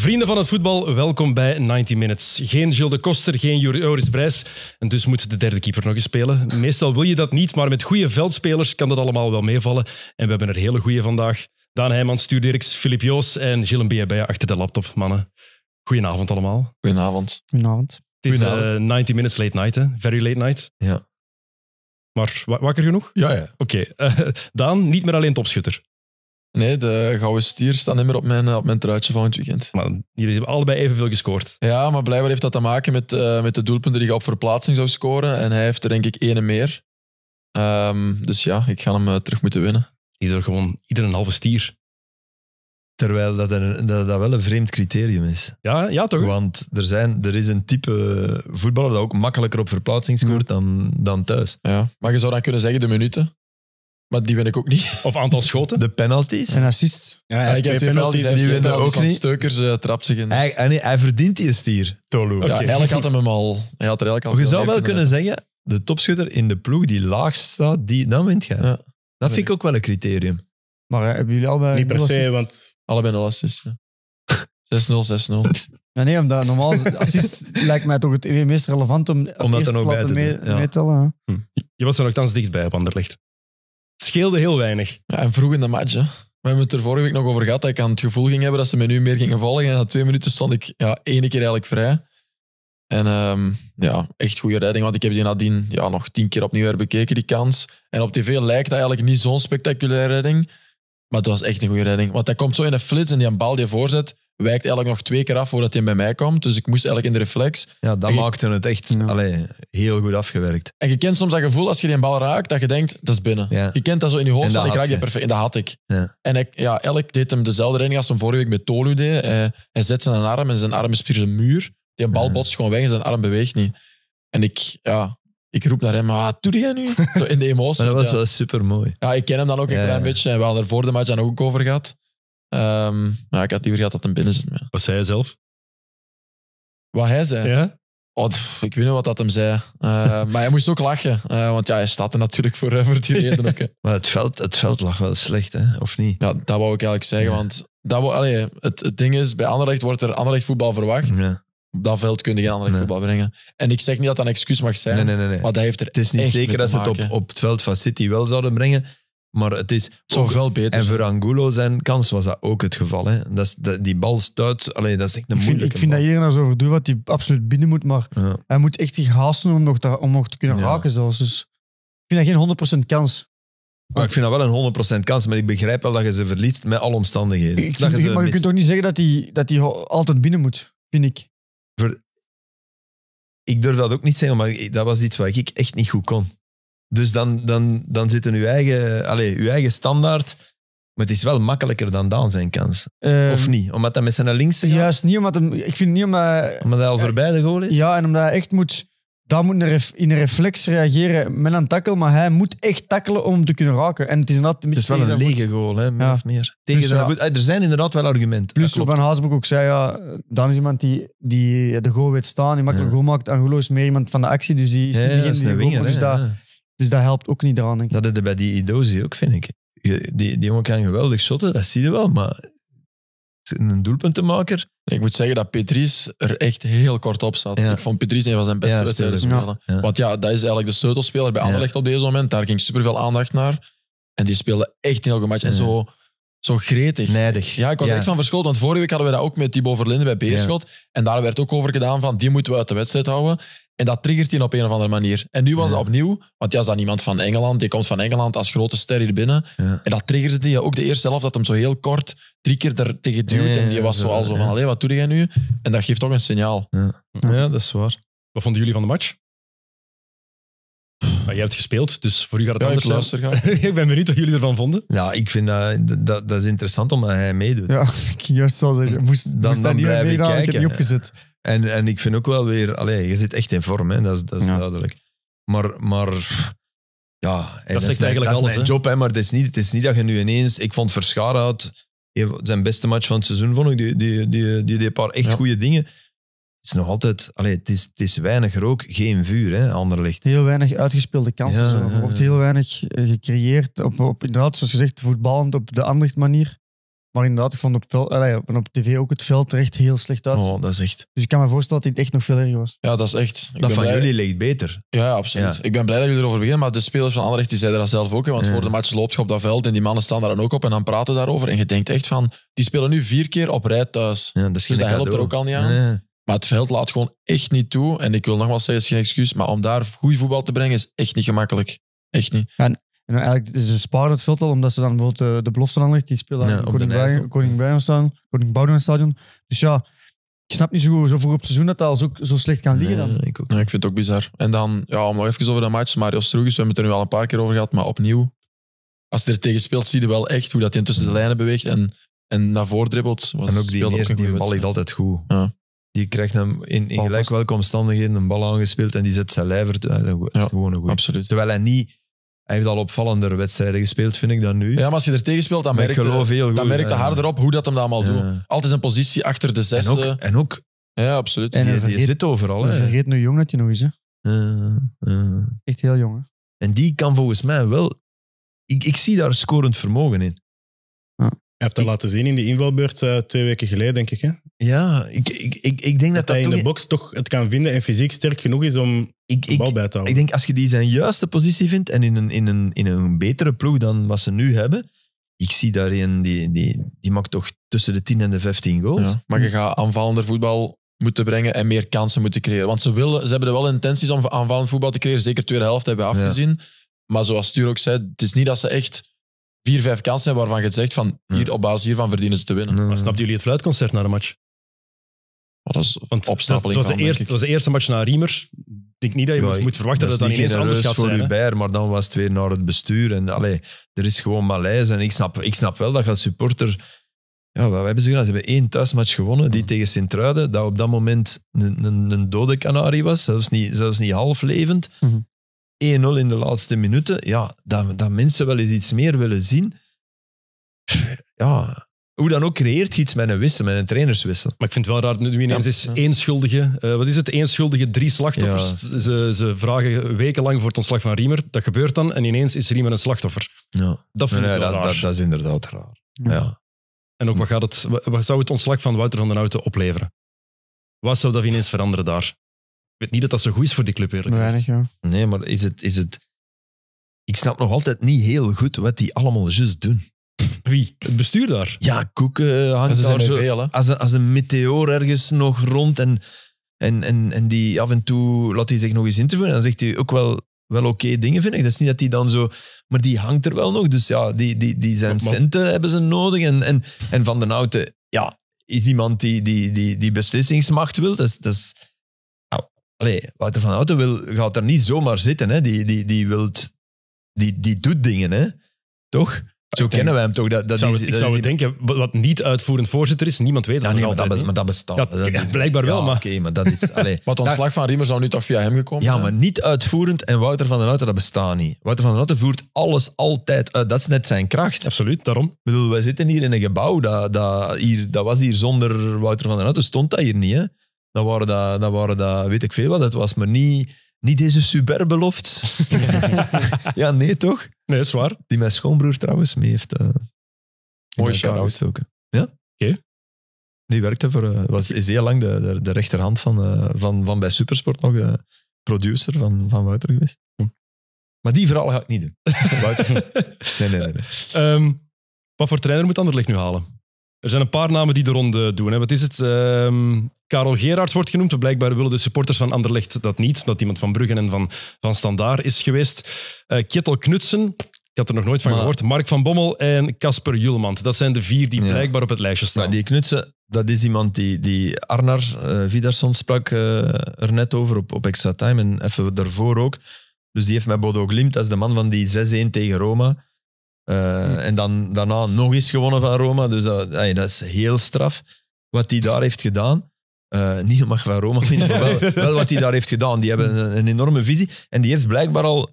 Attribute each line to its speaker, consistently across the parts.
Speaker 1: Vrienden van het voetbal, welkom bij 90 Minutes. Geen Gilles de Koster, geen Joris Brijs. En dus moet de derde keeper nog eens spelen. Meestal wil je dat niet, maar met goede veldspelers kan dat allemaal wel meevallen. En we hebben er hele goede vandaag. Daan Heijman, Stuur Dirks, Filip Joos en Gilles je achter de laptop, mannen. Goedenavond allemaal. Goedenavond.
Speaker 2: Goedenavond. Het is uh,
Speaker 1: eh, 90 Minutes late night, hè? Very late night. Ja. Maar wakker genoeg? Ja, ja. Oké.
Speaker 3: Eh, Daan, niet meer alleen topschutter. Nee, de gouden stier staat niet meer op mijn, op mijn truitje van het weekend. Maar jullie hebben allebei evenveel gescoord. Ja, maar blijkbaar heeft dat te maken met, eh, met de doelpunten die je op verplaatsing zou scoren. En hij heeft er denk ik één meer. Ehm, dus ja, ik ga hem eh, terug moeten winnen. Die er gewoon ieder een halve stier. Terwijl dat,
Speaker 4: dat, wel een vreemd criterium is. Ja, ja toch? Want er, zijn, er is een type voetballer
Speaker 3: dat ook makkelijker op verplaatsing scoort dan, dan thuis. Ja, maar je zou dan kunnen zeggen de minuten. Maar die win ik ook niet. Of aantal schoten. De penalties. En assist. Ja, hij twee penalties, die winnen ook niet. Steukers eh, trapt zich in.
Speaker 4: Hij, ah, nee, hij verdient die stier, Tolu. Ja, eigenlijk had hem
Speaker 3: hem al. Hij had er eigenlijk al je zou wel kunnen
Speaker 4: zeggen, de topschutter in de ploeg die laagst staat, die, dan wint je. Ja. Dat vind ik
Speaker 3: ook wel een criterium. Maar eh, hebben jullie allebei Niet per se, want... Allebei nul assists, ja. 6-0, 6-0.
Speaker 1: Ja, nee, omdat normaal
Speaker 5: assist lijkt mij toch het meest relevant om als dat dan ook bij te, mee, tellen,
Speaker 3: Je was er nogthans dichtbij op scheelde heel weinig. Ja, en vroeg in de match, hè. We hebben het er vorige week nog over gehad dat ik aan het gevoel ging hebben dat ze me nu meer gingen volgen. En na twee minuten stond ik ja, ene keer eigenlijk vrij. En ehm, ja, echt goede redding, want ik heb die nadien ja, nog tien keer opnieuw herbekeken, die kans. En op tv lijkt dat eigenlijk niet zo'n spectaculaire redding, maar het was echt een goede redding. Want hij komt zo in een flits en die een bal die voorzet, wijkt eigenlijk nog twee keer af voordat hij bij mij komt. Dus ik moest eigenlijk in de reflex. Ja, dat maakte het echt ja. heel goed afgewerkt. En je kent soms dat gevoel als je die bal raakt, dat je denkt, dat is binnen. Je kent dat zo in je hoofd, dat ik raak je perfect. En dat had ik. Ja. En ik, ja, Elk deed hem dezelfde reden als hem vorige week met Tolu deed. hij zet zijn arm en zijn arm is de muur. Die bal botst gewoon weg en zijn arm beweegt niet. En ik, ja, ik roep naar hem, ah, wat doe jij nu? in de emotie. dat was wel super mooi. Ja, ik ken hem dan ook een klein beetje. En we hadden er voor de match dan ook over gehad. Um, ehm, maar ik had liever gehad dat hem binnen zit. Wat zei hij zelf? Wat hij zei? Ja? Oh, ik weet niet wat dat hem zei. Eh, maar hij moest ook lachen. Eh, want ja, hij staat er natuurlijk voor, eh, die reden ook. Hè. maar het veld, het veld lag wel slecht, hè? of niet? Ja, dat wou ik eigenlijk zeggen. Want dat het, het, ding is, bij Anderlecht wordt er Anderlecht voetbal verwacht. Ja. Op dat veld kun je geen Anderlecht voetbal brengen. En ik zeg niet dat dat een excuus mag zijn. Nee, nee, nee, Maar dat heeft er Het is niet zeker dat ze het op, op het veld van City wel zouden
Speaker 4: brengen. Maar het is... Het veel beter En voor Angulo zijn kans was dat ook het geval. Hè. Dat is, die bal stuit... Alleen dat is echt een ik vind, Ik vind bal.
Speaker 5: dat zo doet wat hij absoluut binnen moet, maar hij moet echt zich haasten om nog, te, om nog te kunnen raken zelfs. Dus ik vind dat geen 100% kans.
Speaker 4: Maar ik vind dat wel een 100% kans, maar ik begrijp wel dat je ze verliest met alle omstandigheden. maar je kunt toch niet zeggen dat hij dat altijd binnen moet, vind ik. ik durf dat ook niet zeggen, maar dat was iets wat ik echt niet goed kon. Dus dan, dan, dan zit in uw eigen, allez, uw eigen standaard. Maar het is wel makkelijker dan Daan zijn kans. Ehm, of niet? Omdat hij met zijn
Speaker 5: linkse gaat? Juist niet, omdat hem, ik vind niet omdat... Omdat hij al voorbij de goal is? Ja, en omdat hij echt moet... Dan moet in een reflex reageren met een takkel, maar hij moet echt takkelen om te kunnen raken. En het is Het is wel een lege
Speaker 4: goal, hè, meer of meer. Eh, er zijn inderdaad wel argumenten. Plus,
Speaker 5: Van Haasbroek ook zei, ja, dan is iemand die, die de goal weet staan, die makkelijk ja. goal maakt. Angulo is meer
Speaker 4: iemand van de actie,
Speaker 5: dus die is niet meer die de winger, goal, dus dat,
Speaker 4: dus dat helpt ook niet eraan. Denk ik. Dat is bij die Idozi ook, vind ik. Die, die jongen kan geweldig shotten, dat zie je wel, maar een
Speaker 3: doelpuntenmaker. Ik moet zeggen dat Petris er echt heel kort op zat. Ik vond Petris een van zijn beste ja, wedstrijden Want ja, dat is eigenlijk de sleutelspeler bij Anderlecht op deze moment. Daar ging superveel aandacht naar. En die speelde echt in elke match. En zo zo gretig. Neidig. Ja, ik was echt van verschoten. Want vorige week hadden we dat ook met Thibaut Verlinde bij Beerschot. En daar werd ook over gedaan van, die moeten we uit de wedstrijd houden. En dat triggert hij op een of andere manier. En nu was dat opnieuw, want ja, is dan iemand van Engeland. Die komt van Engeland als grote ster hier binnen. En dat triggerde die ook de eerste helft, dat hem zo heel kort drie keer er tegen duwt. en die was zo al zo van, allee, wat doe jij nu? En dat geeft toch een signaal. Ja, dat is waar. Wat vonden jullie van de match? Maar jij hebt gespeeld, dus voor u gaat het anders ik luister gaan.
Speaker 4: ik ben benieuwd wat jullie ervan vonden. Ja, ik vind dat, dat, dat is interessant omdat hij meedoet.
Speaker 1: Ja, ik zeggen,
Speaker 5: moest, dan, moest niet mee kijken. Ik heb niet opgezet.
Speaker 4: En, en ik vind ook wel weer, allee, je zit echt in vorm, hè, dat is, dat is duidelijk. Maar, maar ja, dat, zegt eigenlijk dat alles, is job, hè, maar het is, niet, het is niet dat je nu ineens... Ik vond Verschaar uit, zijn beste match van het seizoen, vond ik. Die, die, die, die, deed een paar echt goede dingen het is nog altijd, allee, het, is, het is weinig rook, geen vuur, hè, licht.
Speaker 5: Heel weinig uitgespeelde kansen. er wordt heel weinig eh, gecreëerd. Op, op, inderdaad, zoals gezegd, voetballend op de Anderlecht manier. Maar inderdaad, ik vond op, veld, op tv ook het veld er echt heel slecht uit. Oh, dat is echt... Dus ik kan me voorstellen dat dit echt nog veel erger was.
Speaker 3: Ja, dat is echt. dat van jullie ligt beter. Ja, absoluut. Ik ben blij dat jullie erover beginnen, maar de spelers van Anderlecht die zeiden dat zelf ook. want voor de match loopt je op dat veld en die mannen staan daar dan ook op en dan praten daarover. En je denkt echt van, die spelen nu vier keer op rij thuis. Ja, dat dus dat helpt er ook al niet aan. Maar het veld laat gewoon echt niet toe. En ik wil nogmaals zeggen, het is geen excuus. Maar om daar goed voetbal te brengen is echt niet gemakkelijk.
Speaker 5: Echt niet. En, eigenlijk is het een het veld al, omdat ze dan bijvoorbeeld de, de belofte aanlegt. Die spelen aan Koning, Brian, Koning, staan, Koning Stadion. Dus ja, ik snap niet zo goed zo vroeg op seizoen dat dat zo, zo slecht kan liggen. ik, ook. ik
Speaker 3: vind het ook bizar. En dan, ja, om nog even over dat match. Mario Stroegis, we hebben het er nu al een paar keer over gehad, maar opnieuw. Als hij er tegen speelt, zie je wel echt hoe dat hij tussen de lijnen beweegt en, en naar voren dribbelt. En ook die, eerste, die bal ligt
Speaker 4: altijd goed. Ja.
Speaker 3: Die krijgt hem in, in gelijk welke omstandigheden een bal
Speaker 4: aangespeeld en die zet zijn lijver. Dat is gewoon een goeie. Terwijl hij niet... Hij heeft al opvallender wedstrijden
Speaker 3: gespeeld, vind ik, dan nu. Ja, maar als je er tegen speelt, dan merk je merkt ja. harder op hoe dat hem dat allemaal doet. Altijd zijn positie achter de zes. En ook, eh. en ook ja, absoluut. En die, zit overal. Vergeet
Speaker 5: nu jong dat je nog
Speaker 4: is. Hè. Echt heel jong. Hè? En die kan volgens mij wel...
Speaker 2: Ik, ik zie daar scorend vermogen in. Hij heeft dat laten zien in die invalbeurt eh, twee weken geleden, denk ik. Hè? Ja, ik, ik, ik, ik denk dat dat, hij in de box toch het kan vinden en fysiek sterk genoeg is om ik, de bal bij te houden. Ik denk als je die zijn juiste positie vindt en in een, in een, in een betere ploeg
Speaker 4: dan wat ze nu hebben, ik zie daarin, die, die, die maakt toch tussen de 10 en de 15
Speaker 3: goals. maar je hm. gaat aanvallender voetbal moeten brengen en meer kansen moeten creëren. Want ze, willen, ze hebben er wel intenties om aanvallend voetbal te creëren. Zeker de tweede helft hebben we afgezien. Maar zoals Stuur ook zei, het is niet dat ze echt vier, vijf kansen hebben waarvan je zegt van hier, op basis hiervan verdienen ze te winnen. Maar snapten jullie het
Speaker 1: fluitconcert naar de match? dat was de eerste, was de eerste match naar Riemer.
Speaker 2: Ik
Speaker 4: denk niet dat je moet,
Speaker 2: verwachten dat, het dan ineens anders gaat voor
Speaker 4: maar dan was het weer naar het bestuur. En allee, er is gewoon malaise. En ik snap, ik snap wel dat je supporter... Ja, wat hebben ze gedaan? Ze hebben één thuismatch gewonnen, die mm. tegen Sint-Truiden, dat op dat moment een, een, dode kanarie was, zelfs niet, zelfs niet half levend. 1-0 mhm. in de laatste minuten. Ja, dat, dat mensen wel eens iets meer willen zien. Ja, hoe dan ook creëert iets met een wissel,
Speaker 1: met een trainerswissel. Maar ik vind het wel raar, nu ineens is één schuldige, eh, wat is het, één schuldige, drie slachtoffers. Ze, ze vragen wekenlang voor het ontslag van Riemer, dat gebeurt dan en ineens is Riemer een slachtoffer.
Speaker 4: Ja. Dat vind ik wel raar. Dat, dat, is inderdaad raar. Ja.
Speaker 1: En ook, wat, gaat het, wat zou het ontslag van Wouter van den Houten opleveren? Wat zou dat ineens veranderen daar? Ik weet niet dat dat zo goed is
Speaker 4: voor die club, eerlijk Weinig, ja. Nee, maar is het, is het... Ik snap nog altijd niet heel goed wat die allemaal juist doen. Wie? Het bestuur daar. Ja, koeken eh, hangt daar zo veel, als, een, als een meteoor ergens nog rond. En, en, en, en die af en toe laat hij zich nog eens interviewen. dan zegt hij ook wel, wel oké dingen, vind ik. Dat is niet dat hij dan zo... Maar die hangt er wel nog. Dus ja, die, die, die zijn centen hebben ze nodig. En, en, en Van den Houten ja, is iemand die, die, die, die beslissingsmacht wil. Dat is... Dat is nou, allee, Wouter van Houten wil, gaat er niet zomaar zitten. Hè. Die, die, die, wilt, die, die doet dingen, hè. toch? Zo kennen wij hem toch? Dat, dat is, ik zou is...
Speaker 1: denken, wat niet uitvoerend voorzitter is, niemand
Speaker 4: weet dat ja, maar, dat, bestaat. Ja, blijkbaar wel, maar... Oké, maar dat is... ontslag van Riemer zou nu toch via hem gekomen Ja, maar niet uitvoerend en Wouter van den Houten, dat bestaat niet. Wouter van den Houten voert alles altijd uit. Dat is net zijn kracht. Absoluut, daarom. Ik bedoel, wij zitten hier in een gebouw. Dat, dat, hier, dat was hier zonder Wouter van den Houten, stond dat hier niet. Hè? Dat waren dat, waren dat, weet ik veel wat dat was, maar niet niet deze superbelofts. ja, nee toch? Nee, is waar. Die mijn schoonbroer trouwens mee heeft. Uh,
Speaker 3: Mooi shout-out.
Speaker 4: Ja? Oké. Die werkte voor, eh, was, is heel lang de, de, rechterhand van, eh, van, van bij Supersport nog producer van, van Wouter geweest. Hm. Maar die verhaal ga ik niet doen. Wouter.
Speaker 1: nee, nee, nee. nee. Ehm, wat voor trainer moet Anderlecht nu halen? Er zijn een paar namen die de ronde doen. Hè. Wat is het? Um, Karel Gerards wordt genoemd. Blijkbaar willen de supporters van Anderlecht dat niet. Dat iemand van Bruggen en van, van Standaar is geweest. Uh, eh, Ketel Knutsen. Ik had er nog nooit van gehoord. Mark van Bommel en Casper Julemand. Dat zijn de vier die blijkbaar op het lijstje staan. Maar die Knutsen,
Speaker 4: dat is iemand die, die Arnar uh, Vidarsson sprak eh, er net over op, op Extra Time en even daarvoor ook. Dus die heeft met Bodo Glimt, dat is de man van die 6-1 tegen Roma. Eh, hm. En dan, daarna nog eens gewonnen van Roma. Dus dat, dat is heel straf wat hij daar heeft gedaan. Uh, eh, niet mag van Roma winnen, maar wel, wat hij daar heeft gedaan. Die hebben een, enorme visie. En die heeft blijkbaar al...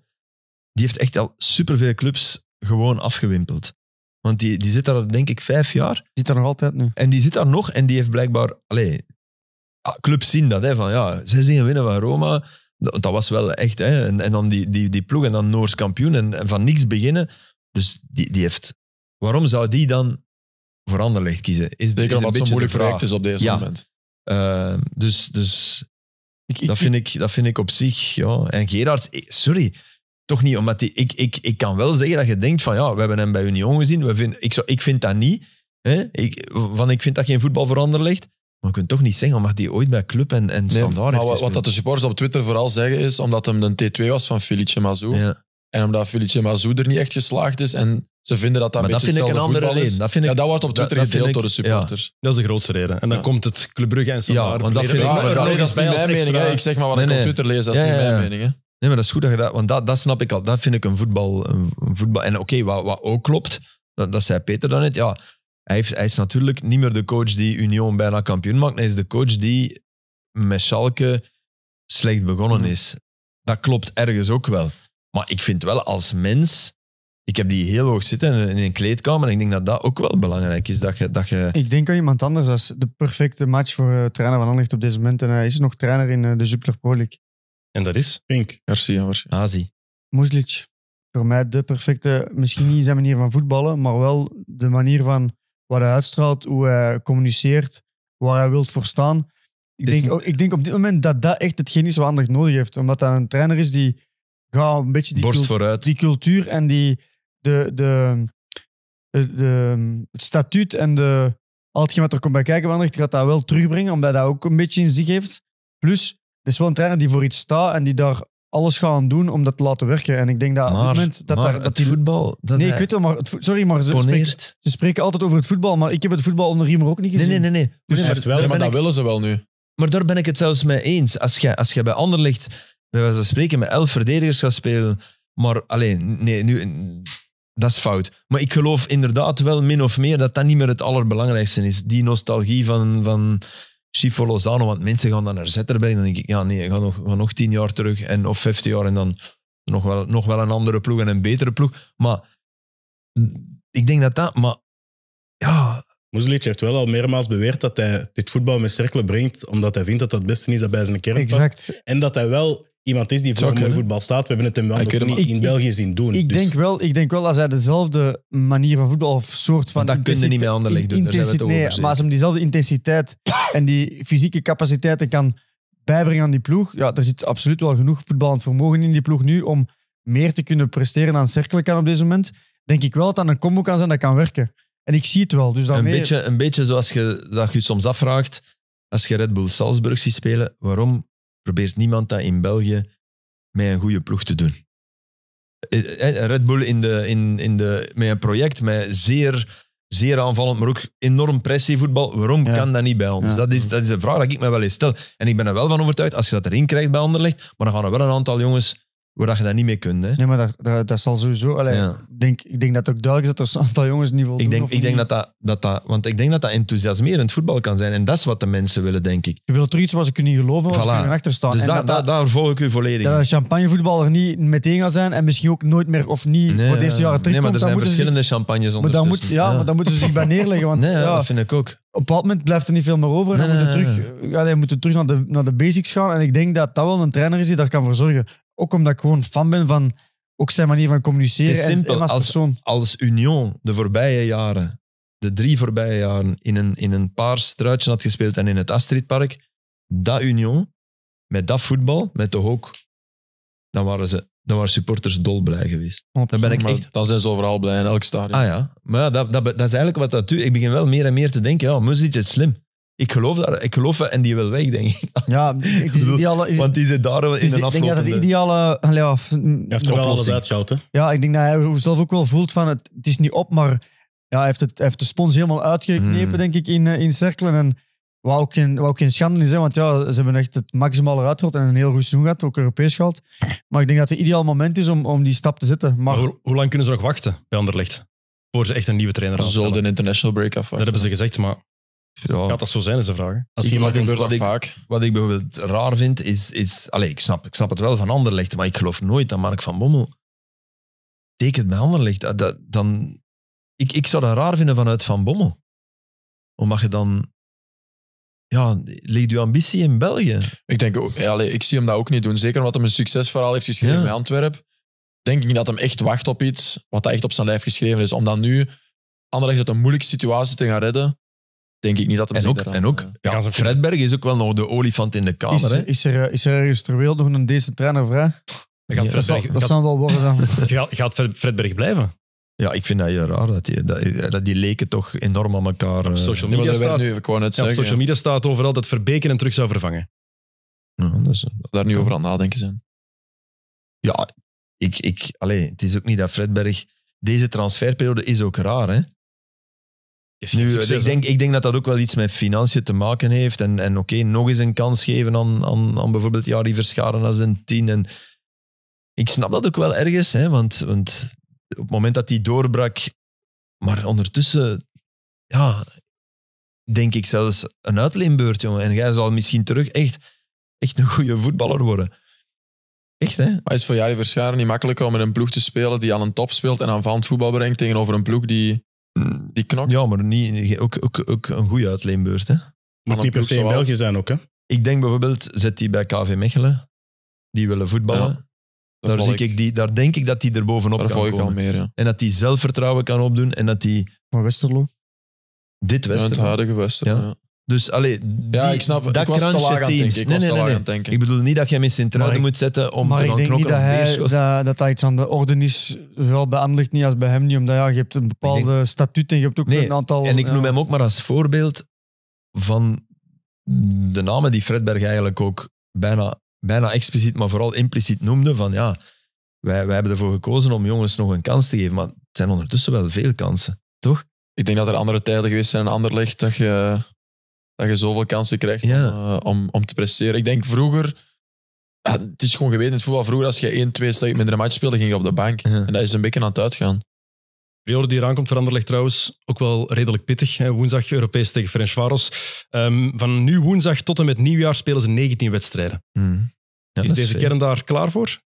Speaker 4: Die heeft echt al superveel clubs gewoon afgewimpeld. Want die, die zit daar, denk ik, vijf jaar. Zit daar nog altijd nu. En die zit daar nog en die heeft blijkbaar... Allez, ah, clubs zien dat, hè, van ja, ze zien winnen van Roma. Dat, was wel echt, hè. En, en, dan die, die, die ploeg en dan Noors kampioen en, en van niks beginnen. Dus die, die heeft... Waarom zou die dan voor Anderlecht kiezen? Is, Zeker is omdat het zo'n moeilijk project is op deze ja. moment. Ehm, dus dus ik, dat, vind ik, dat vind ik op zich... Ja. En Gerards... Eh, sorry, toch niet. Omdat die, ik, ik, ik kan wel zeggen dat je denkt van... Ja, we hebben hem bij Union gezien. We vind, ik, zou, ik vind dat niet. Hè? Ik, van, ik vind dat geen voetbal voor Anderlecht. Maar je kunt toch niet zeggen, mag die ooit bij club en, en standaard nee, maar wat, wat,
Speaker 3: dat de supporters op Twitter vooral zeggen is, omdat hem een T2 was van Filippo Mazou, ja. En omdat Felice Mazou er niet echt geslaagd is en ze vinden dat dat een beetje vind ik een andere is, Dat ja, dat wordt op Twitter dat, door de supporters. dat is de grootste
Speaker 4: reden. En dan komt het Club Brugge en Ja,
Speaker 1: dat, vind ik, dat is niet mijn mening. Ik zeg maar wat nee, ik op Twitter
Speaker 3: lees, dat is niet mijn mening.
Speaker 4: Hè. Nee, maar dat is goed dat je dat... Want dat, dat snap ik al. Dat vind ik een voetbal... Een voetbal. En oké, wat, wat ook klopt, dat, dat zei Peter dan net, ja... Hij, heeft, hij is natuurlijk niet meer de coach die Union bijna kampioen maakt. Hij is de coach die met Schalke slecht begonnen mm. is. Dat klopt ergens ook wel. Maar ik vind wel als mens, ik heb die heel hoog zitten in een kleedkamer. En ik denk dat dat ook wel belangrijk is. Dat je, dat je... Ik
Speaker 5: denk aan iemand anders als de perfecte match voor eh, trainer van Anderlecht op dit moment. En hij is nog trainer in eh, de Jupiler League.
Speaker 3: En dat is? Pink. Garcia Azi.
Speaker 5: Ah, voor mij de perfecte, misschien niet zijn manier van voetballen, maar wel de manier van wat hij uitstraalt, hoe hij communiceert, waar hij wilt voor staan. Ik, denk, ik denk op dit moment dat dat echt hetgeen is wat Anderlecht nodig heeft. Omdat dat een trainer is die een beetje die, Borst vooruit. die cultuur en die, de, de, de, het statuut en de, al hetgeen wat er komt bij kijken van gaat dat wel terugbrengen, omdat dat ook een beetje in zich heeft. Plus, het is wel een trainer die voor iets staat en die daar alles gaan doen om dat te laten werken. En ik denk dat op het moment dat, daar, dat het die, voetbal. Dat nee, ik weet wel, maar sorry, maar ze, spreek, ze, spreken altijd over het voetbal, maar ik heb het voetbal onder Riemer ook niet gezien. Nee, nee, nee.
Speaker 4: Dus- nee. Dus, maar, dat
Speaker 3: willen ze wel nu.
Speaker 4: Maar daar ben ik het zelfs mee eens. Als jij als je bij ligt bij wijze van spreken met elf verdedigers gaat spelen. Maar alleen, nee, nu, dat is fout. Maar ik geloof inderdaad wel min of meer dat dat niet meer het allerbelangrijkste is. Die nostalgie van, van Chifo Lozano, want mensen gaan dan naar Zetterberg. Dan denk ik, ja nee, ga nog, ga nog tien jaar terug en, of vijftien jaar en dan nog wel, nog wel een andere ploeg en een betere ploeg. Maar
Speaker 2: ik denk dat dat... Maar ja, heeft wel al meermaals beweerd dat hij dit voetbal met cirkelen brengt, omdat hij vindt dat dat het beste is dat bij zijn kern past. Exact. En dat hij wel iemand is die voor mooi voetbal staat. We hebben het hem wel niet in België zien doen. Ik, dus- denk wel, ik denk wel dat zij
Speaker 5: dezelfde manier van voetbal of soort van... Maar dat je niet de Anderlecht doen, Nee, maar als hem diezelfde intensiteit en die fysieke capaciteiten kan bijbrengen aan die ploeg... Ja, er zit absoluut wel genoeg voetballend vermogen in die ploeg nu om meer te kunnen presteren dan Cerkel kan op dit moment. Denk ik wel dat dat een combo kan zijn dat kan werken. En ik zie het wel. Dus een, beetje,
Speaker 4: een beetje zoals je dat je soms afvraagt als je Red Bull Salzburg ziet spelen, waarom probeert niemand dat in België met een goede ploeg te doen. Eh, eh, eh, Red Bull in de, in, in de, met een project met zeer, zeer aanvallend, maar ook enorm pressievoetbal. Waarom kan dat niet bij ons? Dat, is, dat is een vraag die ik me wel eens stel. En ik ben er wel van overtuigd, als je dat erin krijgt bij Anderlecht, maar dan gaan er wel een aantal jongens waar dat je dat niet mee kunt. Hè? Nee,
Speaker 5: maar dat, dat, zal sowieso... Allee, ik, denk, ik denk dat ook duidelijk is dat er een aantal jongens niet voldoen. Ik denk, ik denk
Speaker 4: dat, dat, dat, dat... Want ik denk dat dat enthousiasmerend voetbal kan zijn. En dat is wat de mensen willen, denk ik.
Speaker 5: Je wilt er iets waar ze kunnen geloven, waar voilà. ze kunnen achterstaan. Dus en dat,
Speaker 4: daar volg ik u volledig. Dat
Speaker 5: champagnevoetbal er niet meteen gaat zijn en misschien ook nooit meer of niet voor deze jaren terugkomt. Nee, maar er zijn verschillende
Speaker 4: champagnes Maar dan moet,
Speaker 5: ja, maar dan moeten ze zich bij neerleggen. Want, nee, dat vind ik ook. Op een bepaald moment blijft er niet veel meer over. En dan moeten we terug, moeten terug naar, de, naar de basics gaan. En ik denk dat dat wel een trainer is die daar kan voor zorgen. Ook omdat ik gewoon fan ben van ook zijn manier van communiceren. simpel, en als, persoon.
Speaker 4: als, Union de voorbije jaren, de drie voorbije jaren, in een, in een paar struitjes had gespeeld en in het Astridpark, dat Union, met dat voetbal, met de hook, dan waren ze dan waren supporters dolblij geweest. dan ben ik echt... Dan zijn ze overal blij in elk stadion. Ah ja, maar ja, dat, dat, dat is eigenlijk wat dat doet. Ik begin wel meer en meer te denken, ja, is slim. Ik geloof dat. Ik geloof en die wil weg, denk ik. Ja, Want die zit daar in een aflopende... Ik denk dat het ideale...
Speaker 5: Ja, hij heeft er wel alles uitgehaald, hè? Ja, ik denk dat hij zelf ook wel voelt van het, het is niet op, maar ja, hij, heeft het, heeft de spons helemaal uitgeknepen, hmm. denk ik, in, eh, in cirkelen. En wat ook, geen, wat schande is, want ja, ze hebben echt het maximale eruit gehad en een heel goed seizoen gehad, ook Europees gehad. Maar ik denk dat het ideaal moment is om, om die stap te zetten. Maar... hoe,
Speaker 1: lang kunnen ze nog wachten bij Anderlecht? Voor ze echt een nieuwe trainer aanstellen? Ze zullen de international break afwachten. Dat hebben ze gezegd, maar ja. Gaat dat zo
Speaker 4: zijn, is de vraag. Als Wat ik bijvoorbeeld raar vind, is... is allez, ik, snap, ik snap het wel van Anderlecht, maar ik geloof nooit dat Mark van Bommel tekent bij Anderlecht. Dat, dat, dan, ik, ik zou dat raar vinden vanuit Van Bommel. Hoe mag je dan...
Speaker 3: Ja, ligt uw ambitie in België? Ik denk, ook ik zie hem dat ook niet doen. Zeker omdat hij een succesverhaal heeft geschreven in bij Antwerpen. Denk ik dat hem echt wacht op iets wat dat echt op zijn lijf geschreven is. Om dan nu Anderlecht uit een moeilijke situatie te gaan redden denk ik niet dat hem en ook, en eh. ook ja, Fredberg is ook wel nog de olifant in de kamer. Is, hè?
Speaker 5: is, er, eh, is er ergens ter wereld nog een deze trainer vrij? ja, dat, wel worden dan.
Speaker 4: Gaat, Fredberg blijven? Ja, ik vind dat heel raar. Dat die, dat, die leken toch enorm aan elkaar... Op eh, social media, staat, social media staat overal dat Verbeken hem terug zou vervangen. Ja, dus, daar nu over aan nadenken zijn. Ja, ik, ik, allez, het is ook niet dat Fredberg... Deze transferperiode is ook raar, hè? nu, ik, denk, ik denk dat dat ook wel iets met financiën te maken heeft. En, en oké, nog eens een kans geven aan, aan, aan bijvoorbeeld Jari Verscharen als een tien. En ik snap dat ook wel ergens, hè, want, want op het moment dat hij doorbrak... Maar ondertussen, ja, denk ik zelfs een uitleenbeurt, jongen. En jij zal misschien terug echt, echt een goede voetballer worden.
Speaker 3: Echt, hè? Maar is voor Jari Verscharen niet makkelijker om met een ploeg te spelen die aan een top speelt en aanvallend voetbal brengt tegenover een ploeg die
Speaker 4: Mm. die knokt. Ja, maar niet, ook, ook, ook een goede uitleenbeurt. Hè?
Speaker 2: Moet niet per se in België zijn ook. Hè?
Speaker 4: Ik denk bijvoorbeeld, zet die bij KV Mechelen. Die willen voetballen. daar, zie ik. die, daar denk ik dat die er bovenop kan komen. En dat die zelfvertrouwen kan opdoen. En dat die... Maar Westerlo? Dit Westerlo. Ja, het huidige Westerlo, dus alleen ja, ik snap, dat ik was te laag aan Denken. Ik nee, nee, nee, nee. Aan denken. Ik bedoel niet dat je hem in centraal moet zetten om maar te gaan knokken. Maar ik denk niet dat,
Speaker 5: hij, dat, dat, iets aan de orde is, zowel bij Anderlecht niet als bij hem niet. Omdat ja, je hebt een bepaalde denk, statuut en je hebt ook een aantal... En ik noem
Speaker 4: hem ook maar als voorbeeld van de namen die Fredberg eigenlijk ook bijna, bijna expliciet, maar vooral impliciet noemde. Van ja, wij, wij hebben ervoor gekozen om jongens nog een kans te geven. Maar het zijn ondertussen wel veel kansen,
Speaker 3: toch? Ik denk dat er andere tijden geweest zijn in Anderlecht dat je dat je zoveel kansen krijgt om, eh, om, om, te presteren. Ik denk vroeger, het is gewoon geweten in het voetbal, vroeger als je 1, 2 minder een match speelde, ging je op de bank. En dat is een beetje aan het uitgaan.
Speaker 1: De
Speaker 3: periode die eraan komt voor Anderlecht trouwens ook wel redelijk pittig. Hè? Woensdag Europees tegen French
Speaker 1: Um, van nu woensdag tot en met nieuwjaar spelen ze 19 wedstrijden. Mm. is deze kern daar
Speaker 4: klaar voor?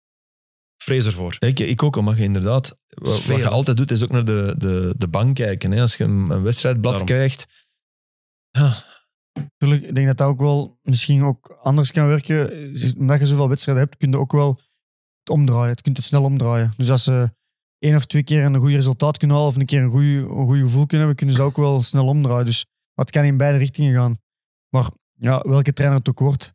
Speaker 4: vrees ervoor. Ik, ik ook, maar je inderdaad, wat, je altijd doet, is ook naar de, de, de bank kijken. Hè. Als je een, wedstrijdblad krijgt, ja, ah,
Speaker 5: natuurlijk, ik denk dat dat ook wel misschien ook anders kan werken. Omdat je zoveel wedstrijden hebt, kun je ook wel omdraaien. Het kunt het snel omdraaien. Dus als ze één of twee keer een goed resultaat kunnen halen of een keer een goed gevoel kunnen hebben, kunnen ze ook wel snel omdraaien. Dus het kan in beide richtingen gaan. Maar ja, welke trainer het ook wordt,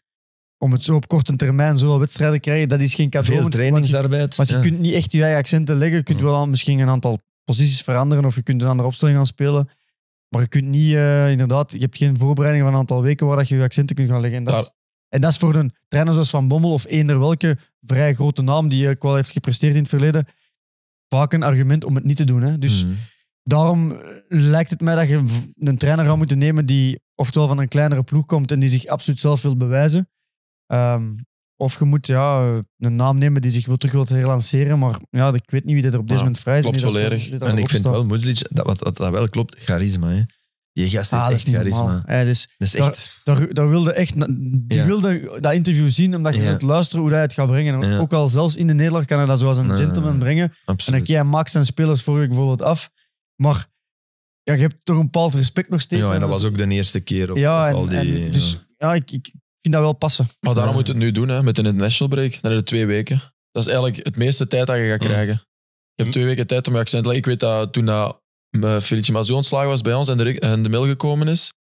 Speaker 5: om het zo op korte termijn zoveel wedstrijden te krijgen, dat is geen cadeau. Veel trainingsarbeid. Want je, kunt niet echt je eigen accenten leggen. Je kunt wel misschien een aantal posities veranderen of je kunt een andere opstelling gaan spelen. Maar je kunt niet, eh, inderdaad, je hebt geen voorbereiding van een aantal weken waar dat je je accenten kunt gaan leggen. En dat, is, en dat is voor een trainer zoals Van Bommel of eender welke vrij grote naam die ook eh, wel heeft gepresteerd in het verleden, vaak een argument om het niet te doen. Hè? Dus mhm. daarom eh, lijkt het mij dat je een trainer gaat moeten nemen die oftewel van een kleinere ploeg komt en die zich absoluut zelf wil bewijzen. Um, of je moet ja, een naam nemen die zich wil terug wil relanceren. Maar ja, ik weet niet wie er op dit moment vrij is. Klopt volledig.
Speaker 3: En ik
Speaker 4: vind wel, Mudlic, dat, dat, dat wel klopt, charisma. Hè? Je gast heeft ah, echt charisma. Ja, dus dat is echt...
Speaker 5: Daar, wilde echt... Die wilde dat interview zien, omdat je wilt luisteren hoe hij het gaat brengen. Ook al zelfs in de Nederland kan hij dat zoals een gentleman brengen. En dan jij Max en spelers voor je bijvoorbeeld af. Maar ja, je hebt toch een bepaald respect nog steeds. Ja, en dat was
Speaker 3: ook de eerste keer op, ja, al die... dus
Speaker 5: ja, ik vind dat wel passen. Maar daarom moet
Speaker 3: je het nu doen, hè, met een international break, naar de twee weken. Dat is eigenlijk het meeste tijd dat je gaat krijgen. Je hebt hm. twee weken tijd om je accent te leggen. Ik weet dat toen na eh, Felice Mazou ontslagen was bij ons en de, en de mail gekomen is,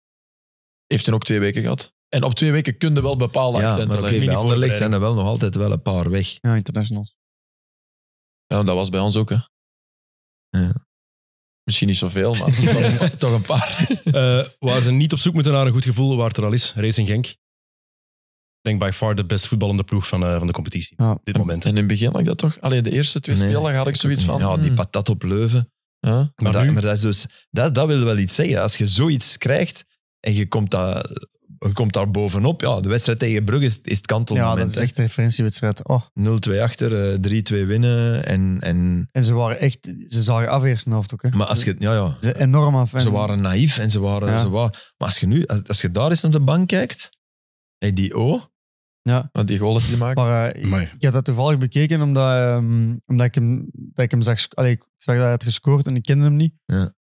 Speaker 3: heeft hij ook twee weken gehad. En op twee weken kun je wel bepaalde ja, accenten leggen. Okay, bij zijn er wel nog altijd wel een paar weg. Ja, internationals. Ja, dat was bij ons ook, hè. Misschien niet zoveel, maar
Speaker 4: toch, een paar. Eh, waar ze niet op zoek moeten naar een goed gevoel,
Speaker 1: waar het er al is. Racing Genk denk bij far de best voetballende ploeg van, eh, van de competitie.
Speaker 4: Dit moment. En in het begin had ik dat toch? Alleen de eerste twee nee, had ik zoiets van... Ja, die hmm. patat op Leuven. Maar, maar, dat, is dus... Dat, dat wil wel iets zeggen. Als je zoiets krijgt en je komt dat je komt daar bovenop. Ja, de wedstrijd tegen Brugge is, is het kantelmoment. Ja, dat is echt
Speaker 5: een referentiewedstrijd. Oh.
Speaker 4: 0-2 achter, 3-2 eh, winnen. En, en... en ze waren echt... Ze zagen af eerst een ook. Maar als je... Ja, ja. Ze, enorm af. Ze waren naïef en ze waren... Ze waren maar als je nu... Als, als je daar eens naar de bank kijkt... Hey, die O...
Speaker 3: Ja. Die goal die hij maakt. Maar eh, ik
Speaker 5: had dat toevallig bekeken omdat, ehm, omdat ik, hem, ik hem zag... Allee, ik zag dat hij had gescoord en ik kende hem niet. Ja.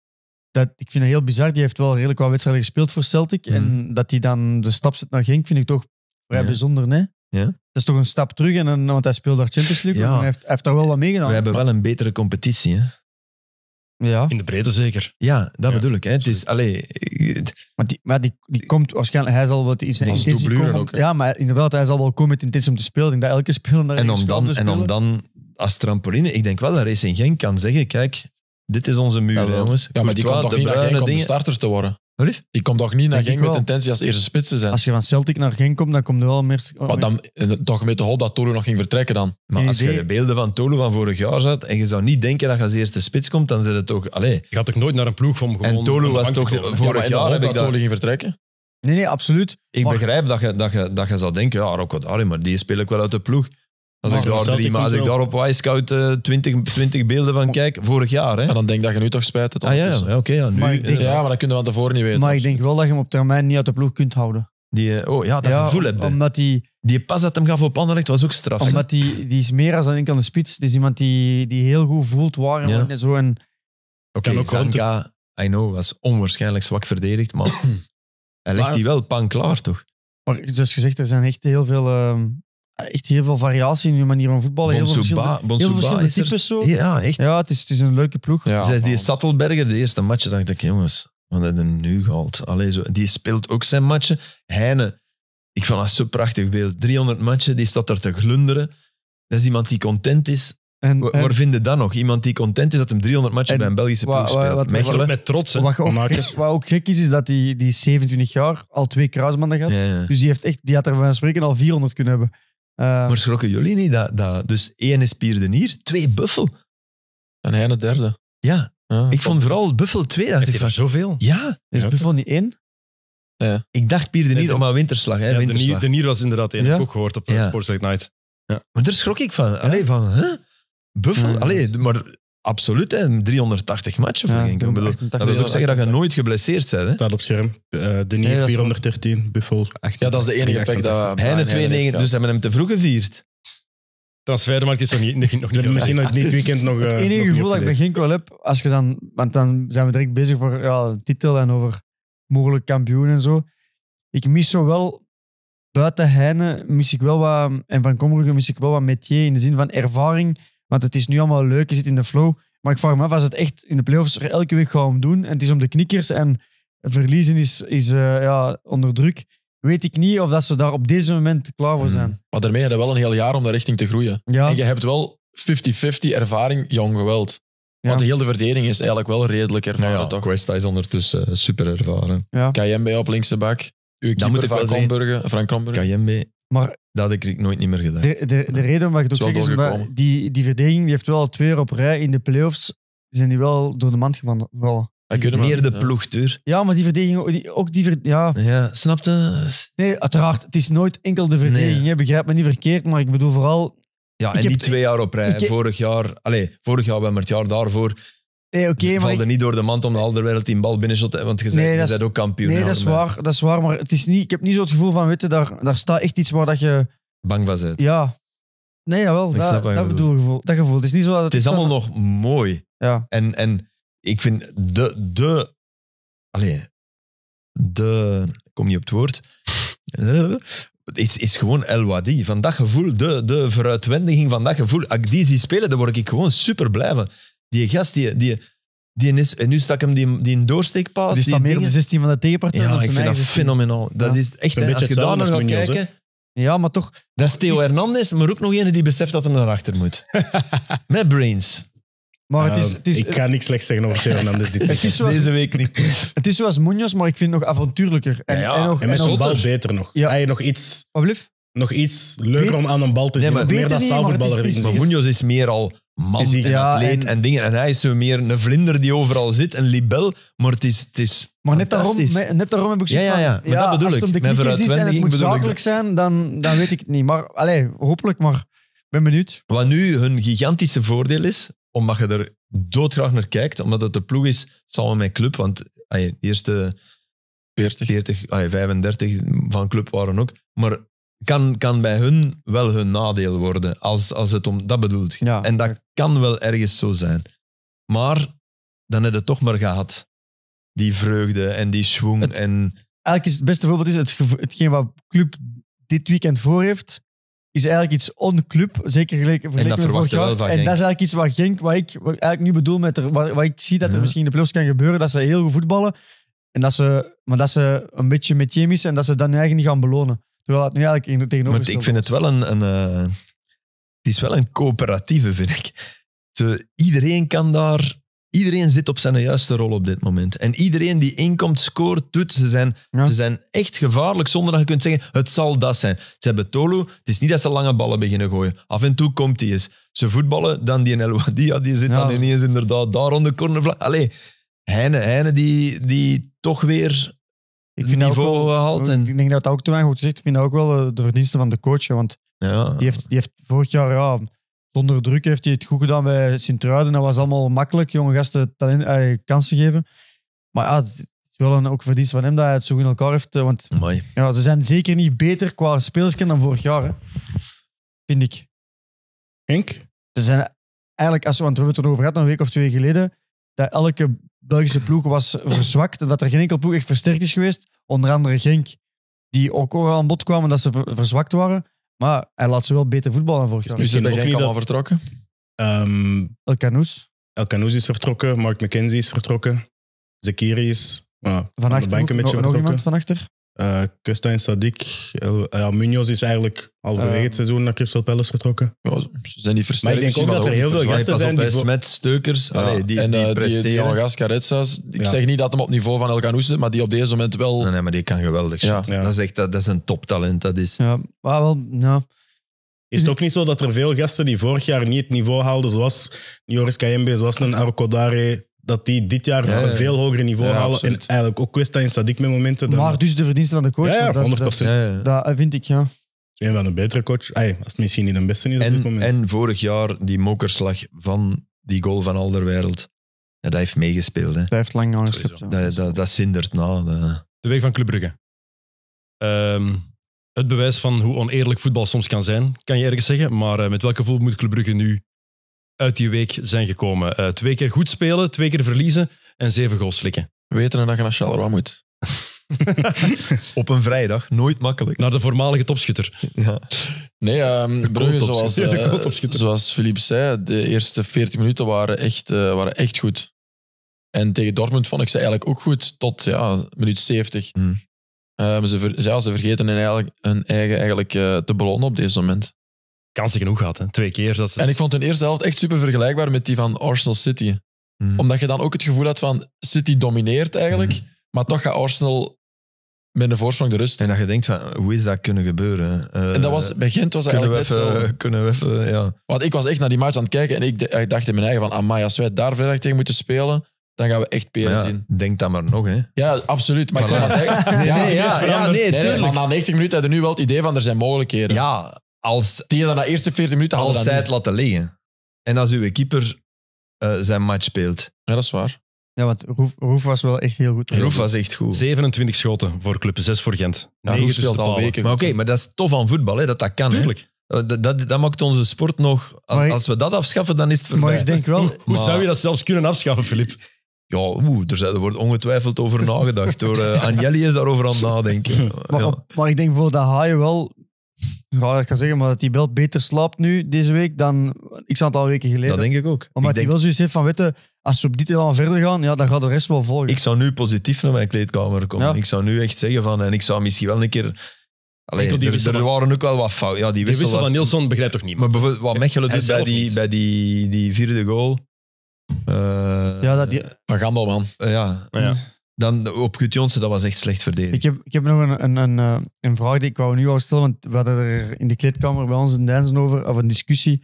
Speaker 5: Dat, ik vind het heel bizar. Die heeft wel redelijk wat wedstrijden gespeeld voor Celtic. En mhm. dat hij dan de stap zet naar Genk vind ik toch vrij bijzonder, nee? Ja. Dat is toch een stap terug, en een, want hij
Speaker 4: speelt daar Champions League. Ja. Hij, heeft, hij heeft daar wel wat meegedaan. We hebben wel een betere competitie, hè? Ja. In de breedte zeker. Ja, dat bedoel ik. Hè. Het is, allee, maar die, maar die, komt
Speaker 5: waarschijnlijk, hij zal wat iets intentie komen. Ook, ja, maar inderdaad, hij zal wel komen met intentie om te spelen. Ik dat elke speler en
Speaker 4: om dan En om dan als trampoline, ik denk wel dat Racing Genk kan zeggen, kijk, dit is onze
Speaker 3: muur, jongens. Ja, maar die kan toch niet naar Genk om de starter te worden? ik kom toch niet naar Geng Genk met intentie als eerste spits te zijn?
Speaker 5: Als je van Celtic naar Genk komt, dan komt er wel meer... Maar dan,
Speaker 3: oh, eh, toch met de hoop dat Tolu nog ging vertrekken
Speaker 4: dan. Maar als je de beelden van Tolu van vorig jaar zat en je zou niet denken dat je als eerste spits komt, dan zit het toch... Allee. Je
Speaker 1: gaat toch nooit naar een ploeg om gewoon... En Tolo was toch vorig jaar heb ik dat Tolu ging vertrekken? Nee, nee,
Speaker 4: absoluut. Ik begrijp dat je, dat, je, dat je zou denken, ja, Rocco maar die speel ik wel uit de ploeg. Als, ik, daar drie, als ik daar
Speaker 3: op Wisecout 20, eh, 20 beelden van kijk, vorig jaar. Hè? Ja, dan denk dat je nu toch spijt hebt. Ah, ja, ja. oké. ja, maar, eh, ja, maar dat kunnen we van tevoren niet weten. Maar
Speaker 5: ik denk wel dat je hem op termijn niet uit de ploeg kunt houden.
Speaker 3: Die, eh, oh ja, dat ja, gevoel heb omdat die, die pas dat hem gaf op Anderlecht was ook straf. Omdat
Speaker 5: die, die is meer dan enkel aan de spits. Die is iemand die, die heel goed voelt waar en zo. En...
Speaker 4: Oké, okay, Zanka, I know, was onwaarschijnlijk zwak verdedigd, maar hij legt die wel pan klaar, toch?
Speaker 5: Maar zoals gezegd, er zijn echt heel veel... Ehm, echt heel veel variatie in je manier van voetballen. Heel veel verschillende, types zo. Ja, echt. Ja, het is, het is een leuke ploeg.
Speaker 4: die Sattelberger, de eerste match, dacht ik, jongens, wat hebben we nu gehaald? zo, die speelt ook zijn matchen. Heine, ik vond dat zo prachtig beeld. 300 matchen, die staat er te glunderen. Dat is iemand die content is. En, waar, vinden dan nog? Iemand die content is dat hem 300 matchen bij een Belgische ploeg speelt. Wat, met trots. Wat, ook,
Speaker 5: ook gek is, is dat die, die 27 jaar al twee
Speaker 4: kruismannen gaat. Dus
Speaker 5: die, heeft echt, die had er van spreken al 400 kunnen hebben. Ehm, maar schrokken
Speaker 4: jullie niet? Dat, dat, dus één is Pierdenier, de twee Buffel. En hij een derde. Ja. ik vond vooral Buffel twee dat is van zoveel? Ja. Is Buffel niet één? Ja. Ik dacht Pierdenier de Nier, om maar winterslag. Hè, winterslag. De, Nier, was inderdaad één. Ik ook gehoord op Sports Night. Maar daar schrok ik van. Allee, van, hè? Buffel, allee, maar Absoluut, hè. 380 matchen voor ja, dat wil ook zeggen dat
Speaker 2: je nooit geblesseerd bent. Hè? Staat op scherm. Uh, Denier 413, Buffel Ja, dat is de enige plek dat... Heine 92, ah, dus
Speaker 1: hebben
Speaker 4: hem te vroeg gevierd.
Speaker 1: Transfermarkt is nog niet... nog dat ik misschien dit weekend nog... het eh, enige gevoel dat ik bij Genk
Speaker 5: wel heb, als je dan, want dan zijn we direct bezig voor ja, titel en over mogelijk kampioen en zo. Ik mis zo wel... Buiten Heine mis ik wel wat... En van Komrugge mis ik wel wat metier in de zin van ervaring want het is nu allemaal leuk, je zit in de flow. Maar ik vraag me af, als het echt in de playoffs elke week gaan doen en het is om de knikkers en verliezen is, is eh, ja, onder druk, weet ik niet of dat ze daar op deze moment klaar voor hmm. zijn.
Speaker 3: Maar daarmee heb je wel een heel jaar om de richting te groeien. Ja. En je hebt wel 50-50 ervaring jong geweld. Want de hele verdediging is eigenlijk wel redelijk ervaren. Nou ja, toch? Questa is ondertussen eh, super ervaren. Ja. KMB op linkse bak. Uw keeper, Frank Kromburgen. Frank Kromburgen. KMB. Maar dat had ik nooit niet meer gedaan.
Speaker 4: De, de, de reden, waarom, ik het ook
Speaker 5: die, die verdediging die heeft wel twee op rij in de playoffs. Zijn die wel door de mand gevallen? kunnen meer de ploeg duur. Ja, maar die verdediging, ook die ja. ja. Snapte? Nee, uiteraard. Het is nooit enkel de verdediging. Nee. Je me niet verkeerd, maar ik bedoel vooral.
Speaker 4: Ja, en die twee jaar op rij. Vorig jaar, allez, vorig jaar bij het jaar daarvoor Nee, oké, niet door de mand om de wereld in bal binnen te want je nee, bent ook kampioen. Nee, dat is, waar,
Speaker 5: dat is waar, maar het is niet, ik heb niet zo het gevoel van, witte, daar, daar staat echt iets waar dat je... Bang van bent. Ja. Nee, jawel, ik dat, dat gevoel, dat gevoel. Het is niet zo dat het... het is allemaal nog
Speaker 4: mooi. Ja. En, en ik vind de... de Allee, de... Ik kom niet op het woord. is, is gewoon El Wadi. Van dat gevoel, de, de veruitwendiging van dat gevoel. Als ik die zie spelen, daar word ik gewoon super blij van die gast, die, die, die is, en nu stak hem die, die een doorsteekpaas. Die staat meer op de 16
Speaker 5: van de tegenpartij. Ja, ik vind dat fenomenaal. Dat is echt, een als je daar gaat kijken...
Speaker 4: Ja, maar toch... Dat is Theo Hernandez, maar ook nog een die beseft dat hij naar achter moet. Met brains. Maar ah, het is, ik kan niks slechts zeggen over Theo
Speaker 5: Hernandez dit Zoals, Deze
Speaker 4: week niet. Het
Speaker 5: is zoals Munoz, maar ik vind het nog avontuurlijker. En, en, nog, en met zo'n
Speaker 2: bal beter nog. Ja. Hij nog iets... Wat nog iets leuker om aan een bal te zien. meer dan zaalvoetballer is. Maar
Speaker 4: Munoz is meer al man atleet en, dingen. En hij is zo meer een vlinder die overal zit, een libel. Maar het is, het is Maar net daarom, net daarom heb ik zoiets Ja, ja, ja. van... Maar dat bedoel als het ik. om de Mijn is en het moet zakelijk
Speaker 5: zijn, dan, dan weet ik het niet. Maar allez, hopelijk, maar ik
Speaker 4: ben benieuwd. Wat nu hun gigantische voordeel is, omdat je er doodgraag naar kijkt, omdat het de ploeg is samen met club, want de eerste 40. 40, 35 van club waren ook. Maar kan, kan bij hun wel hun nadeel worden. Als, als het om dat bedoelt. en dat kan wel ergens zo zijn. Maar dan heb je het toch maar gehad. Die vreugde en die schwung. Het, en... Eigenlijk is beste voorbeeld is
Speaker 5: het, hetgeen wat Club dit weekend voor heeft. Is eigenlijk iets onclub, zeker vergeleken, met vorig jaar. En dat is eigenlijk iets waar Genk, wat ik wat eigenlijk nu bedoel met er, wat, ik zie dat er misschien in de plus kan gebeuren, dat ze heel goed voetballen, en dat ze, maar dat ze een beetje met je missen en dat ze dan eigenlijk niet gaan belonen. Terwijl het nu eigenlijk tegenover Maar ik vind
Speaker 4: het wel een... een eh, het is wel een coöperatieve, vind ik. Zo, iedereen kan daar... Iedereen zit op zijn juiste rol op dit moment. En iedereen die inkomt, scoort, doet. Ze zijn, ze zijn echt gevaarlijk zonder dat je kunt zeggen, het zal dat zijn. Ze hebben Tolo. het is niet dat ze lange ballen beginnen gooien. Af en toe komt hij eens. Ze voetballen, dan die Wadia, die zit dan ineens inderdaad daar rond de cornervlak. Allee, Heine, Heine die, die toch weer ik vind niveau gehaald. En...
Speaker 5: Ik denk dat het ook te goed wordt gezegd. Ik vind ook wel eh, de verdiensten van de coach. Want ja. die, heeft, die heeft vorig jaar, ja, zonder druk, heeft hij het goed gedaan bij Sint-Truiden. Dat was allemaal makkelijk, jonge gasten talent, eh, kansen geven. Maar ja, het is wel een ook verdienst van hem dat hij het zo goed in elkaar heeft. Eh, want ja, ze zijn zeker niet beter qua spelerskind dan vorig jaar. Hè. Vind ik. Henk? Ze zijn eigenlijk, als, want we hebben het erover gehad een week of twee geleden, dat elke Belgische ploeg was verzwakt. Dat er geen enkel ploeg echt versterkt is geweest. Onder andere Genk, die ook al aan bod kwamen dat ze verzwakt waren. Maar hij laat ze wel beter voetballen voor. Dus jaar. Dus zijn
Speaker 2: Genk allemaal vertrokken? Um, El Canoes. El is vertrokken. Mark McKenzie is vertrokken. Zekiri is nou, van de bank een beetje vertrokken. Nog iemand van achter? Uh, eh, Kusta en Sadik. Eh, eh, ja, Munoz is eigenlijk halverwege het seizoen naar Crystal Palace getrokken. Ja, ze zijn
Speaker 3: niet versterkt. Maar ik denk ook dat er heel veel gasten zijn. die Met Steukers, die, en, die, uh, Ik zeg niet dat hem op niveau van El Canoes maar die op deze moment wel... Nee, maar die kan geweldig ja. Dat, is echt, dat, dat is een toptalent. Dat is...
Speaker 2: Ja, maar wel, Is het ook niet zo dat er veel gasten die vorig jaar niet het niveau haalden, zoals Joris KMB, zoals een Arco dat die dit jaar ja, een veel hoger niveau halen. En eigenlijk ook Questa en ik met momenten. Maar dus
Speaker 5: de verdiensten van de coach. Ja,
Speaker 2: dat, 100%. Dat, eh, vind ik, ja een van de betere coach. Ay, als het misschien niet de beste is en, op dit moment.
Speaker 4: En vorig jaar die mokerslag van die goal van Alderwereld. Ja, dat heeft meegespeeld. Hè. Dat heeft lang aan Dat, dat, dat zindert na.
Speaker 1: De... week van Club Brugge. Ehm, het bewijs van hoe oneerlijk voetbal soms kan zijn, kan je ergens zeggen. Maar eh, met welke gevoel moet Club Brugge nu uit die week zijn gekomen. Eh, twee keer goed spelen, twee keer verliezen en zeven goals slikken. Weten dat je naar Charleroi moet. Op een vrijdag, nooit makkelijk. Naar de voormalige topschutter. Ja.
Speaker 3: Nee, um, Brugge, zoals, eh, zoals Philippe zei, de eerste 40 minuten waren echt, eh, waren echt goed. En tegen Dortmund vond ik ze eigenlijk ook goed, tot ja, minuut 70. Hmm. Ehm, ze, ver, ze vergeten hun, eigenlijk, hun eigen eigenlijk te belonen op deze moment kansen genoeg gehad. Hè. Twee keer. Dat En ik vond hun eerste helft echt super vergelijkbaar met die van Arsenal City. Hmm. Omdat je dan ook het gevoel had van City domineert eigenlijk, hmm. maar toch gaat Arsenal met een voorsprong de rust. En dat je denkt van, hoe is dat kunnen gebeuren? Uh, en dat was, eh, bij Gent was dat eigenlijk we net zo.
Speaker 4: Kunnen we even, ja.
Speaker 3: Want ik was echt naar die match aan het kijken en ik eh, dacht in mijn eigen van, amai, als wij daar vrijdag tegen moeten spelen, dan gaan we echt peren zien. Denk dat maar nog, hè. Ja, absoluut. Maar ik kan zeggen... nee, nee, ja, nee, na 90 minuten hadden we nu wel het idee van, er zijn mogelijkheden. Ja, als, die je dan na eerste 40 minuten half zij
Speaker 4: laten liggen. En als uw keeper eh, zijn match speelt. Ja, dat is waar.
Speaker 5: Ja, want Roef, Roef was wel echt heel goed. Roef
Speaker 4: was echt goed. 27 schoten voor club, 6 voor Gent.
Speaker 1: Ja, Roef speelt al weken. Maar oké,
Speaker 4: maar dat is tof aan voetbal, hè, dat dat kan. hè. Eh, dat, dat, maakt onze sport nog... Als, als we dat afschaffen, dan is het Maar ik denk wel, Hoe Maar- zou je dat zelfs kunnen afschaffen, Filip? Ja, oeh, er, wordt ongetwijfeld over nagedacht. Door, eh is daarover aan het nadenken. maar,
Speaker 5: maar ik denk voor dat Haaien wel ik ik kan zeggen, maar dat die wel beter slaapt nu deze week dan ik zat aantal weken geleden. Dat denk ik ook. Omdat hij wel zoiets heeft van, weten, als we op dit aan verder gaan, ja,
Speaker 4: dan gaat de rest wel volgen. Ik zou nu positief naar mijn kleedkamer komen. Ik zou nu echt zeggen van, en ik zou misschien wel een keer... er, er waren ook wel wat fouten. Ja, die wissel, van Nilsson begrijpt toch niet? Maar bijvoorbeeld wat Mechelen doet bij, die, bij die, die vierde goal... Uh, ja, dat die... Van Gandelman. Eh, ja. ja dan op Gutjonsen, dat was echt slecht verdedigd. Ik heb,
Speaker 5: ik heb nog een, een, een, eh, een vraag die ik wou nu al stellen, want we hadden er in de kleedkamer bij ons een dansen over, of een discussie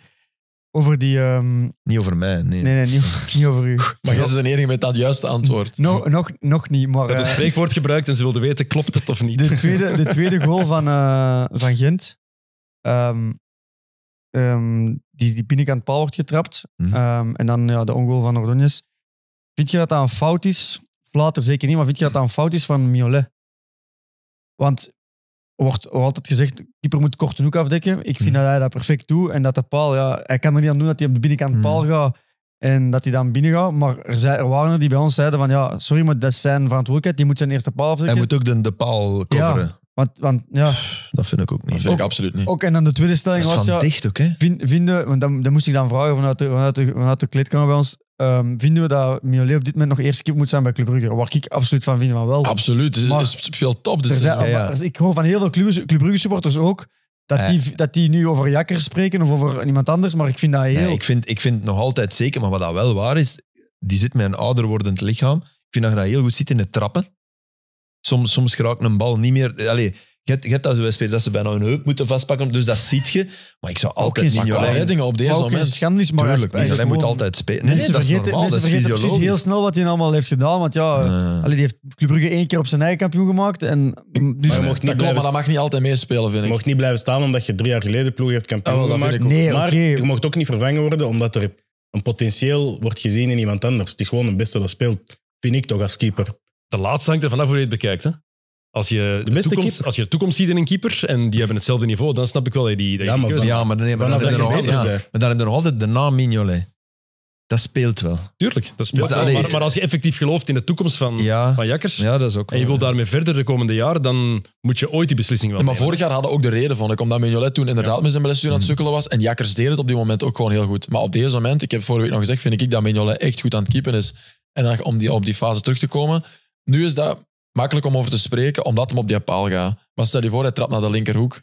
Speaker 5: over die... Ehm,
Speaker 1: niet over mij, nee.
Speaker 3: Nee, nee
Speaker 5: niet, niet over u. Maar jij bent
Speaker 3: de enige met dat
Speaker 1: juiste antwoord. nog, nog
Speaker 5: niet, maar... Het eh, spreekwoord
Speaker 1: gebruikt en ze wilden weten, klopt het of niet? De tweede, de tweede
Speaker 5: goal van, eh, van Gent, um, um, die, die binnenkant paal wordt getrapt, mhm. en dan ja, de ongoal van Ordonez. Vind je dat dat een fout is Plater zeker niet, maar vind je dat dan fout is van Miolet? Want er wordt altijd gezegd, keeper moet korte hoek afdekken. Ik vind hmm. dat hij dat perfect doet en dat de paal, ja, hij kan er niet aan doen dat hij op de binnenkant hmm. paal gaat en dat hij dan binnen gaat. Maar er, zei, er waren er die bij ons zeiden van, ja, sorry, maar dat is zijn verantwoordelijkheid, die moet zijn eerste paal afdekken. Hij moet ook de, de paal coveren. Want, want, ja.
Speaker 1: Dat vind ik ook niet. Dat vind ik absoluut niet. Ook, en dan de tweede stelling was... ja, dicht ook,
Speaker 5: Vinden, want dan, dan moest ik dan vragen vanuit de, vanuit de, vanuit de bij ons. Ehm, vinden we dat Mignolet op dit moment nog eerste keeper moet zijn bij Club Brugge? Waar ik absoluut van vind, van wel. Absoluut, het dus is veel top. maar, ik hoor van heel veel Club, Brugge supporters ook dat, eh. die, dat die nu over Jakkers spreken of over iemand anders,
Speaker 4: maar ik vind dat heel... ik, vind, ik vind nog altijd zeker, maar wat dat wel waar is, die zit met een ouder wordend lichaam. Ik vind dat je dat heel goed ziet in het trappen. Soms, soms ik een bal niet meer... Allez, je hebt, dat dat ze bijna hun heup moeten vastpakken, dus dat ziet je. Maar ik zou altijd niet jouw reddingen op deze moment. maar hij moet altijd spelen. Nee, dat vergeten, is normaal, precies heel
Speaker 5: snel wat hij allemaal heeft gedaan. Want ja, die heeft Club Brugge één keer op zijn eigen kampioen gemaakt. En, dus maar, mocht dat
Speaker 2: mag niet altijd meespelen, vind ik. Je mocht niet blijven staan omdat je drie jaar geleden ploeg heeft kampioen ah, gemaakt. Nee, maar okay. je mocht ook niet vervangen worden omdat er een potentieel wordt gezien in iemand anders. Het is gewoon een beste dat speelt, vind ik toch als keeper.
Speaker 1: De laatste hangt er vanaf hoe je het bekijkt, hè? Als je, de, toekomst, als je de ziet in een keeper en die hebben hetzelfde niveau, dan snap ik wel die, die ja, maar ja, maar dan hebben we nog, altijd,
Speaker 4: nog altijd de naam Mignolet. Dat speelt wel. Tuurlijk, dat
Speaker 1: speelt dus Maar, maar, als je effectief gelooft in de toekomst van, van Jakkers ja, en je wilt daarmee verder de komende jaren, dan moet je ooit die beslissing wel Maar vorig
Speaker 3: jaar hadden ook de reden, vond ik, omdat Mignolet toen inderdaad met zijn blessure aan het mm. sukkelen was. En Jakkers deed het op die moment ook gewoon heel goed. Maar op deze moment, ik heb vorige week nog gezegd, vind ik dat Mignolet echt goed aan het keepen is. En dan, om die, op die fase terug te komen, nu is dat makkelijk om over te spreken, omdat hem op die paal gaat. Maar stel je voor, hij trapt naar de linkerhoek.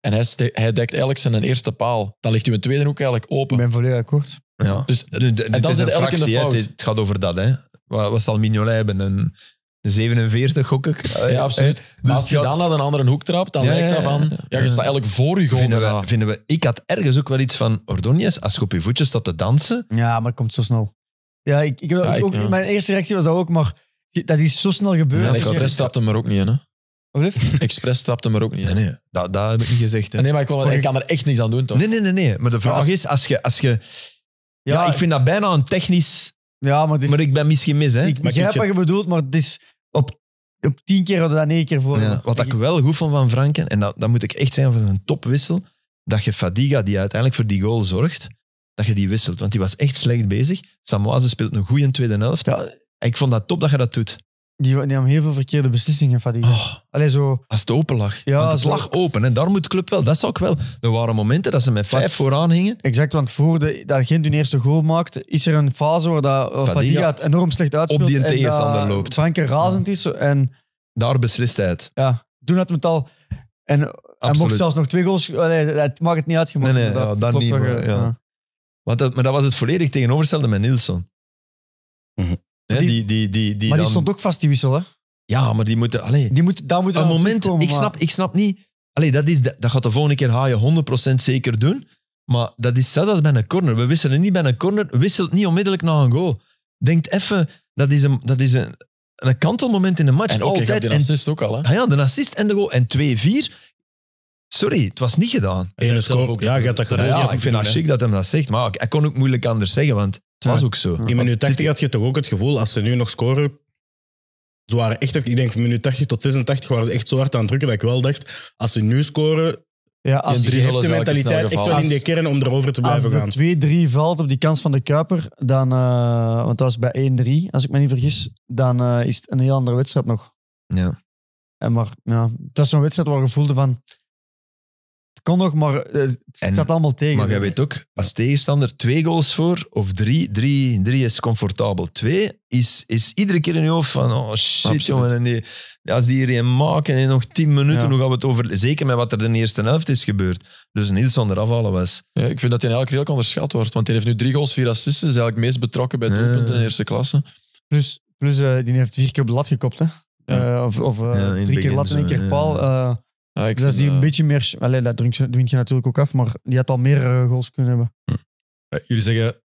Speaker 3: En hij, hij dekt eigenlijk zijn eerste paal. Dan ligt een tweede hoek eigenlijk
Speaker 5: open. Ik ben volledig akkoord.
Speaker 4: Ja.
Speaker 3: Dus, en dat is, de fout. het, gaat over dat. Hè.
Speaker 4: Wat, wat zal Mignolet hebben? Een 47, gok ik. Ja, eh, absoluut. Eh, dus als je dan
Speaker 3: naar een andere hoek trapt, dan ja, lijkt dat van... Ja, je staat eigenlijk voor je gewoon. Vinden
Speaker 4: we, vinden we, ik had ergens ook wel iets van... Ordonez, als je op je voetjes staat te dansen... Ja, maar het komt zo snel.
Speaker 3: Ja, ik, ik, ook, mijn eerste
Speaker 5: reactie was dat ook, maar dat is zo snel gebeurd. Nee, Express
Speaker 3: trapte hem er ook niet in, hè? Express trapte hem er ook niet in. Nee, nee, dat, dat heb ik niet gezegd. Hè. Nee, maar ik, ik kan er
Speaker 4: echt niks aan doen, toch? Nee, nee, nee. nee. Maar de vraag is, als je... Als je ja, ik, vind dat bijna een technisch... Ja, maar, is, maar ik ben misschien mis, hè? Ik begrijp wat je bedoelt, maar het is op, op tien keer hadden dat één keer voor ja, Wat ik wel goed vond van Franken, en dat, dat moet ik echt zeggen, van een topwissel, dat je Fadiga, die uiteindelijk voor die goal zorgt, dat je die wisselt. Want die was echt slecht bezig. Samoise speelt een goede tweede helft. Ja, ik vond dat top dat je dat doet.
Speaker 5: Die, die hebben heel veel verkeerde beslissingen, Fadi. Oh,
Speaker 4: zo... Als het open lag. Ja, het lag open. En daar moet de club wel... Dat zou ik wel... Er waren momenten dat ze met vijf vooraan hingen.
Speaker 5: Exact, want voor de, dat Gent hun eerste goal maakte, is er een fase waar dat, enorm slecht uitspeelt. Op die en tegenstander loopt. Franke razend is. En, daar beslist hij het. Ja, doen het met al...
Speaker 4: En hij mocht zelfs nog twee goals... het maakt het niet uit. Nee, nee, dat, ja, dat niet. Maar, ja. Want dat, maar dat was het volledig tegenovergestelde met Nilsson. Mm die, die, die, die, maar dan... die stond ook vast, die wissel, hè? Ja, maar die moeten... Allee, die moet, daar moeten een moment, komen, ik, snap, ik snap niet... Allee, dat, is, dat, gaat de volgende keer ga je 100% zeker doen. Maar dat is hetzelfde als bij een corner. We wisselen niet bij een corner, wisselt niet onmiddellijk na een goal. Denkt even, dat is een, dat is een, een kantelmoment in een match. En ook, altijd. de assist ook al. Hè? Ah ja, de assist en de goal. En 2-4. Sorry, het was niet gedaan. En score, ook ja, dat Ja, ik vind het chic dat hij dat zegt. Maar ik kon ook moeilijk anders zeggen, want het was ook zo. In minuut 80 had
Speaker 2: je toch ook het gevoel, als ze nu nog scoren, ze waren echt, ik denk minuut 80 tot 86 waren ze echt zo hard aan het drukken dat ik wel dacht, als ze nu scoren, ja, als je hebt de mentaliteit echt wel in de kern om erover te blijven gaan. Als
Speaker 5: 2-3 valt op die kans van de Kuiper, dan, eh, want dat was bij 1-3, als ik me niet vergis, dan eh, is het een heel andere wedstrijd nog. Ja. En maar ja, het was zo'n wedstrijd waar je voelde van, het kon nog, maar eh,
Speaker 4: het zat allemaal tegen. Maar jij weet ook, als tegenstander twee goals voor of drie, drie, drie is comfortabel. Twee is, is iedere keer in je hoofd van, oh shit jongen, en als die hier een maken en nog tien minuten, ja. hoe
Speaker 3: gaan we het over... Zeker met wat er de eerste helft is gebeurd. Dus Nielsen eraf afvallen was. Ja, ik vind dat hij eigenlijk redelijk onderschat wordt, want hij heeft nu drie goals, vier assists, is eigenlijk meest betrokken bij doelpunten in de eerste klasse.
Speaker 5: Plus, plus eh, die heeft vier keer op de lat gekopt, hè? Eh, of, of drie keer lat en één keer paal. Ja, ah, dus dat is die eh, een beetje meer... Allee, dat drinkt je, je natuurlijk ook af, maar die had al meerdere goals kunnen hebben. Hm.
Speaker 1: Eh, jullie zeggen,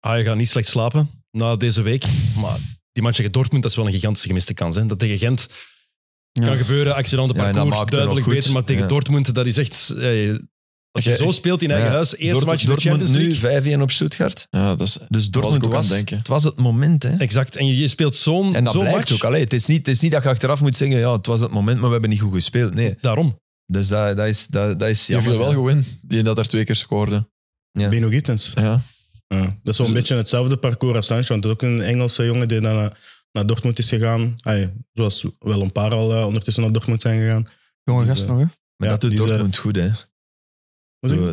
Speaker 1: ah, je gaat niet slecht slapen na deze week. Maar die match tegen Dortmund, dat is wel een gigantische gemiste kans. Hè? Dat tegen Gent kan gebeuren, accidenten, parcours, duidelijk beter. Maar tegen Dortmund, dat is echt... Eh, als je, zo speelt in eigen huis, eerste match in
Speaker 4: nu 5-1 op Stuttgart. Ja, dat is, dus Dortmund was, denken.
Speaker 1: het was het moment. Hè. Exact, en je, je speelt zo'n En dat match. ook.
Speaker 4: Allee, het, is niet, het is niet dat je achteraf moet zeggen, ja, het was het moment, maar we hebben niet goed gespeeld. Nee. Daarom. Dus dat, dat is, dat, dat is jammer. Je viel wel gewin. die dat er twee keer scoorde.
Speaker 2: Ja. Beno Gittens. Ja. ja. Dat is zo'n dus- beetje hetzelfde parcours als Sancho, want dat is ook een Engelse jongen die naar, naar Dortmund is gegaan. Hij was wel een paar al eh, ondertussen naar Dortmund zijn gegaan.
Speaker 4: Jonge dus, gast eh, nog, hè? Maar ja, dat doet eh, Dortmund goed, hè?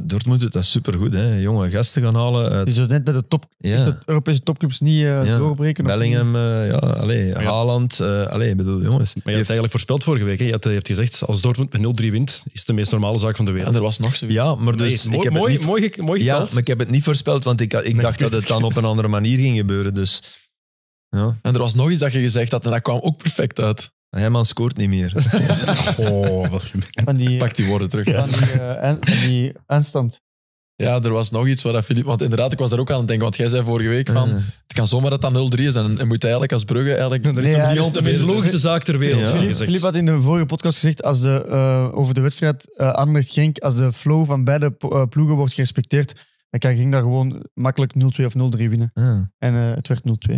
Speaker 4: Dortmund doet dat supergoed, hè. jonge gasten gaan halen. Uit... zou net bij de, top, ja. Europese topclubs niet eh, doorbreken. Bellingham, uh, ja, allee, Haaland, uh, allee, bedoel, jongens. Maar je, hebt eigenlijk voorspeld vorige week, hè. Je, hebt, hebt
Speaker 1: gezegd, als Dortmund met 0-3 wint, is het de meest normale zaak van de wereld. En er was nog zoiets. Ja, maar dus... ik heb mooi, het niet...
Speaker 4: mooi, mooi Ja, maar ik heb het niet voorspeld, want ik, ik dacht dat het dan op een andere manier ging gebeuren, dus...
Speaker 3: Ja. En er was nog iets dat je gezegd had en dat kwam ook perfect uit. Herman scoort niet meer.
Speaker 1: oh, was gemeen. Pak
Speaker 3: die woorden terug. Van die, eh, die aanstand. Ja, er was nog iets waar Filip... Want inderdaad, ik was daar ook aan het denken. Want jij zei vorige week van... Eh. Het kan zomaar dat dat 0-3 is. En, en moet eigenlijk als Brugge eigenlijk... ja, is de meest logische zaak ter wereld. Filip
Speaker 5: had in de vorige podcast gezegd als de, uh, over de wedstrijd uh, Anderlecht-Genk... Als de flow van beide ploegen wordt gerespecteerd... Dan kan Genk daar gewoon makkelijk 0-2 of 0-3 winnen. Ah. En uh, het werd 0-2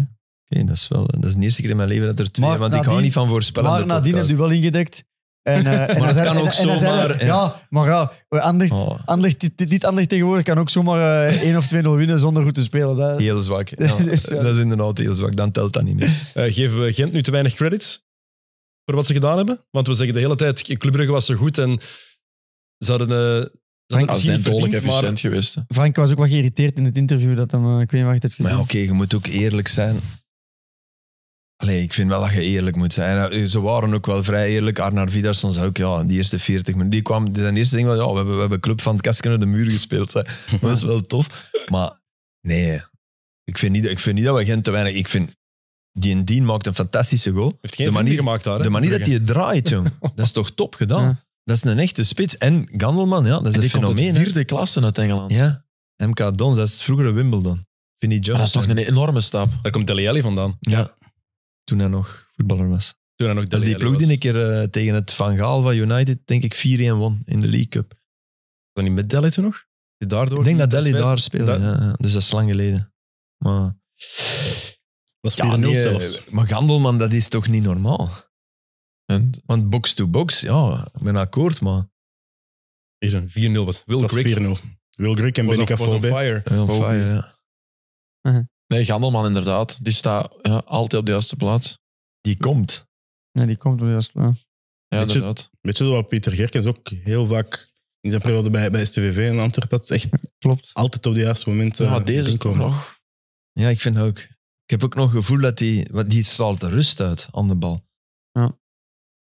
Speaker 4: okay, dat is wel dat is de eerste keer in mijn leven dat er twee, maar want ik hou niet van voorspellen. Maar nadien heb je wel ingedekt. En, eh, maar dat kan en, ook zomaar. ja,
Speaker 5: maar ja, Anderlecht, oh. dit, dit tegenwoordig kan ook zomaar 1 eh, of 2-0 winnen zonder goed te spelen. Dat... Heel zwak. Ja. Dus, eh, dat is
Speaker 1: inderdaad heel zwak, dan telt dat niet meer. Uh, geven we Gent nu te weinig credits voor wat ze gedaan hebben? Want we zeggen de hele tijd, Club Brugge was zo goed en ze hadden... Uh, dodelijk efficiënt geweest.
Speaker 5: Frank was ook wat geïrriteerd in het interview dat hem, ik weet niet wat heeft gezien. Maar
Speaker 4: oké, je moet ook eerlijk zijn. Allee, ik vind wel dat je eerlijk moet zijn. Eh, ze waren ook wel vrij eerlijk. Arnaud Vidarsson zei ook, ja, die eerste 40 minuten. Die kwam, zijn eerste ding was, ja, we hebben, we hebben Club van het Kasken naar de muur gespeeld. Hè. Dat is wel tof. Maar nee, ik vind niet, ik vind niet dat we Gent te weinig... Ik vind, die Indien Dien maakt een fantastische goal. Heeft geen de manier, gemaakt daar, De manier dat hij het draait, jong. dat is toch top gedaan. Dat is een echte spits. En Gandelman, ja, dat is een fenomeen. Die vierde klasse uit Engeland. Ja, MK Dons, dat is vroeger Wimbledon. Vinnie Jones. Ah, dat is toch een enorme stap. Daar komt Delielli vandaan. ja toen hij nog voetballer was. Toen hij nog dat is die ploeg een keer uh, tegen het Van Gaal van United, denk ik, 4-1 won in de League Cup. Was dat niet met Delhi toen nog? daardoor ik denk dat Delhi daar speelde, Ja, dus dat is lang geleden. Maar... Was 4-0 zelfs. Eh, maar Gandelman, dat is toch niet normaal? En? Want box-to-box, -box, ja, ik akkoord, maar... Is een
Speaker 3: 4-0 was Will Grigg. 4-0. Will en Benica Fobé. On fire. fire, ja. Mhm. Nee, Gandelman inderdaad. Die staat
Speaker 2: altijd op de juiste plaats. Die komt.
Speaker 5: Nee, die komt op de juiste plaats. Ja, weet inderdaad.
Speaker 2: Je, weet je wat Pieter Gerkens ook heel vaak in zijn periode bij, bij STVV in Antwerpen Echt Klopt. altijd op de juiste momenten. Ja, deze toch nog.
Speaker 4: Ja, ik vind ook. Ik heb ook nog het gevoel dat
Speaker 3: die, die straalt de rust uit aan de bal. Ja.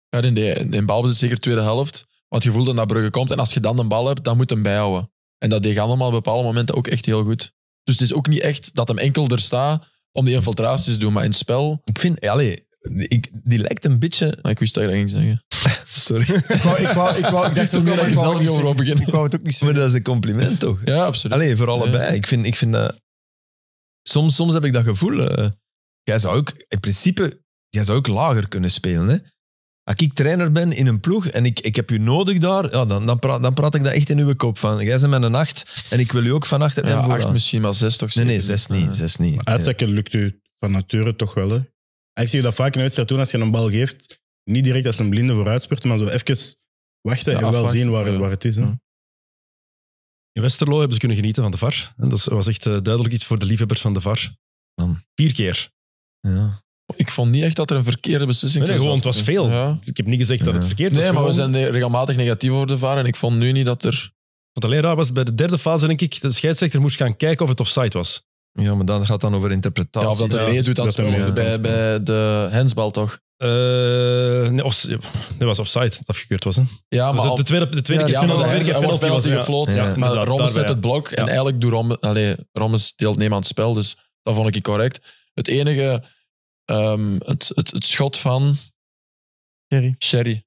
Speaker 3: Ja, in de, in de het zeker tweede helft. Want je voelt dat naar Brugge komt. En als je dan de bal hebt, dan moet hem bijhouden. En dat deed allemaal op bepaalde momenten ook echt heel goed. Dus het is ook niet echt dat hem enkel er staat om die infiltraties te doen. Maar in het spel... Ik vind... Allee, ik, die lijkt een beetje... Ah, ik wist dat je dat ging zeggen. Sorry. ik, wou, ik, wou, ik, ik dacht ook meer dat je zelf niet over
Speaker 4: beginnen. Ik wou het ook niet zeggen. Maar dat is een compliment, toch? Ja, absoluut. Allee, voor allebei. Ik, vind, ik vind dat... Soms, soms heb ik dat gevoel... Eh, jij zou ook... In principe... Jij zou ook lager kunnen spelen, hè? als ik trainer ben in een ploeg en ik, ik heb u nodig daar, ja, dan, dan, praat, dan praat ik dat echt in uw kop van. Jij bent met een acht en ik wil u
Speaker 2: ook van achter.
Speaker 3: Ja, acht misschien, maar zes toch? Nee, nee,
Speaker 2: zes niet. Zes niet. lukt u van nature toch wel, Ik zie dat vaak in wedstrijd als je een bal geeft, niet direct als een blinde vooruitspurt, maar zo even wachten en wel zien waar, waar het is. In
Speaker 1: Westerlo hebben ze kunnen genieten van de VAR. dat was echt eh, duidelijk iets voor de liefhebbers van de VAR. Vier keer.
Speaker 3: Ja. Ik vond niet echt dat er een verkeerde beslissing nee, was. Gewoon, het was veel.
Speaker 1: Ik heb niet gezegd dat het verkeerd was. Nee, maar we zijn
Speaker 3: regelmatig negatief worden varen. En ik vond nu niet dat er... Wat alleen raar was, bij de derde fase denk ik,
Speaker 1: de scheidsrechter moest gaan kijken of het offside was. Ja, maar dan gaat dan over interpretatie. Ja, dat bij, bij de hensbal toch? Uh, nee, of, nee, was offside dat afgekeurd was. Hè? Ja, maar de tweede, de tweede keer penalty, de tweede keer penalty, was, gefloten. Ja. Maar Rommes zet het blok en
Speaker 3: eigenlijk doet Rommes... deelt neem aan het spel, dus dat vond ik correct. Het enige Ehm, het, het, het schot van. Sherry. Sherry.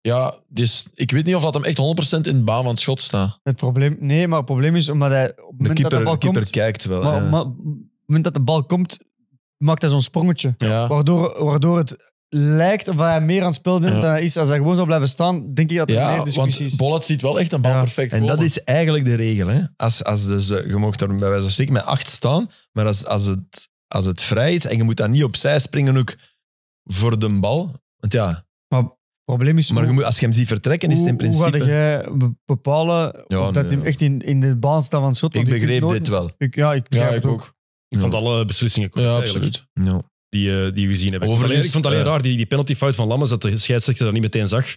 Speaker 3: Ja, dus ik weet niet of dat hem echt 100% in de baan van het schot staat.
Speaker 5: Het probleem, nee, maar het probleem is omdat hij. Op het moment de keeper, dat de bal komt, kijkt wel. Maar, maar, op het moment dat de bal komt, maakt hij zo'n sprongetje. Waardoor, waardoor het lijkt of hij meer aan het spelen ja. dan is. Als hij gewoon zou blijven
Speaker 4: staan, denk ik dat hij ja, meer discussies want Bollet ziet wel echt een bal perfect perfect En dat is eigenlijk de regel. Hè? Als, als dus, je mocht er bij wijze van spreken met acht staan, maar als, als het als het vrij is en je moet daar niet opzij springen ook voor de bal. Want ja. Maar probleem is. Maar je moet, als je hem ziet vertrekken, is het in principe. Hoe ga
Speaker 5: jij bepalen of dat nee, hem echt in, in de baan staat van schot? Ik begreep dit wel. Ik, ja, ik begrijp het ook. Ik vond
Speaker 1: alle beslissingen correct. Ja, absoluut. Die, eh, die we gezien hebben. Overigens, ik vond het alleen raar, die, die penaltyfout van Lammers, dat de scheidsrechter dat niet meteen zag.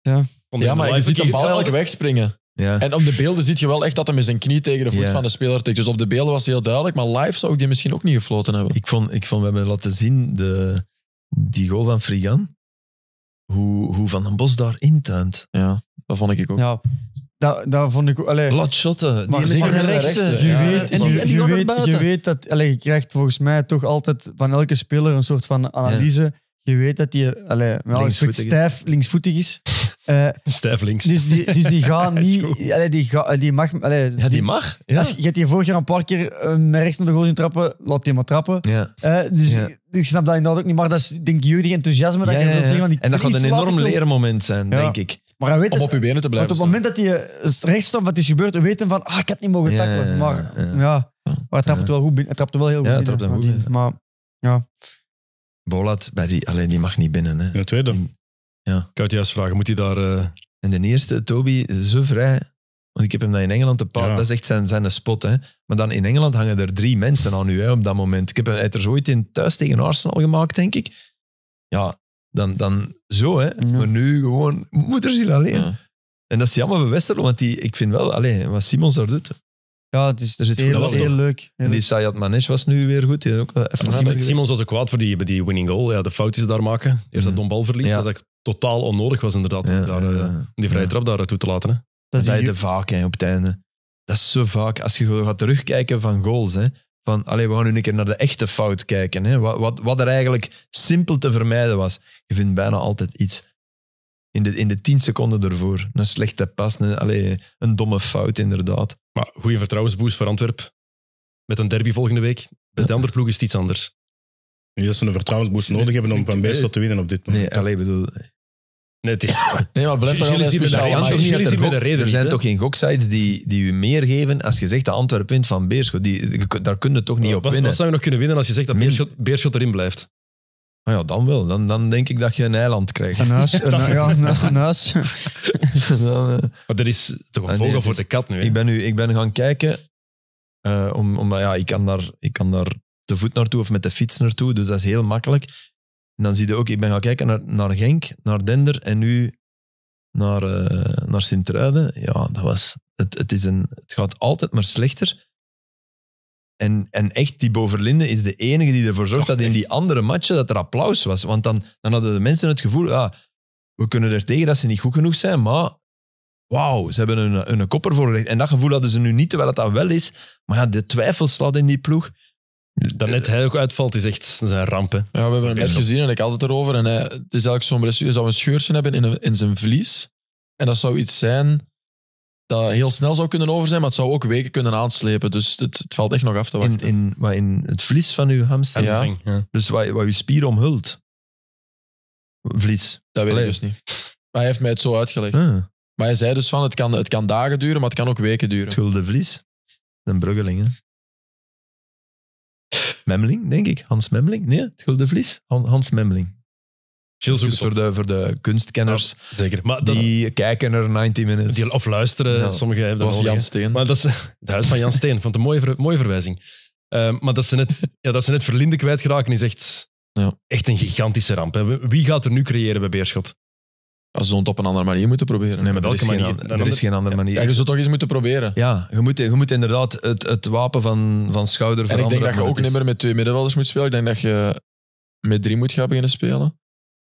Speaker 3: Ja, ja maar je ziet een bal elke wegspringen. springen. Ja. En op de beelden zie je wel echt dat hij met zijn knie tegen de voet van de speler tikt. Dus op de beelden was het heel duidelijk. Maar live zou ik die misschien ook niet gefloten hebben. Ik vond, ik vond we hebben laten zien de, die goal van Frigan. Hoe, hoe Van den Bos
Speaker 4: daar intuint.
Speaker 3: Ja, dat vond ik ook.
Speaker 4: Ja. Dat, dat vond ik ook. Maar zeker rechts. je, weet, en je, je, weet, je weet
Speaker 5: dat allee, je krijgt volgens mij toch altijd van elke speler een soort van analyse je weet dat die allee, met stijf linksvoetig is. Uh, stijf links. Dus die, dus die gaan niet... allee, die, die mag... Allee, ja, die, mag. Als, je hebt die vorig jaar een paar keer uh, rechts naar de goal zien trappen. Laat die maar trappen. Ja. Eh, dus ik snap dat dat ook niet. Maar dat is, denk ik, jullie enthousiasme. Dat je van die en dat gaat een enorm
Speaker 4: leermoment zijn, denk ik.
Speaker 5: Maar hij weet om op je benen te blijven. op het moment dat hij rechts stond, wat is gebeurd, weten van, ah, ik had niet mogen tackelen. maar ja, maar hij trapt wel goed binnen. Hij trapt wel heel goed binnen. Maar ja...
Speaker 4: Bolat, bij die, alleen die mag niet binnen. Hè. De tweede. ja. Ik had juist vragen, moet hij daar... Eh, en de eerste, Toby, zo vrij. Want ik heb hem dan in Engeland te paard. Dat is echt zijn, zijn spot. Hè. Maar dan in Engeland hangen er drie mensen aan u hè, op dat moment. Ik heb hem uit er ooit in thuis tegen Arsenal gemaakt, denk ik. Ja, dan, dan zo. Hè. Maar nu gewoon, er zich alleen. En dat is jammer voor Westerlo, want die, ik vind wel, allez, wat Simons daar doet, ja, het is, dus het heel, was heel, leuk. en die Sayat Manesh was nu weer goed. ook even Simon, Simons
Speaker 1: was ook kwaad voor die, die winning goal. Ja, de fout die ze daar maken. Eerst dat mm. dombalverlies. Ja. Dat ik totaal onnodig was inderdaad.
Speaker 4: om daar, eh, die vrije trap daar toe te laten. Hè. Dat, dat de vaak op het einde. Dat is zo vaak. Als je gaat terugkijken van goals. Hè, van, allee, we gaan nu een keer naar de echte fout kijken. Hè, wat, wat, wat er eigenlijk simpel te vermijden was. Je vindt bijna altijd iets in de, in de tien seconden ervoor. Een slechte pas, een, een domme fout inderdaad. Maar goede vertrouwensboost voor Antwerp. Met
Speaker 1: een derby volgende week.
Speaker 4: Bij de andere ploeg is het iets anders.
Speaker 2: Niet dat ze een vertrouwensboost nodig hebben om van Beerschot te winnen op dit moment. Nee, alleen bedoel... Nee, het is... nee maar blijf toch wel speciaal. met een reden. Er zijn toch
Speaker 4: geen goksites die, die u meer geven als je zegt dat Antwerpen wint van Beerschot. Die, daar kunnen je toch niet op winnen. Wat zou je nog kunnen winnen als je zegt dat Beerschot, erin blijft? Nou ja, dan wel. Dan, dan denk ik dat je een eiland krijgt. Een huis. Een, ja, een, huis. maar dat is toch een ah, vogel voor de kat nu. Ik ben, nu, ik ben gaan kijken, uh, om, ja, ik, kan daar, ik kan daar te voet naartoe of met de fiets naartoe, dus dat is heel makkelijk. En dan zie je ook, ik ben gaan kijken naar, naar Genk, naar Dender en nu naar, uh, naar Sint-Truiden. Ja, dat was, het, het, is een, het gaat altijd maar slechter. En, en echt, die Boverlinde is de enige die ervoor zorgt dat in die andere matchen dat er applaus was. Want dan, dan hadden de mensen het gevoel, we kunnen er tegen dat ze niet goed genoeg zijn, maar wauw, ze hebben een, een kopper voorgelegd. En dat gevoel hadden ze nu niet, terwijl het
Speaker 3: dat wel is. Maar ja, de twijfel slaat in die ploeg.
Speaker 4: Dat net hij ook uitvalt, is echt zijn
Speaker 3: rampen. Ja, we hebben hem net gezien en ik had het erover. En hij, het is eigenlijk zo'n blessure. Hij zou een scheurtje hebben in, in zijn vlies. En dat zou iets zijn dat heel snel zou kunnen over zijn, maar het zou ook weken kunnen aanslepen. Dus het, valt echt nog af te wachten. In, in, maar
Speaker 4: in het vlies van uw hamstring.
Speaker 3: ja. Dus wat, wat uw spier omhult. Vlies. Dat weet Allee. ik dus niet. Maar hij heeft mij het zo uitgelegd. Ah. Maar hij zei dus van, het kan, het kan dagen duren, maar het kan ook weken duren. Het gulden vlies. Een bruggeling, hè.
Speaker 4: Memling, denk ik. Hans Memling. Nee, het gulden vlies. Hans Memling dus voor, de, voor de kunstkenners. zeker. Maar die kijken er 90 minutes. Die, of luisteren. Sommigen hebben dat was Jan Steen. Maar dat is het
Speaker 1: huis van Jan Steen. Vond een mooie, mooie verwijzing. Ehm, maar dat ze, net, ja, dat ze net Verlinde kwijtgeraken is echt, ja. echt een gigantische ramp. Wie gaat er nu creëren bij Beerschot? Als ze het op
Speaker 3: een andere manier moeten proberen. Nee, maar dat is, geen, manier, is geen andere manier. Ja, je zou toch eens moeten proberen. Ja, je moet, je moet inderdaad het, het wapen van, van schouder veranderen. ik denk dat je ook niet meer met twee middenvelders moet spelen. Ik denk dat je met drie moet gaan beginnen spelen.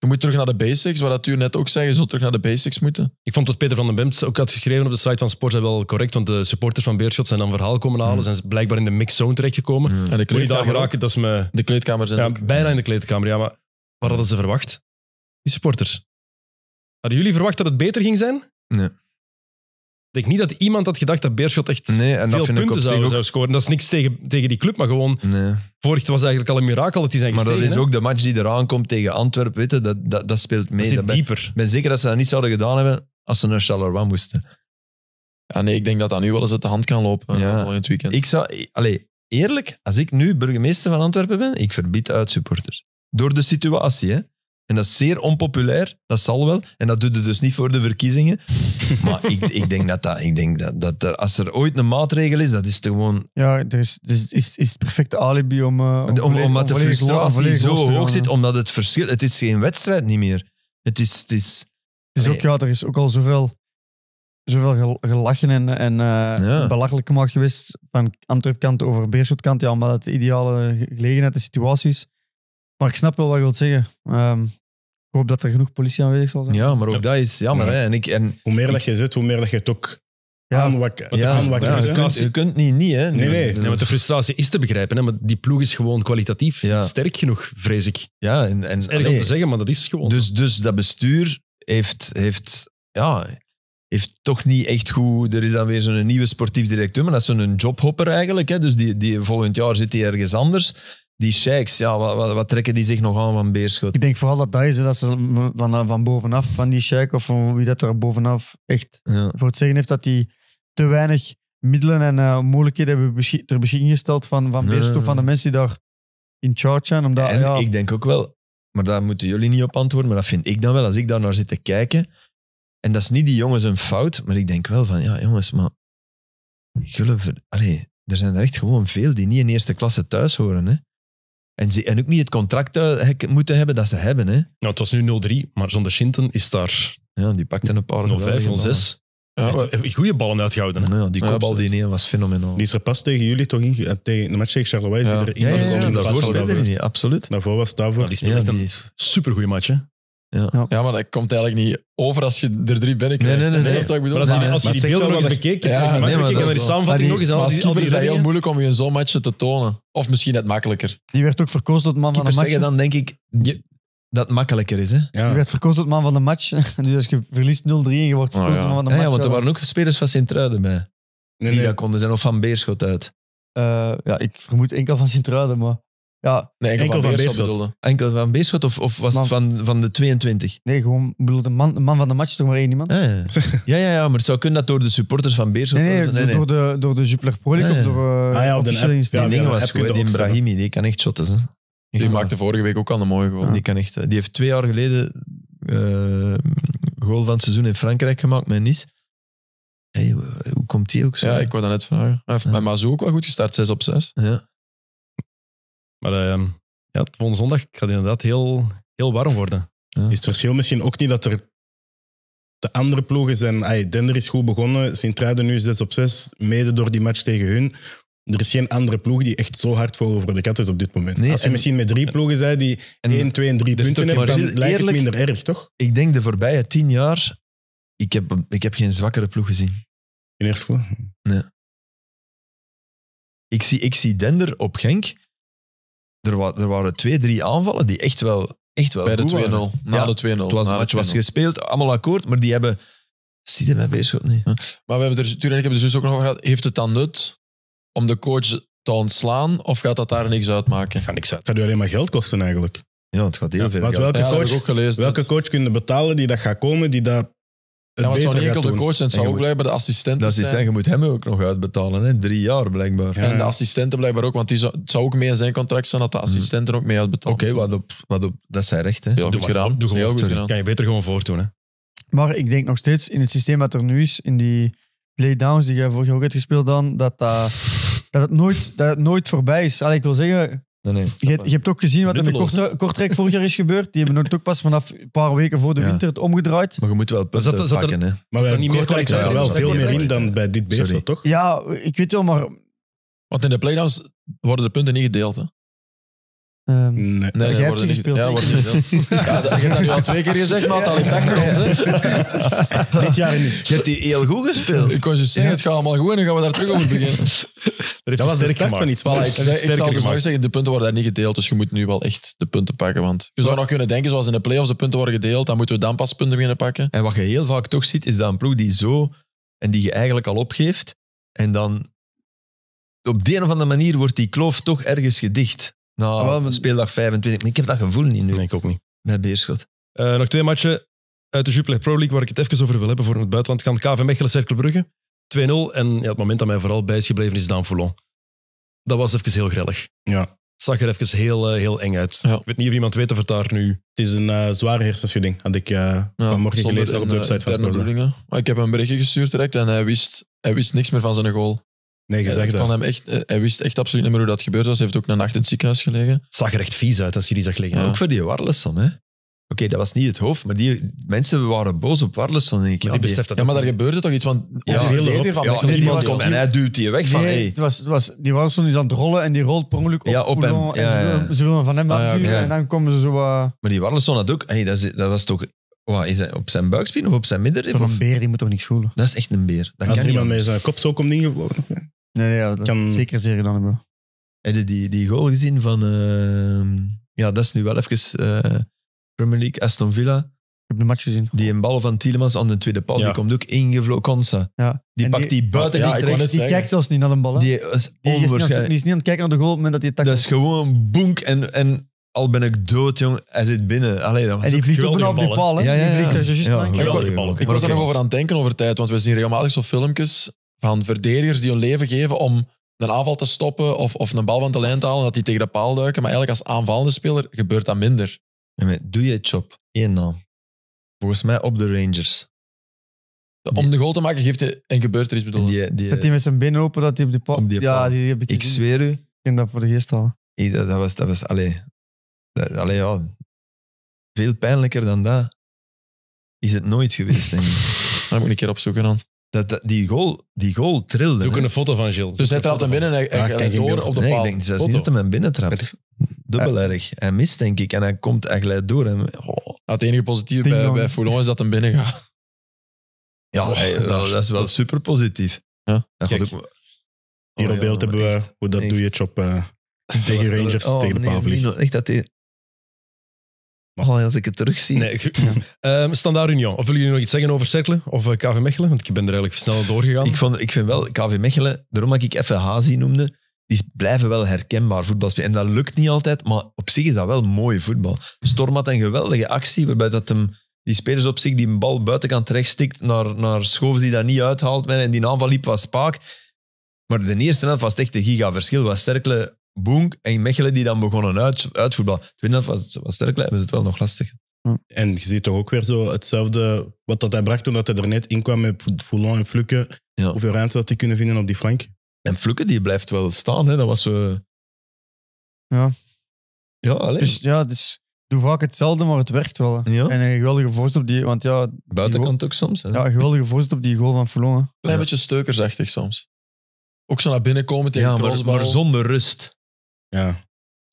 Speaker 3: Je moet terug naar de basics, wat dat u net ook zei. Je zult terug naar de basics moeten. Ik vond dat Peter van den Bemt ook had geschreven op de site van Sport wel correct, want de supporters van Beerschot zijn
Speaker 1: dan verhaal komen halen. Mm. Zijn blijkbaar in de mixzone terechtgekomen. En hmm. de kleedkamer daar geraken, dat is me... De kleedkamer zijn ja, Bijna in de kleedkamer, ja. Maar wat hadden ze verwacht? Die supporters. Hadden jullie verwacht dat het beter ging zijn? Nee denk niet dat iemand had gedacht dat Beerschot echt veel punten zou, zou, scoren. Dat is niks tegen, tegen die club, maar gewoon... Nee. Vorig was eigenlijk al een mirakel dat die zijn gestegen. Maar dat is ook
Speaker 4: de match die eraan komt tegen Antwerpen, weet je, dat, dat, dat speelt mee. dieper. Ik ben zeker dat ze dat niet zouden gedaan hebben als ze naar Charleroi moesten. Ja, nee, ik denk dat dat nu wel eens uit de hand kan lopen eh, ja. volgend weekend. Ik zou... Allee, eerlijk, als ik nu burgemeester van Antwerpen ben, ik verbied uitsupporters. Door de situatie, hè. En dat is zeer onpopulair, dat zal wel. En dat doet het dus niet voor de verkiezingen. maar ik, ik denk dat, dat, ik denk dat, dat er, als er ooit een maatregel is, dat is toch gewoon...
Speaker 5: Ja, dus, is, is het perfecte alibi om... Eh, om, om, omdat de frustratie zo hoog zit,
Speaker 4: omdat het verschil... Het is geen wedstrijd niet meer. Het is... Het is dus ook,
Speaker 5: ja, er is ook al zoveel, zoveel gelachen en, en eh, belachelijk gemaakt geweest van Antwerp over beerschotkant, Ja, maar het ideale gelegenheid, de situaties maar ik snap wel wat je wilt zeggen. Ehm, ik hoop dat er genoeg politie aanwezig zal zijn. Ja,
Speaker 2: maar ook dat is jammer. Ja. Hè? En ik, en hoe meer dat je zit, hoe meer dat je het ook ja. aanwakkert. Ja, je, kunt, je kunt niet, niet hè? Nee, nee.
Speaker 1: want de frustratie is te begrijpen, hè? maar die ploeg is gewoon kwalitatief sterk
Speaker 2: genoeg,
Speaker 4: vrees ik. Ja, en, en, dat is om te zeggen, maar dat is gewoon. Dus, dus dat bestuur heeft, heeft, ja, heeft toch niet echt goed. Er is dan weer zo'n nieuwe sportief directeur, maar dat is zo'n jobhopper eigenlijk. Hè? Dus die, die, volgend jaar zit hij ergens anders die sheiks, ja, wat, trekken die zich nog aan van Beerschot? Ik
Speaker 5: denk vooral dat dat is, dat ze van, van bovenaf, van die sheik of wie dat er bovenaf echt voor het zeggen heeft, dat die te weinig middelen en uh, eh, mogelijkheden hebben ter beschikking gesteld van, van Beerschot, van de mensen die daar in charge zijn. Omdat, en
Speaker 4: ik denk ook wel, maar daar moeten jullie niet op antwoorden, maar dat vind ik dan wel, als ik daar naar zit te kijken, en dat is niet die jongens een fout, maar ik denk wel van, ja jongens, maar Gulliver, allee, er zijn er echt gewoon veel die niet in eerste klasse thuis horen, hè. En, ze, en ook niet het contract uh, moeten hebben dat ze hebben. Hè. Nou,
Speaker 1: het was nu 0-3, maar zonder Shinten is daar... Ja, die
Speaker 2: pakte een paar... 0-5, 0-6.
Speaker 4: Ja, eh, goede ballen uitgehouden. die
Speaker 1: kopbal ja, die
Speaker 2: neer was fenomenaal. Die is er pas tegen jullie toch in, eh, tegen de match tegen Charleroi is die erin. Ja, ja, ja, daarvoor, daarvoor, Niet, absoluut. Daarvoor was daarvoor. Nou, die speelde een supergoeie match. Hè? Ja. ja. maar
Speaker 3: dat komt eigenlijk niet over als je er drie binnenkrijgt. Nee, nee, nee. nee. ik Maar als je, als je die beelden nog bekeken ja, hebt, misschien kan die samenvatting nog eens al Als keeper is dat heel moeilijk om je zo'n match te tonen. Of misschien net makkelijker.
Speaker 5: Die werd ook verkozen tot man van de match.
Speaker 3: dan denk ik dat makkelijker is. Hè? Ja. Je
Speaker 5: werd verkozen tot man van de match. Dus als je verliest
Speaker 4: 0-3 en je wordt oh, verkozen oh, man van de match. Ja, want er waren ook spelers van Sint-Truiden bij. Nee, die dat konden zijn. Of van Beerschot uit. Eh, ja, ik vermoed enkel van Sint-Truiden, maar... Ja, Nee, enkel, van van Beerschot enkel van Beerschot of, of was het van, van de 22?
Speaker 5: nee, gewoon, bedoelde man, man van de match toch
Speaker 4: maar één iemand? ja. ja, ja, maar het zou kunnen dat door de supporters van Beerschot... Nee, door-
Speaker 5: de, door de Jupiler of door eh, ah de officiële Die was goed, die Brahimi,
Speaker 4: die kan echt shotten. Hè. Die maakte
Speaker 3: vorige week ook al een mooie goal. Die,
Speaker 4: kan echt, die heeft twee jaar geleden eh, goal van het seizoen in Frankrijk gemaakt met Nice. Hey, hoe komt die
Speaker 3: ook zo? Ja, ik wou dat net vragen. Hij heeft Ja. Mazou ook wel goed gestart, 6 op 6. Ja. Maar uh, ja, volgende
Speaker 1: zondag gaat het inderdaad heel, heel warm worden.
Speaker 2: Is het verschil misschien ook niet dat er de andere ploegen zijn... Ay, Dender is goed begonnen, Sint-Truiden nu 6 op 6, mede door die match tegen hun. Er is geen andere ploeg die echt zo hard voor over de kat is op dit moment. Nee, Als je misschien met drie ploegen zei die 1, 2 en 3 dus punten hebben, dan lijkt het minder erg, toch? Ik denk de voorbije tien jaar,
Speaker 4: ik heb, ik heb geen zwakkere ploeg gezien. In eerste Nee. Ik zie, ik zie Dender op Genk er, er waren twee, drie aanvallen die echt wel. Echt wel Bij de 2-0. Na ja, de 2-0. Het was, match was gespeeld, allemaal akkoord, maar die
Speaker 2: hebben. Zie je mij bezig niet. Hm.
Speaker 3: Maar we hebben er, en ik hebben er dus ook nog gehad. Heeft het dan nut om de coach te ontslaan of gaat dat daar niks uitmaken? Gaat niks uit.
Speaker 2: Gaat u alleen maar geld kosten eigenlijk?
Speaker 3: Ja, het gaat heel veel. Maar welke,
Speaker 2: coach, welke coach kunnen betalen die dat gaat komen, die dat ja, want zo'n enkel de coach en het zou ook
Speaker 3: blijkbaar de assistenten De assistent, zijn. je moet hem ook nog uitbetalen. Hè? Drie jaar blijkbaar. En de assistenten blijkbaar ook, want die zou, het zou ook mee in zijn contract zijn dat de mm. assistenten ook mee uitbetalen Oké, wat, op, wat op, dat zijn recht. Hè? goed gedaan. Doe goed gedaan. Kan je beter gewoon voortdoen. Hè?
Speaker 5: Maar ik denk nog steeds, in het systeem dat er nu is, in die playdowns die jij vorig jaar ook hebt gespeeld dan, dat, dat, het nooit, dat nooit voorbij is. Allee, ik wil zeggen, je, hebt ook gezien wat er de Kort, Kortrijk vorig jaar is gebeurd. Die hebben het ook pas vanaf een paar weken voor de winter het omgedraaid. Maar je moet wel punten pakken, hè. Maar bij niet Kortrijk zat er wel veel meer in dan bij dit beest, toch?
Speaker 3: Ja, ik weet wel, maar... Want in de play worden de punten niet gedeeld, hè?
Speaker 5: Ehm, nee, ze gespeeld. Ja, wordt
Speaker 3: ja, dat, je hebt dat al twee keer gezegd, maar dat ik achter ons. Hè. Dit jaar niet. Je hebt die heel goed gespeeld. Ik was je zeggen, het gaat allemaal goed en dan gaan we daar terug over beginnen. Dat, was de start van iets. ik, zei, zal dus zeggen, de punten worden daar niet gedeeld, dus je moet nu wel echt de punten pakken. Want je zou nog kunnen denken, zoals in de playoffs de punten worden gedeeld, dan moeten we dan pas punten beginnen pakken. En wat je heel vaak toch ziet, is dat een ploeg die zo, en die je eigenlijk al opgeeft, en dan
Speaker 4: op de een of andere manier wordt die kloof toch ergens gedicht. Nou, ah, Wel, maar- speeldag 25. ik heb dat gevoel niet nu Nee, ik ook niet. Met Beerschot.
Speaker 1: Eh, nog twee matchen uit de Jupiler Pro League waar ik het even over wil hebben voor het buitenland. Kan KV Mechelen, Cercle Brugge 2-0. En ja, het moment dat mij vooral bij is gebleven is dan Foulon. Dat was even heel grellig. Ja. zag er even heel, eh, heel eng uit. Ja. Ik
Speaker 2: weet niet of iemand weet of het daar nu... Het is een eh, zware hersenschudding, had ik eh, vanmorgen gelezen op de website van het
Speaker 3: ik heb hem een berichtje gestuurd direct en hij wist, hij wist niks meer van zijn goal. Nee, gezegd. Eh, hem echt, eh, hij wist echt absoluut niet meer hoe dat gebeurd was. Hij heeft ook een nacht in het ziekenhuis gelegen. Het zag er echt vies uit als je die zag liggen. Ook voor die Warleson, hè? Oké, dat was niet het hoofd, maar die mensen waren boos op Warleson. in ik, die ja, ja, maar daar gebeurde toch iets van... Ja, de Van ja, en, hij duwt die weg van... het
Speaker 5: was, het was, die Warleson is dus aan het rollen en die rolt per ongeluk op, ja, op en ze, ze willen van hem ah, afduwen en dan komen ze zo... Maar
Speaker 4: die Warleson had ook... Hey, dat, is, dat was toch wat, is hij op zijn buikspin of op zijn midden een beer,
Speaker 2: die moet toch niks voelen? Dat is echt een beer. Dat Als kan iemand met zijn kop zo komt ingevlogen.
Speaker 4: Nee, ja, zeker zeer dan bro. Heb je die, die goal gezien van... Ehm, ja, dat is nu wel even eh, Premier League, Aston Villa. Ik heb de match gezien. Die een bal van Tielemans aan de tweede paal, die komt ook ingevlogen. Ja. Die pakt die, buiten ja, die, die kijkt zelfs
Speaker 5: niet naar de bal. Die
Speaker 4: is onwaarschijnlijk. Die is niet aan het kijken naar de goal op het moment dat hij Dat is gewoon boenk en... en al ben ik dood, jong.
Speaker 3: Hij zit binnen. Allee, dat was en die vliegt ook nog op die bal, Ja, ja, ja. Die vliegt er juist ja, Ik nog over aan het denken over tijd, want we zien regelmatig zo filmpjes van verdedigers die hun leven geven om een aanval te stoppen of, of een bal van de lijn te halen, dat die tegen de paal duiken. Maar eigenlijk als aanvallende speler gebeurt dat minder. doe je job? Eén naam. Volgens mij op de Rangers. om de goal te maken geeft je een gebeurtenis bedoel die, die, Dat
Speaker 5: met zijn benen open, dat hij op die paal...
Speaker 4: Ja, die heb ik, ik zweer u.
Speaker 5: Ik dat voor de geest al.
Speaker 3: dat, was... Dat was allee,
Speaker 4: dat, ja, veel pijnlijker dan dat is het nooit geweest, denk ik. moet ik een keer opzoeken dan. Dat, die, goal, die goal trilde. Zoek een foto van Gilles.
Speaker 3: Dus hij trapt hem binnen en hij ah, door op de nee, ik denk dat hij
Speaker 4: hem binnen trapt. Dubbel erg. Hij mist, denk ik. En hij komt eigenlijk door. Oh. Het enige positieve bij, bij is dat hem binnen gaat. Ja, oh, dat, is wel super positief. Oh,
Speaker 2: hier op beeld hebben we hoe dat doe je op eh, tegen Rangers tegen de nee, Echt dat die...
Speaker 4: Oh, als ik het terugzie. Nee,
Speaker 1: ehm, Standaard Union, of willen jullie nog iets zeggen over
Speaker 4: Cercle of eh, KV Mechelen? Want ik ben er eigenlijk snel doorgegaan. Ik, vond, ik vind wel, KV Mechelen, daarom dat ik even Hazi noemde, die blijven wel herkenbaar voetbalspelen. En dat lukt niet altijd, maar op zich is dat wel mooi voetbal. Storm had een geweldige actie, waarbij dat hem, die spelers op zich die een bal buitenkant terecht stikt naar, naar Schoofs die dat niet uithaalt. En die aanval liep was spaak. Maar de eerste helft was echt een verschil, Was Cercle Boenk en Mechelen die dan begonnen uit, uitvoetballen. vind dat
Speaker 2: wat sterk, lijkt, is het wel nog lastig. En je ziet toch ook weer zo hetzelfde wat dat hij bracht toen dat hij er net in kwam met Foulon en Flukke. Hoeveel ruimte dat die kunnen vinden op die flank. En Flukke
Speaker 4: die blijft wel staan, hè. dat was
Speaker 2: zo... Eh, ja. Ja, alleen. Dus, ja,
Speaker 5: dus doe vaak hetzelfde, maar het werkt wel. Ja. En een geweldige voorzet op die... Want ja, Buitenkant ook soms. Hè? Ja, een geweldige voorzet op die goal van Foulon.
Speaker 3: Klein beetje steukersachtig soms. Ook zo naar binnen komen tegen ja, maar, maar zonder rust.
Speaker 2: Ja.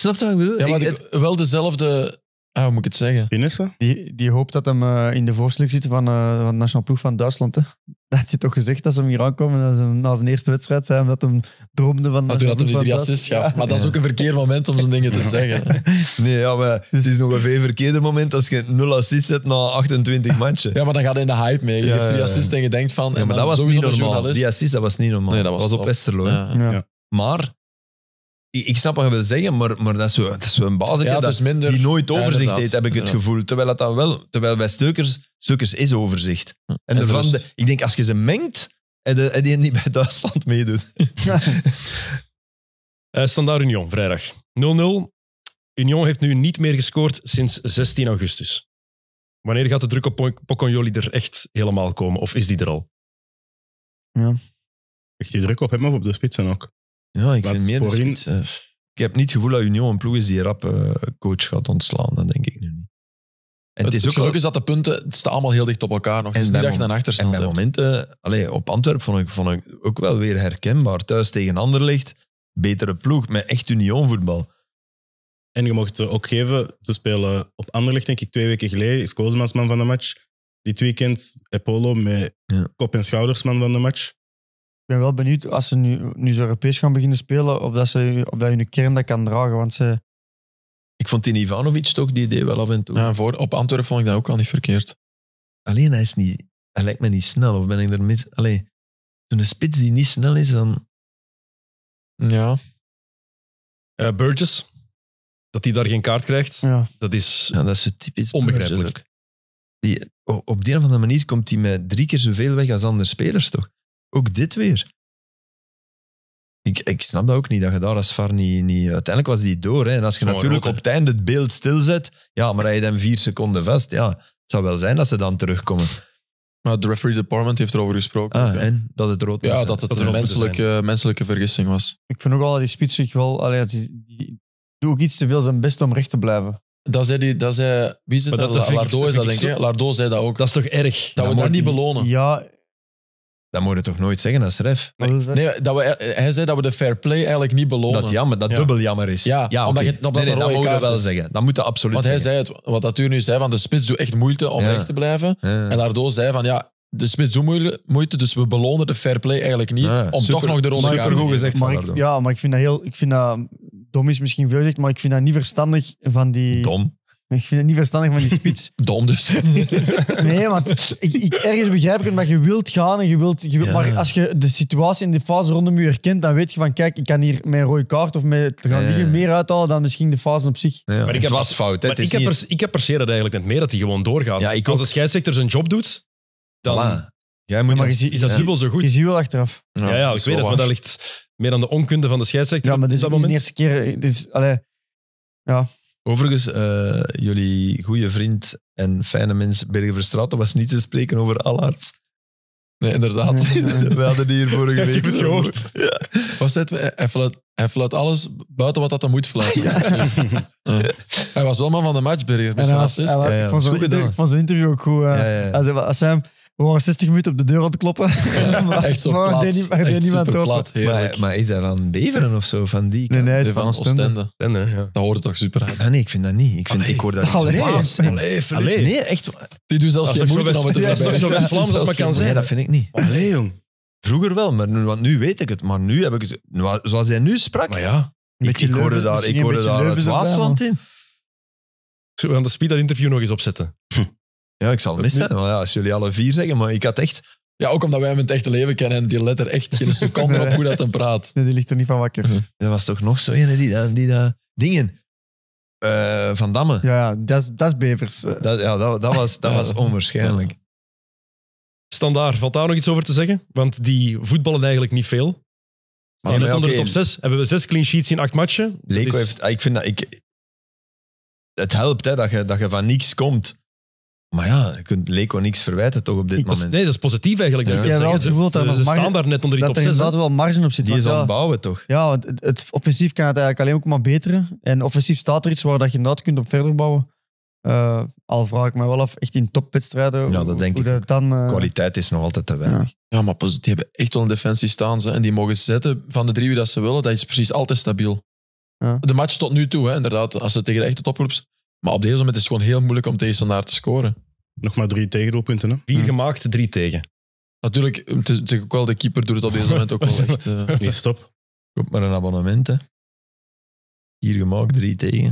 Speaker 5: wat ik bedoel?
Speaker 3: maar wel
Speaker 5: dezelfde... Ah, hoe moet ik het zeggen? Pinissen? Die, die hoopt dat hem eh, in de voorstuk zit van, eh, van de nationale ploeg van Duitsland. Hè. Dat had je toch gezegd dat ze hem hier aankomen en ze na zijn eerste wedstrijd zijn omdat hem
Speaker 4: droomde van... de Maar toen had hij drie assists gaf. Maar dat is ook
Speaker 3: een verkeerd moment om zo'n dingen te zeggen. Nee, ja, maar
Speaker 4: het is dus- nog een veel moment als je 0 assist hebt na 28 matchen. Ja, maar dan gaat hij in de hype mee. Je Ja, geeft drie assists en je
Speaker 3: denkt van... maar dat was niet normaal. Die assist, dat was niet normaal. Nee, dat was op Westerlo. Ja.
Speaker 4: Maar ik snap wat je wil zeggen, maar, maar dat is zo'n basis dat, die nooit overzicht ja, heb ik het gevoel. Terwijl, dat wel, terwijl bij Steukers, Steukers is overzicht. En, van de, ik denk, als je ze mengt, en, de, die niet bij Duitsland meedoet.
Speaker 1: uh, Standaard Union, vrijdag. 0-0. Union heeft nu niet meer gescoord sinds 16 augustus. Wanneer gaat de druk op Poconjoli er echt helemaal
Speaker 4: komen? Of is die er al?
Speaker 2: Ja. Echt die druk op hem of op de spitsen ook?
Speaker 4: Ja, ik vind meer dus, eh, Ik heb niet het gevoel dat Union een ploeg is die rap eh, coach gaat ontslaan. Dat denk ik nu niet.
Speaker 3: En het, is ook leuk is dat de punten het staan allemaal heel dicht op elkaar nog. En die niet dat je En bij
Speaker 4: momenten, allez, op Antwerpen vond ik, vond ook wel weer herkenbaar. Thuis tegen
Speaker 2: Anderlecht, betere ploeg, met echt Union voetbal En je mocht er ook geven, te spelen op Anderlecht, denk ik, twee weken geleden, is Kozemans man van de match. Dit weekend Apollo met kop- en schoudersman van de match ben wel benieuwd als ze nu, nu zo Europees
Speaker 5: gaan beginnen spelen, of dat, ze, of dat hun kern dat kan dragen. Want ze...
Speaker 4: Ik vond in Ivanovic toch die idee wel af en toe. Ja, voor, op Antwerpen vond ik dat ook al niet verkeerd. Alleen hij, is niet, hij lijkt me niet snel, of ben ik er mis... alleen toen een spits die niet snel is, dan... Ja. Eh, Burgess, dat hij daar geen kaart krijgt, dat is, ja, dat is typisch onbegrijpelijk. Die, op die een of andere manier komt hij met drie keer zoveel weg als andere spelers, toch? Ook dit weer. Ik, ik snap dat ook niet, dat je daar als VAR niet... niet uiteindelijk was die door. Hè. En als je natuurlijk op het einde het beeld stilzet, ja, maar hij je hem vier seconden vast, ja, het zou wel zijn dat ze dan terugkomen. Maar
Speaker 3: het referee department heeft erover gesproken. Ah, en? Dat het rood Ja, dat het een menselijke, menselijke vergissing was.
Speaker 5: Ik vind ook al dat die spits zich wel... Allee, die, doet ook iets te veel zijn best om recht te blijven.
Speaker 3: Dat zei, die, dat zei wie is het? Maar dat, dat Lardo is dat, denk ik. Lardo zei dat ook. Dat is toch erg? Dat, dat we dat niet belonen. Ja,
Speaker 4: dat moet je toch nooit zeggen
Speaker 3: als ref? Nee. dat we, eh, hij zei dat we de fair play eigenlijk niet belonen. Dat jammer, dat dubbel jammer is. Ja, ja omdat je, nee, dat moet je wel zeggen. Dat moet je absoluut Want hij zei het, wat dat u nu zei, van de spits doet echt moeite om recht te blijven. En daardoor zei van, ja, de spits doet moeite, dus we belonen de fair play eigenlijk niet. om toch nog de te kaart te gezegd maar ik,
Speaker 5: Ja, maar ik vind dat heel... Ik vind dat, dom is misschien veel gezegd, maar ik vind dat niet verstandig van die... Dom? Ik vind het niet verstandig van die spits. Dom dus. nee, want ik, ik, ergens begrijp ik het, maar je wilt gaan en je wilt... Je wilt Maar als je de situatie in de fase rondom je herkent, dan weet je van, kijk, ik kan hier mijn rode kaart of met gaan liggen meer uithalen dan misschien de fase op zich.
Speaker 4: Maar ik heb, het was fout.
Speaker 1: Hè? ik, heb ik heb per se dat eigenlijk net meer, dat hij gewoon doorgaat. als de scheidsrechter zijn job doet, dan... Jij moet maar is dat dubbel
Speaker 5: zo goed? Je ziet wel achteraf. Ja, ja, ik weet het, maar dat
Speaker 1: ligt meer aan de
Speaker 4: onkunde van de scheidsrechter. Ja, maar dit is op de eerste keer... Eh, dit is, ja. Overigens, eh, jullie goede vriend en fijne mens Berger Verstraten was niet te spreken over Allards.
Speaker 3: Nee, inderdaad. We hadden hier vorige week. Ik heb het gehoord. Ja. Was hij, fluit, hij fluit alles buiten wat dat moet fluiten. Hij was wel man van de match, Berger. zijn assist. Ik
Speaker 5: Vond zijn interview ook goed. Eh. Als, hij, als hij we waren 60 minuten op de deur aan het kloppen. Ja, maar, echt zo maar plat. Deed, maar echt niemand
Speaker 3: plat, maar, maar, is dat
Speaker 4: van Beveren of zo? Van die Nee, nee, is van, van Oostende. ja. Dat hoort toch super aan. Ah, nee, ik vind dat niet. Ik, vind, ik hoor dat allee, niet allee, zo allee, Nee, echt. Die doet zelfs geen moeite om het Dat is west maar kan zijn. Nee, dat vind ik niet. Allee, jong. Vroeger wel, maar nu, want nu weet ik het. Maar nu heb ik het... zoals hij nu sprak... Maar ja. Ik, ik hoorde daar, ik hoorde daar het Waasland in.
Speaker 3: We gaan de speed dat interview nog eens opzetten. Ja, ik zal mis zijn. Maar ja, als jullie alle vier zeggen, maar ik had echt... Ja, ook omdat wij hem in het echte leven kennen en die let er echt geen seconde op hoe dat hem praat. Nee, die ligt
Speaker 4: er niet van wakker. dat mhm. was toch nog zo ene die Die, dat dingen. Uh, van Damme. Ja, dat is, Bevers. Eh. Dat, ja, dat, dat was, dat was onwaarschijnlijk.
Speaker 1: Standaard, valt daar nog iets over te zeggen? Want die voetballen eigenlijk niet veel. Ah, in het onder de top
Speaker 4: 6 hebben we zes clean sheets in acht matchen. Leko heeft... Ah, ik vind dat... Ik, het helpt hè, dat, je, dat je van niks komt. Maar ja, je kunt Leko niks verwijten toch op dit moment.
Speaker 1: Nee, dat is positief eigenlijk. Ja. Ik heb wel het gevoel dat, we staan daar net onder die top 6. Dat er wel marge op zit. Die is het bouwen toch?
Speaker 5: Ja, het, het, offensief kan het eigenlijk alleen ook maar beteren. En offensief staat er iets waar dat je inderdaad kunt op verder bouwen. Eh, al vraag ik me wel af, echt in topwedstrijden. Ja, dat denk ik. dan, eh, Kwaliteit
Speaker 4: is nog altijd te weinig.
Speaker 3: Ja, maar die hebben echt een defensie staan ze. En die mogen zetten van de drie wie dat ze willen. Dat is precies altijd stabiel. Ja. De match tot nu toe, hè, inderdaad. Als ze tegen de echte topclubs maar op deze moment is het gewoon heel moeilijk om tegen standaard te scoren. Nog maar drie tegendoelpunten, hè? Vier hm. gemaakt, drie tegen. Natuurlijk, zeg ook wel, de keeper doet het op deze moment ook wel echt... Eh. Nee,
Speaker 2: stop.
Speaker 4: Koop maar een abonnement, hè. Hier gemaakt, drie tegen.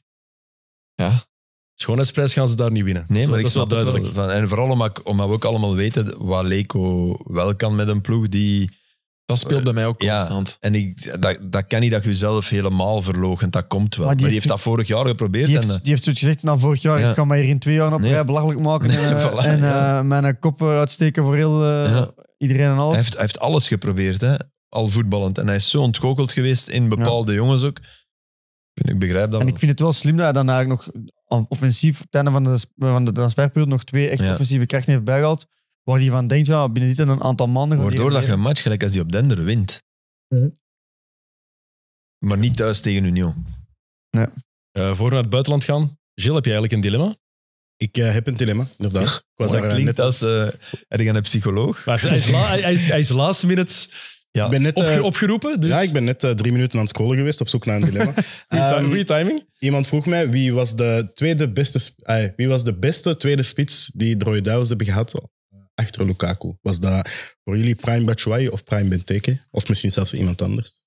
Speaker 4: ja. Schoonheidsprijs gaan ze daar niet winnen. Nee, maar ik snap duidelijk. En vooral omdat, omdat we ook allemaal weten wat Leco wel kan met een ploeg die dat speelt bij mij ook constant. en ik, dat, dat kan niet dat je jezelf helemaal verloochent. Dat komt wel. Maar die, heeft, dat vorig jaar geprobeerd. Die, en heeft, eh, die
Speaker 5: heeft zoiets gezegd na vorig jaar. Ik ga mij hier in twee jaar op belachelijk maken. en, eh, voilà, eh, mijn kop uitsteken voor heel
Speaker 4: iedereen en alles. Hij heeft, heeft alles geprobeerd, hè? al voetballend. En hij is zo ontkokeld geweest in bepaalde jongens ook. Ik begrijp dat En ik
Speaker 5: vind het wel slim dat hij daarna eigenlijk nog offensief op het einde van de, van de transferperiode nog twee echt offensieve krachten heeft bijgehaald. Waar je van denkt, ja, binnen dit en een aantal maanden... Waardoor dat je een
Speaker 4: match, gelijk als die op Dender, wint. Mhm. Maar niet thuis tegen Union. Nee. Eh, voor we naar het buitenland gaan, Gilles, heb je eigenlijk een dilemma?
Speaker 2: Ik eh, heb een dilemma, inderdaad.
Speaker 4: Ik
Speaker 1: was eh, net als... Uh, er een psycholoog? hij, is hij, is, hij is last minute... Ja. Ik ben net,
Speaker 2: opgeroepen? Dus. Ja, ik ben net drie minuten aan het scrollen geweest op zoek naar een dilemma. Goede timing. Iemand vroeg mij wie was de, tweede beste, wie was de beste tweede spits die de Rode hebben gehad achter Lukaku. Was dat voor jullie Prime Batshuayi of Prime Benteke? Of misschien zelfs iemand anders?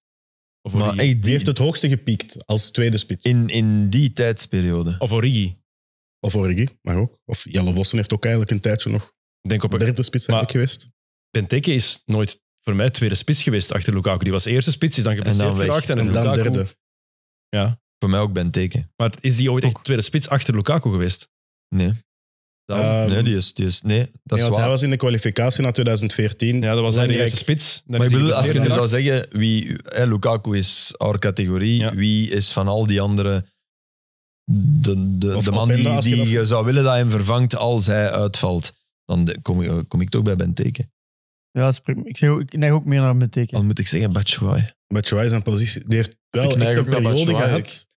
Speaker 2: Of maar die heeft het hoogste gepiekt als tweede spits. In, in die tijdsperiode. Of Origi. Of Origi, maar ook. Of Jelle Vossen heeft ook eigenlijk een tijdje nog Denk op, derde spits maar, geweest. Benteke is nooit voor
Speaker 1: mij tweede spits geweest achter Lukaku. Die was eerste spits, is dan geblesseerd geraakt. En, en, dan derde. Ja. Voor mij ook Benteke. Maar is die ooit
Speaker 2: echt tweede spits achter Lukaku geweest? Nee
Speaker 1: nee, ehm, die is, die is, nee, dat is want
Speaker 2: hij was in de kwalificatie na 2014. Ja, dat was hij de eerste spits. Dan Maar ik bedoel, als je nu zou
Speaker 4: zeggen, wie, hè, Lukaku is our categorie, wie is van al die anderen de, de, de man die, je die je zou willen dat hij hem vervangt als hij uitvalt? Dan kom, ik- kom ik toch bij benteken
Speaker 5: Ja, ik, zeg, ik neig ook meer naar benteken Dan moet ik zeggen Batshuayi.
Speaker 2: Batshuayi zijn positie. Die heeft wel een naar periode gehad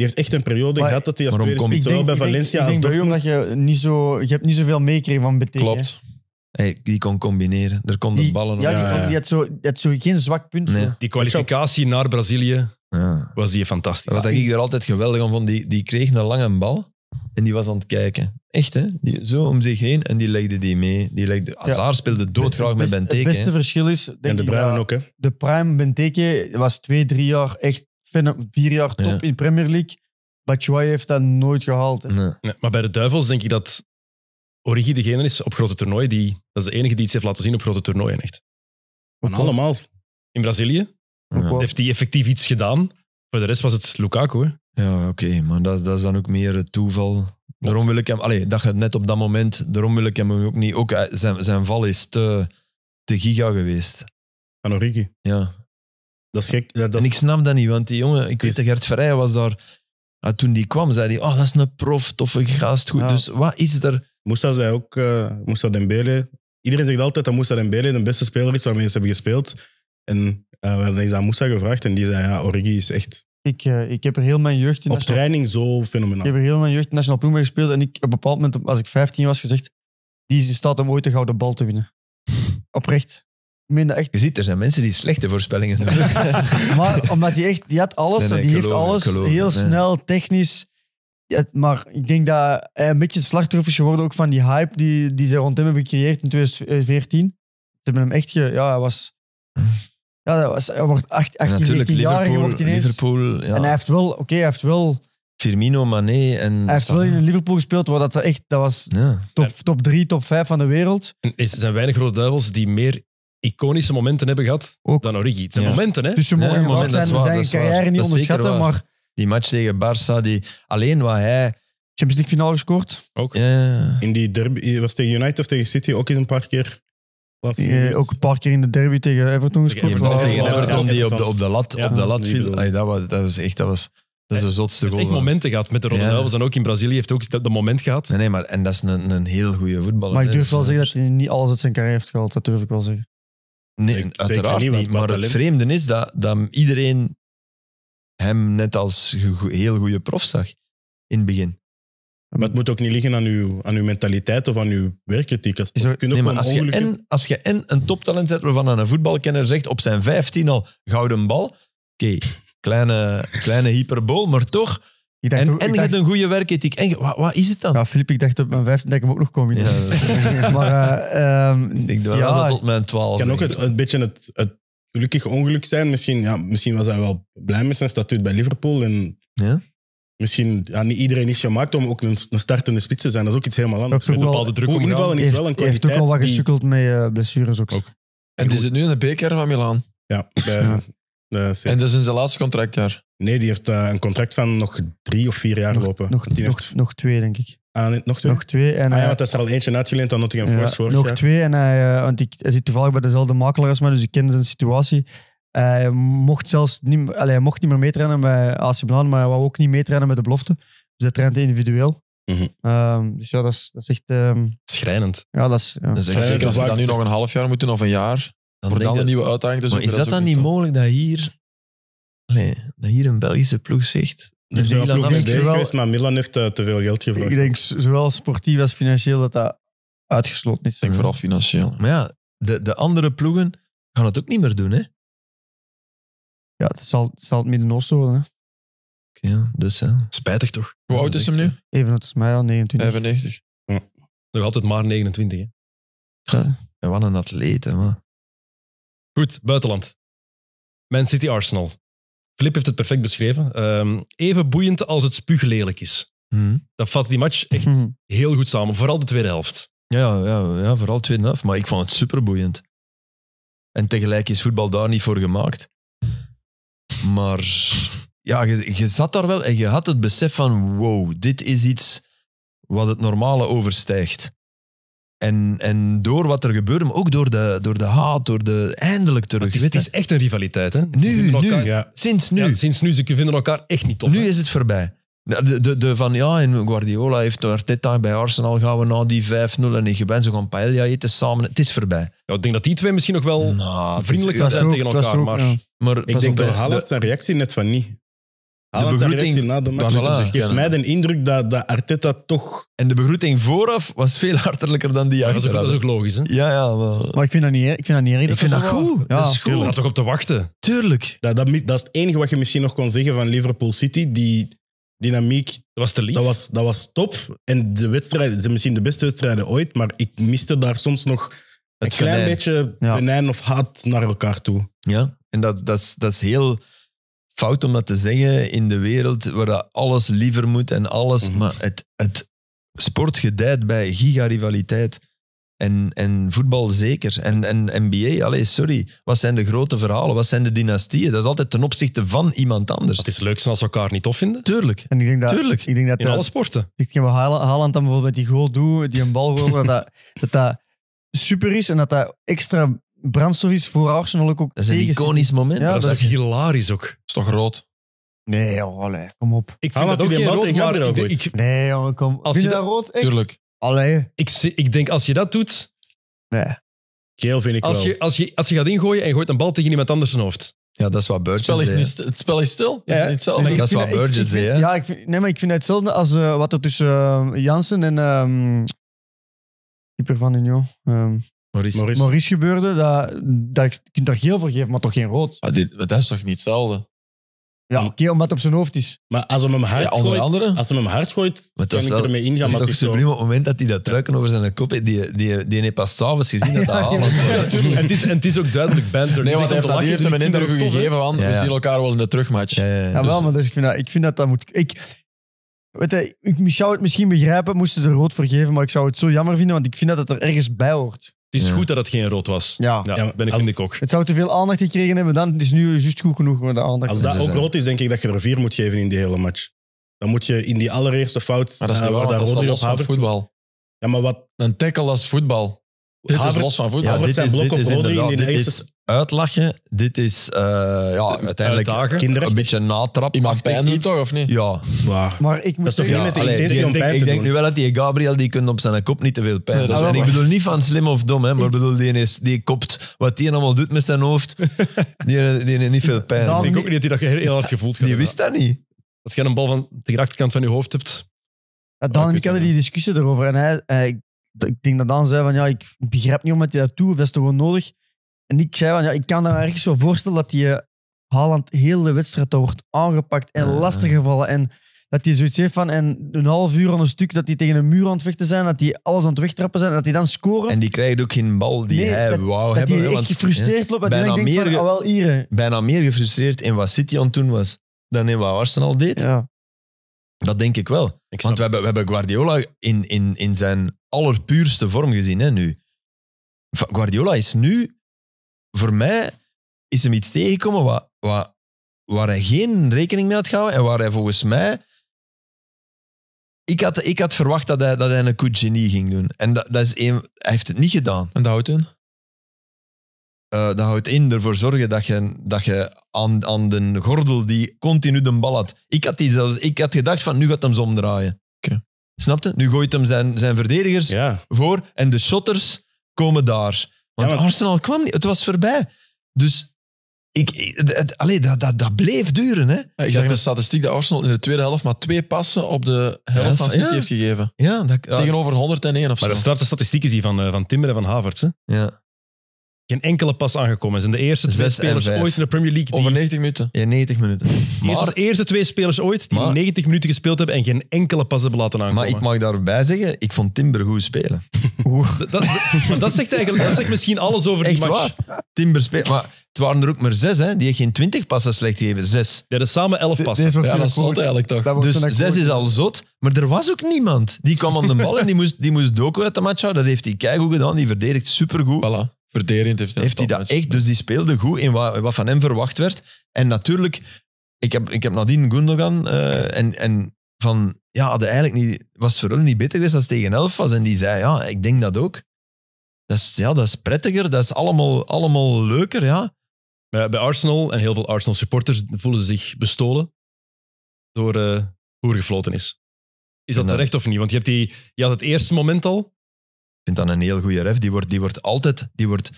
Speaker 2: die heeft echt een periode gehad dat hij als tweede bij Valencia als Ik denk, als
Speaker 5: je niet zo... Je hebt niet zoveel meekregen van Benteke. Klopt.
Speaker 4: Hey, die kon combineren. Er konden ballen
Speaker 2: op. Ja, die,
Speaker 5: had, zo, had zo geen zwak punt. Die
Speaker 4: kwalificatie naar Brazilië ja. was die fantastisch. Wat ik er altijd geweldig aan vond, die, die kreeg een lange bal en die was aan het kijken. Echt, hè? Die, zo om zich heen en die legde die mee. Die legde, Azar speelde doodgraag met Benteke. Het beste
Speaker 5: verschil is... Denk en de Bruin ook, hè? De prime Benteke was twee, drie jaar echt vind vier jaar top in Premier League. Batshuayi heeft dat nooit gehaald.
Speaker 1: Nee. maar bij de Duivels denk ik dat Origi degene is op grote toernooien die... Dat is de enige die iets heeft laten zien op grote toernooien, echt. Van allemaal. In Brazilië heeft hij effectief iets gedaan. Voor de rest was het Lukaku.
Speaker 4: Ja, oké. Maar dat, dat is dan ook meer het toeval. Daarom wil ik hem... Allee, dat je net op dat moment... Daarom wil ik hem ook niet... Ook, eh, zijn, zijn val is te, te giga geweest. Van Origi? Ja. Dat is gek. en ik snap dat niet, want die jongen, ik weet dat Gert was daar. Ah, toen die kwam, zei
Speaker 2: hij, oh, dat is een prof, toffe gast, goed. Dus wat is er... Moussa zei ook, uh, Moussa Dembele. Iedereen zegt altijd dat Moussa Dembele de beste speler is waarmee ze hebben gespeeld. En uh, we hadden eens aan Moussa gevraagd en die zei, ja, Origi is echt...
Speaker 5: Ik, eh, ik heb er heel mijn jeugd... In op training zo fenomenaal. Ik heb er heel mijn jeugd in National ploeg mee gespeeld. En ik op een bepaald moment, als ik 15 was, gezegd, die is in staat om ooit de gouden bal te winnen. Oprecht
Speaker 4: echt. Je ziet, er zijn mensen die slechte voorspellingen doen.
Speaker 5: maar omdat hij echt, die had alles, nee, nee, die heeft alles heel snel, technisch. Ja, maar ik denk dat hij een beetje het slachtoffer is geworden ook van die hype die, die ze rond hem hebben gecreëerd in 2014. Ze hebben hem echt, ja, hij was. Ja, dat was, hij wordt 18, 19 jaar, hij wordt ineens. Liverpool, ja. En hij heeft wel, oké, hij heeft wel. Firmino,
Speaker 1: Mané en... Hij heeft wel in
Speaker 5: Liverpool gespeeld, waar dat echt... Dat was top, top 3, top 5 van de wereld.
Speaker 1: Er zijn weinig grote duivels die meer iconische momenten hebben gehad Ook. dan Origi. Het zijn momenten, hè? Dus je momenten, zijn, zijn carrière niet onderschatten, maar...
Speaker 4: Die match tegen Barça, die, alleen
Speaker 2: wat hij... Champions League finale gescoord. Ook. Ja. In die derby, eh, was tegen United of tegen City ook eens een paar keer
Speaker 5: Ja, ook een paar keer in de derby tegen Everton gescoord. Tegen tegen Everton die
Speaker 4: op de, op de lat, op de lat viel. dat, was, dat was echt... Dat was, dat is de zotste goal. Hij heeft echt momenten gehad met de Ronaldo. Ja. En ook in Brazilië heeft ook dat moment gehad. Nee, nee maar en dat is een, een heel goede voetballer. Maar ik durf dus, wel eh,
Speaker 1: zeggen dus-
Speaker 5: dat hij niet alles uit zijn carrière heeft gehaald. Dat durf ik wel zeggen.
Speaker 4: Nee, uiteraard niet, maar het vreemde is dat,
Speaker 2: dat iedereen hem net als heel goede prof zag in het begin. Maar het moet ook niet liggen aan uw, aan uw mentaliteit of aan uw werkethiek. Als, nee, maar als, je en,
Speaker 4: als je en een toptalent zet waarvan een voetbalkenner zegt op zijn 15 al gouden bal, oké, kleine, kleine hyperbol, maar toch en, en ik dacht, een goede werkethiek.
Speaker 5: En, wat, wat, is het dan? Ja, Filip, ik dacht op mijn vijfde dat ik hem ook nog kon maar
Speaker 2: eh, ehm, ik doe dat ja, tot mijn twaalf. kan ook het, een beetje het, het ongeluk zijn. Misschien, ja, misschien was hij wel blij met zijn statuut bij Liverpool. En ja? Misschien, ja, niet iedereen is gemaakt om ook een, startende spits te zijn. Dat is ook iets helemaal anders. Met bepaalde druk Hoe invallen is wel een kwaliteit. Hij heeft ook al wat gesukkeld met uh, blessures ook. En,
Speaker 3: en die zit nu in de beker van Milaan. Ja, eh,
Speaker 2: en dat is zijn laatste contractjaar. Nee, die heeft eh, een contract van nog drie of vier jaar lopen. Nog, nog, twee, denk ik. Ah, nog twee? Nog twee. En, ah ja, want is er al eentje uitgeleend aan Nottingham Forest vorig Nog
Speaker 5: twee, en hij, eh, want ik, hij zit toevallig bij dezelfde makelaar als mij, dus ik ken zijn situatie. Hij mocht zelfs niet, allee, hij mocht niet meer meetrainen bij AC Milan, maar hij wou ook niet meetrainen met de belofte. Dus hij traint individueel. Mhm. Ehm, dus ja, dat is, dat is echt... Ehm,
Speaker 3: schrijnend.
Speaker 5: Ja, dat is... Dat
Speaker 3: is echt, zeker als we dat nu nog een half jaar moeten of een jaar. Dan voor dan een nieuwe uitdaging. Dus maar is dat dan niet
Speaker 4: mogelijk dat hier allee, dat hier een Belgische ploeg zegt. Dus
Speaker 2: Milan ploeg maar Milan heeft eh, te veel geld gevraagd. Ik denk zowel sportief als financieel dat dat uitgesloten is. Ik denk
Speaker 4: vooral financieel. Maar ja, de, de andere ploegen gaan het ook niet meer doen, hè? Ja, het zal, zal het Midden-Oosten worden, hè? Ja, dus hè. Spijtig toch? Hoe
Speaker 5: oud is hem nu? Even als mij al
Speaker 1: 29. 95. Ja. Nog altijd maar 29, hè?
Speaker 4: Ja. En wat een atleet, hè, man.
Speaker 1: Goed, buitenland. Man City Arsenal. Flip heeft het perfect beschreven. Ehm, even boeiend als het spuug lelijk is. Mhm. Dat vat die match echt mhm. heel goed samen. Vooral de tweede helft.
Speaker 4: Ja, ja, ja vooral de tweede helft. Maar ik vond het superboeiend. En tegelijk is voetbal daar niet voor gemaakt. Maar ja, je, zat daar wel en je had het besef van wow, dit is iets wat het normale overstijgt. En, en door wat er gebeurde, maar ook door de, door de haat, door de eindelijk terug. Het is, is, echt een rivaliteit, hè? Nu, nu sinds nu. sinds nu, ze vinden elkaar echt niet op. Nu is het voorbij. De, de, de, van ja, en Guardiola heeft door Arteta bij Arsenal gaan we na die 5-0 en ik ben zo gaan paella eten samen. Het is voorbij. Ja, ik denk dat die twee misschien nog wel nou,
Speaker 1: vriendelijk gaan zijn tegen elkaar. maar, maar ik denk dat zijn
Speaker 2: reactie net van niet. Ah, de begroeting na de match voilà. geeft mij de indruk dat, dat Arteta toch... En de begroeting vooraf was veel hartelijker dan die jaar. dat, is ook
Speaker 1: logisch, hè? Ja,
Speaker 2: ja. Maar, ik vind dat niet Ik vind dat, niet ik vind dat, goed. Ja. Dat is goed. Daar toch
Speaker 1: op te wachten.
Speaker 2: Tuurlijk. Dat, dat, dat is het enige wat je misschien nog kon zeggen van Liverpool City. Die dynamiek. Dat was te lief. Dat was, dat was top. En de wedstrijden, zijn misschien de beste wedstrijden ooit, maar ik miste daar soms nog een klein beetje venijn of haat naar elkaar toe.
Speaker 4: Ja, en dat, dat, is, dat is heel fout om dat te zeggen in de wereld waar dat alles liever moet en alles. Mhm. Maar het, het sport gedijt bij gigarivaliteit. En, en voetbal zeker. En, en NBA, allez, sorry. Wat zijn de grote verhalen? Wat zijn de dynastieën? Dat is altijd ten opzichte van iemand anders. Het is leuk als we elkaar niet tof vinden. Tuurlijk. En ik denk dat,
Speaker 1: Tuurlijk. Ik denk dat
Speaker 5: In alle sporten. Ik denk Haaland dan bijvoorbeeld met die goal doet, die een bal goal, dat, dat, dat super is en dat dat extra brandstof is voor Arsenal ook. Dat is een iconisch moment. Ja, dat, is is
Speaker 1: hilarisch ook. Is toch rood? Nee, joh, kom op. Ik ah, vind dat ook geen rood, maar... Ik,
Speaker 5: ik, nee, kom. Als vind je dat, rood? Echt?
Speaker 1: Tuurlijk. Allee. Ik, ik denk, als je dat doet... Nee. Geel vind ik als wel. Je, als, je, als je gaat ingooien en je gooit een bal tegen iemand anders zijn hoofd. Ja, dat
Speaker 3: is wat Burgess het spel is, het spel is stil. Ja, is niet hetzelfde. dat is wat Burgess deed. Ja,
Speaker 5: ik vind, nee, maar ik vind het hetzelfde als eh, wat er tussen ehm, Jansen en... Um, keeper van Union. Um,
Speaker 3: Maurice. Maurice. Maurice
Speaker 5: gebeurde, dat, dat, je kunt daar geel voor geven, maar toch geen rood.
Speaker 3: Ah, dit, dat is toch niet hetzelfde?
Speaker 2: Ja, oké, omdat het op zijn hoofd is. Maar als hij hem hard gooit, als hem hard gooit, kan ik wel, ermee ingaan. Het is toch subliem
Speaker 4: op het moment dat hij dat truiken over zijn kop heeft, die, die, die heeft pas s'avonds gezien dat
Speaker 2: hij. ja, en, het
Speaker 3: is, en het is ook duidelijk banter. Nee, want hij heeft, hem een interview gegeven we zien elkaar wel in de terugmatch. Ja, wel, dus-
Speaker 5: maar dus ik, vind dat, ik vind dat dat moet... Ik, weet je, ik zou het misschien begrijpen, moesten ze er rood vergeven, maar ik zou het zo jammer vinden, want ik vind dat het er ergens bij hoort.
Speaker 1: Het is goed dat het geen rood was. Ja, ben ik, vind ik ook.
Speaker 2: Het zou te veel aandacht gekregen hebben, dan het is nu juist goed genoeg voor de aandacht. Als dat ook rood is, denk ik dat je er vier moet geven in die hele match. Dan moet je in die allereerste fout. Maar dat is eh, waar, dat is los voetbal. Ja, maar wat... Een tackle als voetbal. Dit is los van voetbal. Ja, dit zijn blok op Rodri in de eerste
Speaker 4: uitlachen. Dit is eh, ja, uiteindelijk Uitdagen. een beetje een natrap. mag pijn toch, of niet? Ja,
Speaker 5: Maar ik moet toch zeggen- niet met de Ik denk nu
Speaker 4: wel dat die Gabriel, die kunt op zijn kop niet te veel pijn Nee, En ik bedoel niet van slim of dom, hè, maar ik bedoel, die, is, die kopt wat die allemaal doet met zijn hoofd. Die, die heeft niet veel pijn. Dan- Ik denk ook niet dat hij dat heel- hard gevoeld gaat Die wist dat niet. Als je een bal van de achterkant van je hoofd hebt,
Speaker 5: Ja, Dan ik ik die discussie erover en hij, ik, denk dat Dan zei van ja, ik begrijp niet om hij dat doet, of dat is toch onnodig. En ik zei van, ja, ik kan me ergens zo voorstellen dat die eh, Haaland heel de wedstrijd wordt aangepakt en lastig gevallen. En dat hij zoiets heeft van en een half uur aan een stuk dat die tegen een muur aan het vechten zijn, dat die alles aan het wegtrappen zijn, dat die dan scoren. En
Speaker 4: die krijgen ook geen bal die hij dat, wou dat Die echt gefrustreerd loopt, dat hij denkt van, ah, wel hier. Bijna meer gefrustreerd in wat City aan het doen was dan in wat Arsenal deed. Ja. Dat denk ik wel. want we hebben, we hebben Guardiola in, in, in zijn allerpuurste vorm gezien hè, nu. Guardiola is nu voor mij is hem iets tegengekomen wat, wat, waar hij geen rekening mee had gehouden en waar hij volgens mij... Ik had, ik had verwacht dat hij, dat hij een coup genie ging doen. En dat, dat is een, hij heeft het niet gedaan. En dat houdt in? Eh, dat houdt in ervoor zorgen dat je, dat je aan, aan de gordel die continu de bal had. Ik had, die zelfs, ik had gedacht van, nu gaat hem ze omdraaien. Okay. Snapte? Nu gooit hem zijn, zijn verdedigers voor en de shotters komen daar. Want, Arsenal kwam niet. Het was voorbij. Dus ik, allee, dat, dat, dat bleef duren. Hè. Ja,
Speaker 3: ik zag de statistiek dat Arsenal in de tweede helft maar twee passen op de helft van City heeft gegeven.
Speaker 4: Ja,
Speaker 1: Tegenover
Speaker 3: 101 of maar de statistiek is die van, eh, van Timber en van
Speaker 1: Havertz. Hè? Ja geen enkele pas aangekomen. Zijn de eerste twee spelers ooit in
Speaker 4: de Premier League die Over 90 minuten. Ja, 90 minuten. De Maar,
Speaker 1: eerste twee spelers ooit die 90 minuten gespeeld hebben en geen enkele
Speaker 4: pas hebben laten maar ik mag daarbij zeggen, ik vond Timber goed spelen. dat, dat, dat zegt eigenlijk dat zegt misschien alles over Echt die match. Timber speelt. Maar het waren er ook maar zes, hè, die heeft geen 20 passen slecht gegeven. Zes. Ja, dat samen elf passen. Ja, dat klopt eigenlijk toch. Dus zes is al zot, maar er was ook niemand. Die kwam aan de bal en die moest, die moest Doku uit de match houden. Dat heeft hij keigoed gedaan, die verdedigt supergoed. Voilà. Verderend heeft hij, heeft hij dat echt. Dus die speelde goed in wat, wat van hem verwacht werd. En natuurlijk, ik heb, ik heb nadien Gundogan eh, en, en van, ja, dat eigenlijk niet, was het voor niet beter geweest als tegen elf was. En die zei, ja, ik denk dat ook. Dat is, ja, dat is prettiger, dat is allemaal, allemaal leuker, ja. Bij, bij Arsenal, en heel veel
Speaker 1: Arsenal supporters voelen zich bestolen door eh, hoe er gefloten is.
Speaker 4: Is dat terecht of niet? Want je, hebt die, je had het eerste moment al, vind dat een heel goede ref. Die wordt, die wordt altijd, die wordt,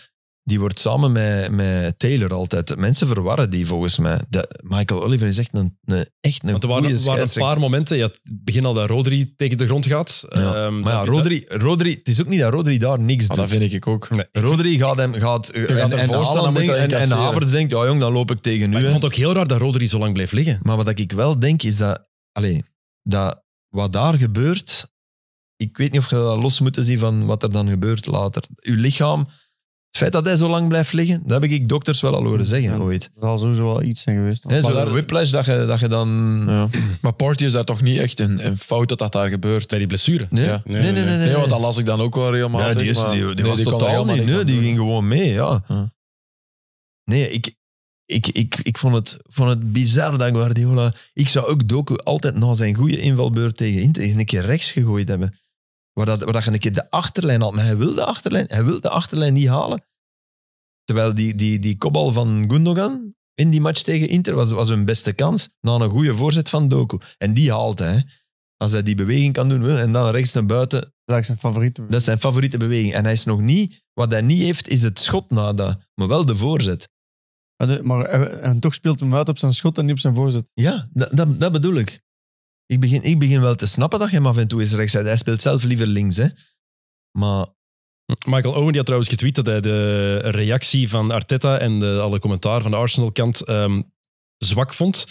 Speaker 4: die wordt samen met, met Taylor altijd. Mensen verwarren die volgens mij. Michael Oliver is echt een, echt een Want er waren, een paar
Speaker 1: momenten. Je had het begin al dat Rodri tegen de grond gaat. Ehm, maar ja, Rodri, Rodri, het is ook niet dat Rodri daar niks ah, doet. Dat vind ik
Speaker 4: ook. Rodri gaat hem gaat, en, en, en, denkt, Havertz denkt, ja jong, dan loop ik tegen maar ik vond het ook heel raar dat Rodri zo lang bleef liggen. Maar wat ik wel denk is dat, allez, dat wat daar gebeurt, ik weet niet of je dat los moet zien van wat er dan gebeurt later. Uw lichaam, het feit dat hij zo lang blijft liggen, dat heb ik dokters wel al horen zeggen ja, ooit. Dat zal sowieso wel iets zijn geweest. He, Zo'n
Speaker 3: whiplash dat je, dat je dan... Maar Party is daar toch niet echt een, een, fout dat dat daar gebeurt? Bij die blessure? Nee, ja. nee, nee, nee, nee, want dat las ik dan ook wel helemaal. Nee, die, is, die, was die totaal niet.
Speaker 4: die ging gewoon mee, ja. Nee, ik, ik, ik, ik vond, het, vond het bizar dat Guardiola... Ik zou ook Doku altijd na zijn goede invalbeurt tegen Inter een keer rechts gegooid hebben. Waar, dat, waar dat je een keer de achterlijn had. Maar hij wil de achterlijn, hij wil de achterlijn niet halen. Terwijl die, die, die kopbal van Gundogan in die match tegen Inter was, was hun beste kans. Na een goede voorzet van Doku. En die haalt hij. Als hij die beweging kan doen en dan rechts naar buiten. Dat is zijn favoriete beweging. Dat is zijn favoriete beweging. En hij is nog niet, wat hij niet heeft, is het schot na dat, maar wel de voorzet.
Speaker 5: Maar, maar eh, en toch
Speaker 4: speelt hem uit op zijn schot en niet op zijn voorzet. Ja, dat, dat bedoel ik. Ik begin, ik begin wel te snappen dat je hem af en toe is rechts Hij speelt zelf liever links, hè. Maar Michael Owen die
Speaker 1: had trouwens getweet dat hij de reactie van Arteta en de, alle commentaar van de Arsenal-kant ehm, zwak vond.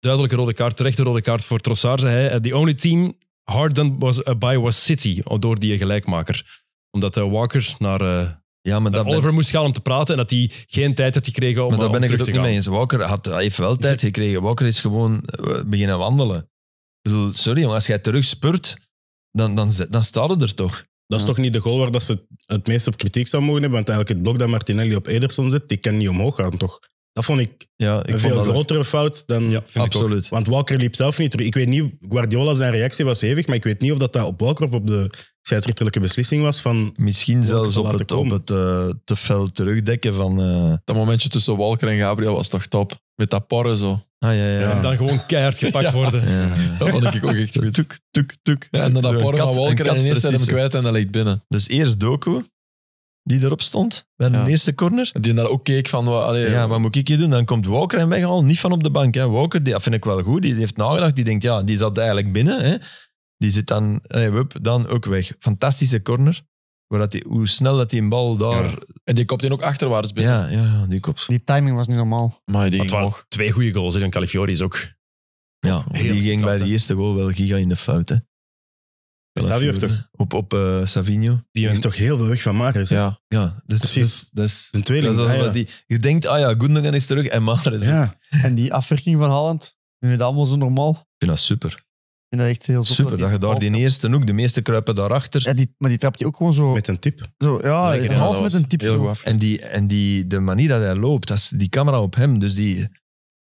Speaker 1: Duidelijke rode kaart, terechte rode kaart voor Trossard, zei hij. Eh, the only team hard done was, eh, by was City, oh, door die gelijkmaker. Omdat eh, Walker naar,
Speaker 4: ja, maar dat Oliver
Speaker 1: moest gaan om te praten en dat hij geen tijd had gekregen om Maar daar ben ik er ook niet mee eens.
Speaker 4: Walker had, heeft wel tijd gekregen. Walker is gewoon beginnen wandelen sorry, jongen, als jij terug spurt, dan, dan, dan staat het er toch.
Speaker 2: Dat is toch niet de goal waar dat ze het meest op kritiek zou mogen hebben? Want eigenlijk het blok dat Martinelli op Ederson zit, die kan niet omhoog gaan, toch? Dat vond ik ja, ik een vond veel grotere fout dan... Ja, absoluut. Want Walker liep zelf niet terug. Ik weet niet, Guardiola zijn reactie was hevig, maar ik weet niet of dat, dat op Walker of op de scheidsrechterlijke beslissing was van... Misschien zelfs op het, op
Speaker 3: het eh, te fel terugdekken van... Eh, dat momentje tussen Walker en Gabriel was toch top? Met dat porren zo. Ah, ja, ja, ja. En dan gewoon keihard gepakt worden. Dat vond ik ook echt
Speaker 4: goed. Tuk tuk Ja, en dan dat porren van Walker en ineens zijn hem kwijt en
Speaker 3: dat ligt binnen. Dus eerst Doku,
Speaker 4: die erop stond, bij de eerste corner. Die daar ook keek van... Wat, ja, wat moet ik hier doen? Dan komt Walker en al niet van op de bank. Hè. Walker, die, dat vind ik wel goed, die heeft nagedacht. Die denkt, ja, die zat eigenlijk binnen. Hè. Die zit dan, wup, dan ook weg. Fantastische corner. dat hoe snel dat
Speaker 3: die bal daar... En die kopte hem ook achterwaarts
Speaker 4: binnen. Ja, ja, die
Speaker 5: Die timing was niet normaal.
Speaker 3: Maar die twee goede goals. En Califiori is ook... Ja, die ging bij de eerste goal wel giga in de
Speaker 4: fout. Savio heeft toch... Op, op uh, Die is toch heel veel weg van Maris. Ja, ja Precies. Dat is, Een tweeling. Ah, die, je denkt, ah ja, Gundogan is terug en Maris.
Speaker 5: Ja. En die afwerking van vind nu het allemaal zo normaal. Ik vind dat super. vind dat echt heel super? Super, dat je
Speaker 4: daar die eerste ook, de meeste kruipen daarachter. Ja, die, maar die trapt je ook gewoon zo... Met een tip. zo ja, ja, half met een tip. Heel goed En, die, en die, de manier dat hij loopt, dat is die camera op hem. Dus die,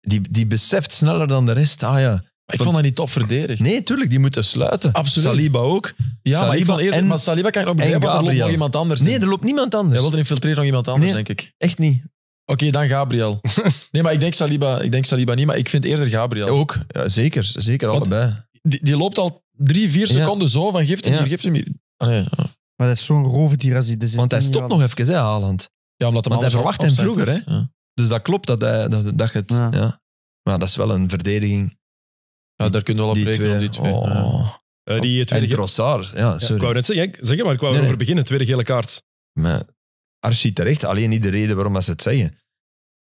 Speaker 4: die, die beseft sneller dan de rest. Ah ja, ik vond dat niet top verdedigd. Nee, tuurlijk, die moeten sluiten. Absoluut. Saliba
Speaker 3: ook. Ja, maar, en, maar Saliba kan ik ook begrijpen, want er loopt nog iemand anders Nee, er loopt niemand anders. Hij wil er infiltreren nog iemand anders, denk ik. echt niet. Oké, dan Gabriel. nee, maar ik denk, Saliba, ik denk Saliba niet, maar ik vind eerder Gabriel. Ook, ja, zeker. Zeker allebei. Die, die, loopt al drie, vier seconden zo van geeft hem hier, geeft hem hier. Ah, maar dat is zo'n roofdier als Want hij
Speaker 4: stopt nog even, hè, Haaland. Ja, omdat hij Want hij verwacht hem vroeger, hè. Dus dat klopt, dat, hij, dat, dat het... Ja. Maar dat is wel een verdediging ja, daar kunnen we wel op rekenen, die twee. Oh. Eh, die tweede en Trossard, eh, ja, sorry. ik wou net zeggen, maar ik wou nee, erover beginnen, tweede gele kaart. Maar Archie terecht, alleen niet de reden waarom dat ze het zeggen.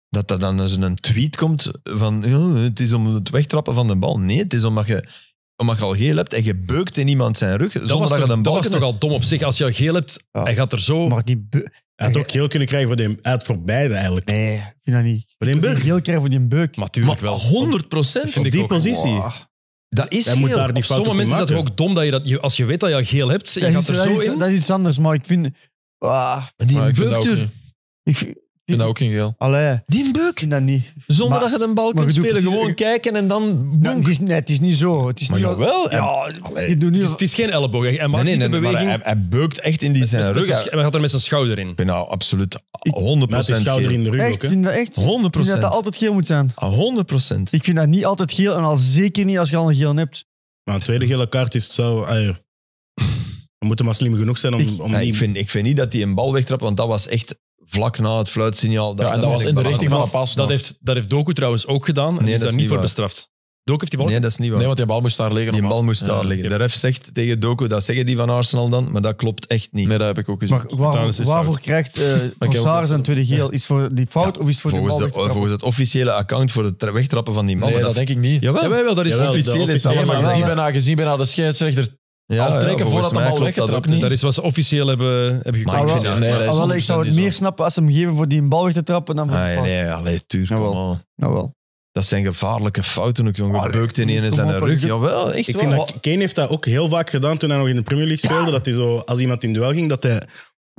Speaker 4: Dat dat dan dus een tweet komt van het is om het wegtrappen van de bal. Nee, het is omdat je, omdat je al geel hebt en je beukt in iemand zijn rug dat
Speaker 1: zonder dat, je een bal Dat was toch al dom op zich. Als je al geel hebt, hij gaat er
Speaker 2: zo... Maar die hij had ook geel kunnen krijgen voor die, uit voor beide eigenlijk. Nee, ik vind dat niet. Voor die beuk? Geel krijgen voor die beuk.
Speaker 1: Maar tuurlijk wel. 100 procent. die positie.
Speaker 2: Dat is heel... geel. daar Op sommige momenten is
Speaker 1: dat ook dom dat je dat, je- als je weet dat je al geel hebt, en je gaat er dat zo is in.
Speaker 5: dat is iets anders, maar ik vind...
Speaker 1: Ah, die Maar ik vind dat ook niet. ik vind- vind dat ook geen geel.
Speaker 5: Allee, Die ik vind dat niet. zonder dat ze een bal kunt spelen, gewoon kijken en dan boem. Het is, nee, het is niet zo. Het is niet jawel, wel? Ja,
Speaker 1: is, het is geen elleboog. Hij maakt Nee, nee, maar hij, beukt echt in die zijn rug. Hij gaat er met zijn schouder in. ik
Speaker 4: ben nou absoluut 100% Met nou, schouder in de rug echt, ik vind dat echt. dat altijd geel moet zijn.
Speaker 2: 100%. Ah, ik vind dat niet altijd geel en al zeker niet als je al een geel hebt. Maar een tweede gele kaart is zo... Ah, We moeten maar slim genoeg zijn om... om ik, vind, ik vind niet dat hij een bal
Speaker 4: wegtrapt, want dat was echt vlak na het fluitsignaal. Dat, ja, en dat, was in de richting van de
Speaker 2: pas. Dat heeft, dat heeft Doku
Speaker 4: trouwens ook gedaan en nee, is daar niet voor bestraft. Doku heeft die bal... Nee, dat is niet waar. Nee, want die bal moest daar liggen. Die bal moest daar liggen. De ref zegt tegen Doku, dat zeggen die van Arsenal dan, maar dat klopt echt niet. Nee, dat heb ik ook gezien. Maar waarvoor
Speaker 5: krijgt uh, eh, zijn tweede geel? Is voor die fout of is voor volgens die bal de,
Speaker 4: Volgens het officiële account voor het wegtrappen van die
Speaker 1: man. Nee, dat, denk ik niet. Jawel, jawel dat is officieel.
Speaker 3: Gezien bijna de scheidsrechter ja, trekken voordat de Dat is
Speaker 1: wat ze officieel hebben, hebben Maar,
Speaker 5: ik zou het meer snappen als ze hem geven voor die een bal weg te trappen dan voor ah, Nee,
Speaker 4: allee, tuur, nou nou Dat zijn gevaarlijke fouten ook, jongen. Beukt in ene zijn rug. Jawel, echt Ik vind dat
Speaker 2: Kane heeft dat ook heel vaak gedaan toen hij nog in de Premier League speelde. Dat hij zo, als iemand in duel ging, dat hij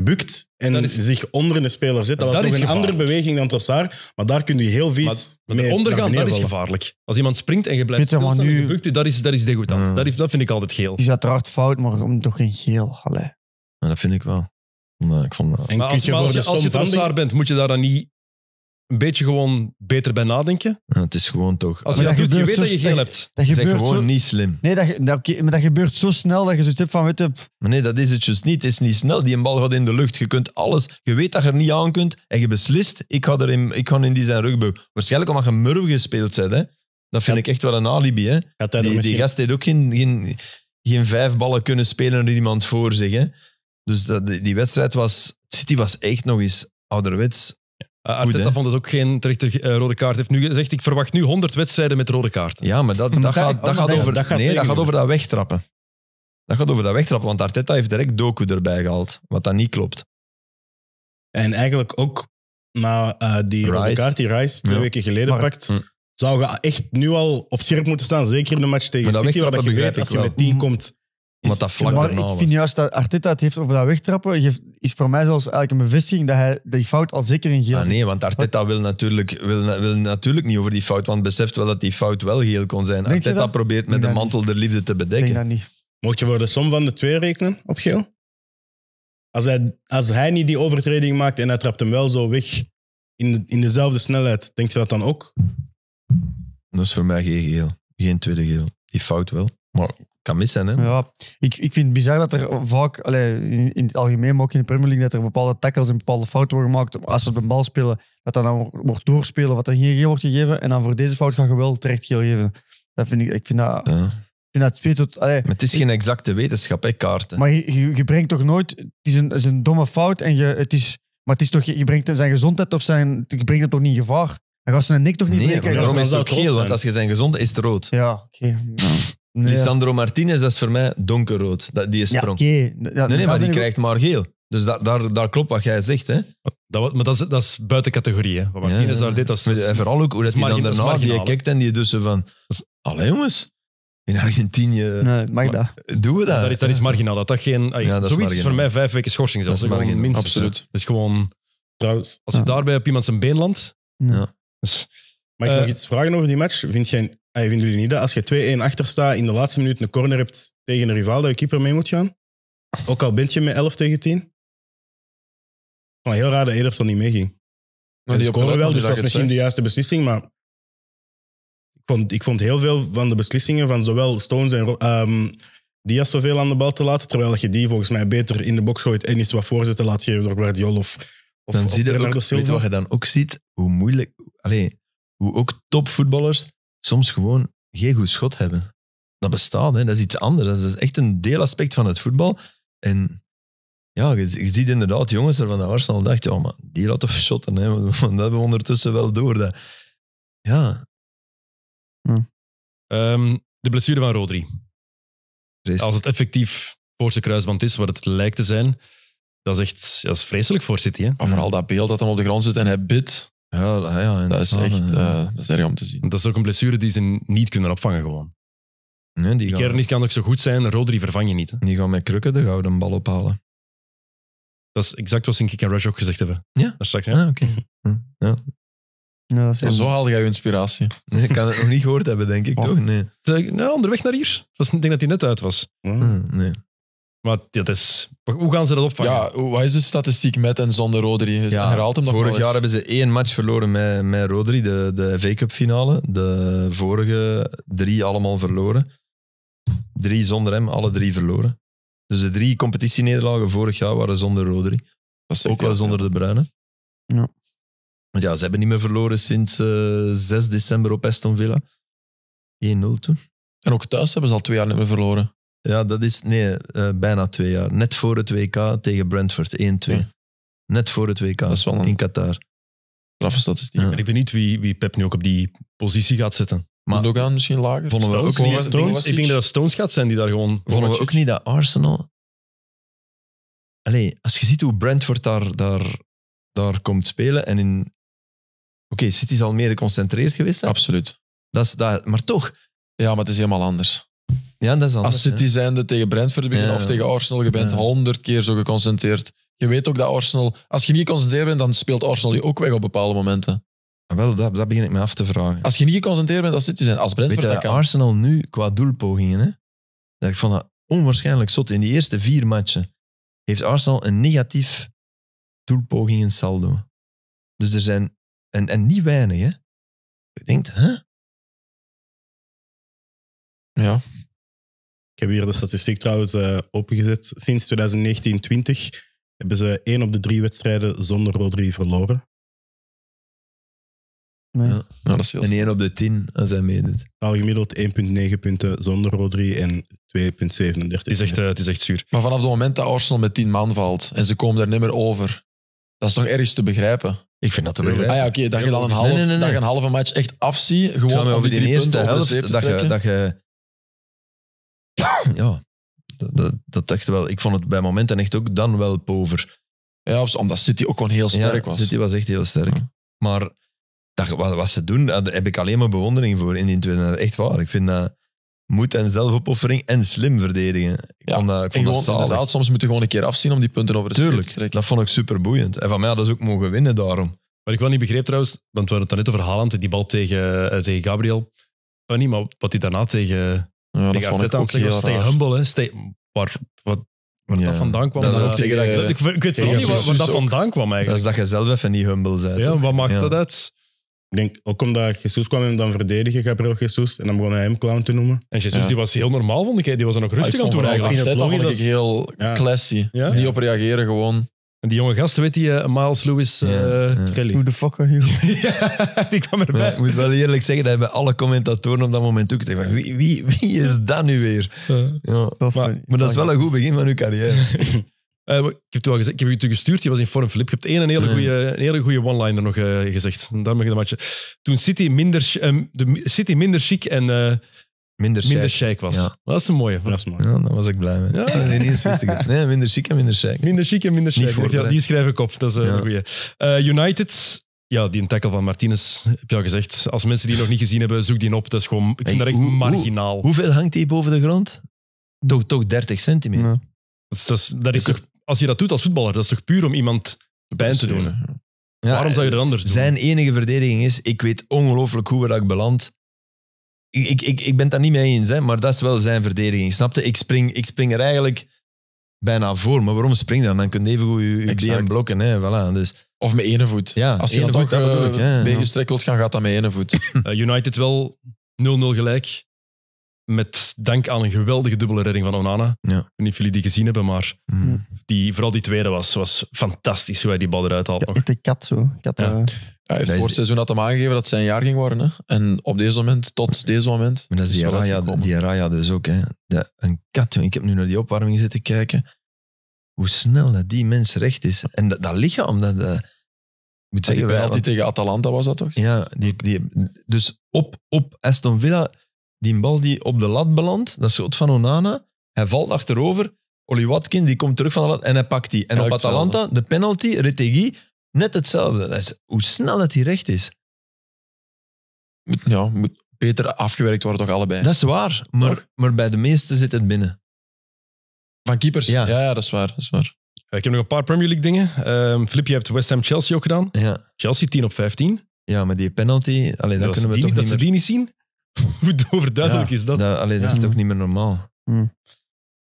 Speaker 2: bukt en zich onder een speler zet. Dat, was nog een andere beweging dan Trossard, maar daar kun je heel vies mee ondergaan, dat is
Speaker 1: gevaarlijk. Als iemand springt en je blijft Peter, bukt, dat is, dat is degoutant. Hmm. Dat, vind ik altijd geel. zat is
Speaker 5: uiteraard fout, maar om toch geen geel. dat vind ik wel. ik vond als, je, als, als je
Speaker 1: bent, moet je daar dan niet een beetje gewoon beter bij nadenken.
Speaker 4: het is gewoon toch. Als je dat, doet, je weet dat je geen hebt. Dat, gebeurt gewoon niet
Speaker 5: slim. Nee, dat, dat, maar dat
Speaker 4: gebeurt zo snel dat je zoiets hebt van, weet je... Maar nee, dat is het juist niet. Het is niet snel. Die bal gaat in de lucht. Je kunt alles... Je weet dat je er niet aan kunt en je beslist, ik ga, er in, ik ga in die zijn Waarschijnlijk omdat je murw gespeeld zijn. hè. Dat vind ik echt wel een alibi, hè. Die, misschien... die, gast heeft ook geen, geen, geen vijf ballen kunnen spelen er iemand voor zich, hè. Dus dat, die wedstrijd was... City was echt nog eens ouderwets uh, Arteta
Speaker 1: vond het ook geen terechte eh, rode kaart. Heeft nu gezegd,
Speaker 4: ik verwacht nu 100 wedstrijden met rode kaarten. Ja, maar dat, oh, dat, gaat, dat gaat over, dat nee, dat gaat over dat wegtrappen. Dat gaat over dat wegtrappen, want Arteta heeft direct Doku erbij gehaald, wat dat niet klopt.
Speaker 2: En eigenlijk ook na eh, die rode kaart die Rice twee weken geleden pakt, hm. zou je echt nu al op scherp moeten staan, zeker in de match tegen City, waar je weet, als je met 10 mhm.
Speaker 4: komt, maar Ik vind
Speaker 5: juist dat Arteta het heeft over dat wegtrappen, is voor mij zoals eigenlijk een bevestiging dat hij die fout al zeker in geel ah,
Speaker 4: Nee, want Arteta wil natuurlijk, wil, wil natuurlijk niet over die fout, want beseft wel dat die fout wel geel kon zijn. Arteta probeert met de mantel niet. de liefde te bedekken. denk
Speaker 2: dat niet. Mocht je voor de som van de twee rekenen op geel? Als hij, als hij niet die overtreding maakt en hij trapt hem wel zo weg in, in dezelfde snelheid, denkt je dat dan ook?
Speaker 4: Dat is voor mij geen geel. Geen tweede geel. Die fout wel. Maar Hè? Ja,
Speaker 5: ik, ik vind het bizar dat er vaak, allee, in, in, het algemeen, maar ook in de Premier League, dat er bepaalde tackles en bepaalde fouten worden gemaakt. Als ze op een bal spelen, dat dan wordt doorspelen, wat er geen geel wordt gegeven. En dan voor deze fout ga je wel terecht geel geven. Dat vind ik, ik vind dat... Ja. dat tot... maar het
Speaker 4: is geen exacte wetenschap, hè, kaarten. Maar
Speaker 5: je, brengt toch nooit... Het is een, het is een domme fout en je, het is... Maar het is toch, je brengt zijn gezondheid of zijn... Je brengt het toch niet in gevaar? En gaat zijn nek toch niet nee, breken? waarom is het ook geel, want als
Speaker 4: je zijn gezondheid is het rood. Ja, oké. Lisandro Martinez, dat is voor mij donkerrood. Dat, die is sprong. oké. nee, maar die krijgt maar geel. Dus dat, daar, daar klopt wat jij zegt. Hè. Dat, maar dat is, dat is buiten categorie. Hè. Wat Martinez daar deed, dat is... vooral ook hoe dat die dan die je kijkt
Speaker 1: en die dus van... Allee
Speaker 4: jongens, in Argentinië Nee, mag dat.
Speaker 1: doen we dat. dat, is, dat is marginaal. Dat, dat geen, zoiets is voor mij vijf weken schorsing zelfs. Dat is gewoon minstens. absoluut. Dat
Speaker 2: is gewoon... Trouwens, Als je daarbij op iemand zijn been landt...
Speaker 4: Ja.
Speaker 1: Mag ik nog
Speaker 2: eh, iets vragen over die match? Vind jij, vinden jullie niet dat als je 2-1 achter staat, in de laatste minuut een corner hebt tegen een rivaal, dat je keeper mee moet gaan? Ook al bent je met 11 tegen 10? Van heel raar dat Ederson niet meeging. Ze die scoren wel, dus dat is misschien de juiste beslissing. Maar ik vond, ik vond heel veel van de beslissingen van zowel Stones en um, Diaz zoveel aan de bal te laten. Terwijl je die volgens mij beter in de box gooit en iets wat voorzetten laat geven door Guardiola of, of, dan zie je ook, Silva. Wat je
Speaker 4: dan ook ziet, hoe moeilijk. Allez, hoe ook topvoetballers soms gewoon geen goed schot hebben. Dat bestaat, hè? dat is iets anders. Dat is echt een deelaspect van het voetbal. En ja, je, ziet inderdaad jongens van de Arsenal dacht, ja, oh, die laten toch shotten, hè? Want dat hebben we ondertussen wel door. Dat... Ja.
Speaker 1: Hm. Ehm, de blessure van Rodri. Als het effectief voor zijn kruisband is, wat het lijkt te zijn, dat is echt dat is vreselijk voor City. Hè? Maar
Speaker 3: vooral dat beeld dat hem op de grond zit en hij bidt. Ja, ja dat, is echt, uh, dat is erg om te zien. Dat is
Speaker 1: ook een blessure die ze niet kunnen opvangen gewoon. Nee, die gaan... niet kan ook zo goed zijn, Rodri vervang je niet. Die gaan met krukken de gouden bal ophalen. Dat is exact wat Sinkik en Rush ook gezegd hebben. Ja? Daar ja. Ah, oké. Hm, ja.
Speaker 4: dat is zo
Speaker 1: haalde jij je inspiratie. Nee, ik kan het nog
Speaker 4: niet gehoord hebben, denk
Speaker 1: ik, oh. toch? Nee. Nou, onderweg naar hier. Ik denk dat hij net uit was.
Speaker 4: Hm, nee. Maar dat is, hoe gaan ze dat
Speaker 1: opvangen? Ja,
Speaker 3: wat is de statistiek met en zonder Rodri? Dus herhaalt hem nog vorig jaar hebben
Speaker 4: ze één match verloren met, met Rodri, de, de FA Cup finale. De vorige drie allemaal verloren. Drie zonder hem, alle drie verloren. Dus de drie competitienederlagen vorig jaar waren zonder Rodri. Ook wel zonder de Bruine. Ja. Want ja, ze hebben niet meer verloren sinds 6 eh, december op Aston Villa. 1-0 toen.
Speaker 3: En ook thuis hebben ze al twee jaar niet meer
Speaker 4: verloren. Ja, dat is nee, eh, bijna twee jaar. Net voor het WK tegen Brentford, 1-2. Net voor het WK dat
Speaker 1: is wel een... in Qatar. Straffe statistiek. En ik weet wie, wie Pep nu ook op die
Speaker 4: positie gaat zetten. Maar aan misschien lager? Vonden we ook Stones? Ik denk dat
Speaker 1: het Stones gaat zijn die daar gewoon... Vonden we ook niet
Speaker 4: dat Arsenal... Allee, als je ziet hoe Brentford daar, daar, daar komt spelen en in... Oké, City is al meer geconcentreerd geweest. Hè?
Speaker 3: Absoluut. Dat is, dat, maar toch... Ja, maar het is helemaal anders. Ja, dat is anders, Als City zijnde tegen Brentford beginnen of tegen Arsenal, je bent honderd keer zo geconcentreerd. Je weet ook dat Arsenal... Als je niet geconcentreerd bent, dan speelt Arsenal je ook weg op bepaalde momenten. Ah, wel, dat, begin ik me af te vragen. Als je niet geconcentreerd bent als City zijn, als Brentford Weet dat kan.
Speaker 4: Arsenal nu, qua doelpogingen, hè, dat ik vond dat onwaarschijnlijk zot. In die eerste vier matchen heeft Arsenal een negatief doelpoging in saldo. Dus er zijn... En, en niet weinig, hè. Ik denk, hè? Ja.
Speaker 2: Ik heb hier de statistiek trouwens uh, opengezet. Sinds 2019-20 hebben ze één op de drie wedstrijden zonder Rodri verloren.
Speaker 4: Nee. Ja. Nou, dat is en één
Speaker 2: op de tien als hij meedoet. Al gemiddeld 1,9 punten zonder Rodri en 2,37. Het,
Speaker 3: is echt, het is echt zuur. Maar vanaf het moment dat Arsenal met 10 man valt en ze komen daar niet meer over, dat is toch ergens te begrijpen. Ik vind dat te begrijpen. Ah ja, oké, dat je dan een, half, een halve match echt afzie. Gewoon over die, eerste helft. Dat je, dat je ja,
Speaker 4: dat, dat, dat echt wel. Ik vond het bij momenten echt ook dan wel pover. Ja, omdat City ook gewoon heel sterk ja, was. City was echt heel sterk. Maar dat, wat, wat, ze doen, daar heb ik alleen maar bewondering voor in die tweede. Echt waar. Ik vind dat moed en zelfopoffering en slim verdedigen. Ik ja, vond dat,
Speaker 3: ik vond dat inderdaad,
Speaker 4: soms moet je gewoon een keer afzien om die punten over de Tuurlijk, te trekken. dat vond ik super boeiend.
Speaker 1: En van mij hadden ze ook mogen winnen daarom. Wat ik wel niet begreep trouwens, want we hadden het net over Haaland, die bal tegen, eh, tegen Gabriel. niet, maar wat hij daarna tegen ja, dat vond ik aan stay humble, hè. waar, wat, waar ja. dat vandaan kwam. Dat ik, ik, ik, weet vooral niet waar, dat vandaan kwam eigenlijk. Dat is dat je zelf even niet humble bent. Ja, wat maakt dat
Speaker 2: uit? Ik denk ook omdat Jesus kwam hem dan verdedigen, Gabriel Jesus, en dan begon hij hem clown te noemen. En Jesus die
Speaker 1: was heel normaal, vond ik. Die was er nog rustig ah, aan toe. Eigenlijk. Dat, dat vond ik
Speaker 3: heel classy. Niet op reageren, gewoon
Speaker 1: en die jonge gasten, weet je, eh, Miles Lewis uh, Who the fuck are you?
Speaker 4: ja, die kwam
Speaker 3: erbij. ik moet wel eerlijk
Speaker 4: zeggen dat bij alle commentatoren op dat moment ook dacht, wie, wie, wie is dat nu weer? ja. maar, maar, dat is wel een goed begin van uw carrière. Eh, ik heb toen gezegd, ik heb je toen gestuurd, je was in vorm, Flip.
Speaker 1: Je hebt één een hele goede, een hele goede one-liner nog gezegd. je de match. Toen City minder, ehm, de City minder chic en Minder, minder chic was. Dat is een mooie. Dat Ja, daar was ik blij mee. Ja. En
Speaker 4: Nee, minder chic en minder shake. Minder chic en minder shake. Ja, die
Speaker 1: schrijf ik op. Dat is eh, een ja. goeie. Eh, United, ja, die tackle van Martinez, heb je al gezegd. Als mensen die nog niet gezien hebben, zoek die op. Dat is gewoon, ik vind dat echt marginaal.
Speaker 4: hoeveel hangt die boven de grond? Toch, toch 30 centimeter. Dat
Speaker 1: is, dat is, dus- als je dat doet als voetballer, dat is toch puur om iemand
Speaker 4: pijn te dus, doen? Ja, Waarom zou je dat eh, anders doen? Zijn enige verdediging is, ik weet ongelooflijk hoe waar ik beland ik, ik, ik ben het daar niet mee eens, hè, maar dat is wel zijn verdediging. Snapte? Ik spring, ik spring er eigenlijk bijna voor. Maar waarom spring dan? Dan kun je even goed je, je blokken. Hè, voilà, dus. Of met ene voet.
Speaker 1: Ja, Als je ene voet, dat uh, ik, hè, eh,
Speaker 3: gestrekt gaan, gaat dat met ene voet. Eh,
Speaker 1: United wel 0-0 gelijk met dank aan een geweldige dubbele redding van Onana. Ja. Ik weet niet of jullie die gezien hebben, maar mm. die, vooral die tweede was, was fantastisch hoe hij die
Speaker 3: bal eruit haalde. Ja,
Speaker 4: de kat zo. Kat, ja.
Speaker 3: Eh, hij heeft voor het seizoen had hem aangegeven dat zijn jaar ging worden. Hè? En op deze moment, tot deze moment. Maar dat is, die,
Speaker 4: Araya, die dus ook. Hè? De, een kat, ik heb nu naar die opwarming zitten kijken. Hoe snel dat die mens recht is. En dat, dat lichaam, dat... dat eh, moet zeggen, die wij, want... tegen Atalanta was dat toch? Ja, die, die, dus op, op Aston Villa die bal die op de lat belandt, dat schot van Onana, hij valt achterover. Oli Watkins die komt terug van de lat en hij pakt die. En op Atalanta, de penalty, Retegi, net hetzelfde. Dat is hoe snel dat hij recht is.
Speaker 3: Moet, ja, moet beter afgewerkt worden toch allebei. Dat is
Speaker 4: waar, maar, maar bij de meeste zit het binnen. Van
Speaker 3: keepers? Ja, ja, dat, is waar, dat is waar. Eh, ik heb nog een paar Premier League dingen. Uh, Filip,
Speaker 1: je hebt West Ham Chelsea ook gedaan. Ja. Chelsea 10 op 15. Ja, maar die penalty, allee, dat, kunnen we toch niet Dat ze die niet zien? Hoe
Speaker 4: overduidelijk is dat? dat dat is toch niet meer normaal.
Speaker 1: Mm.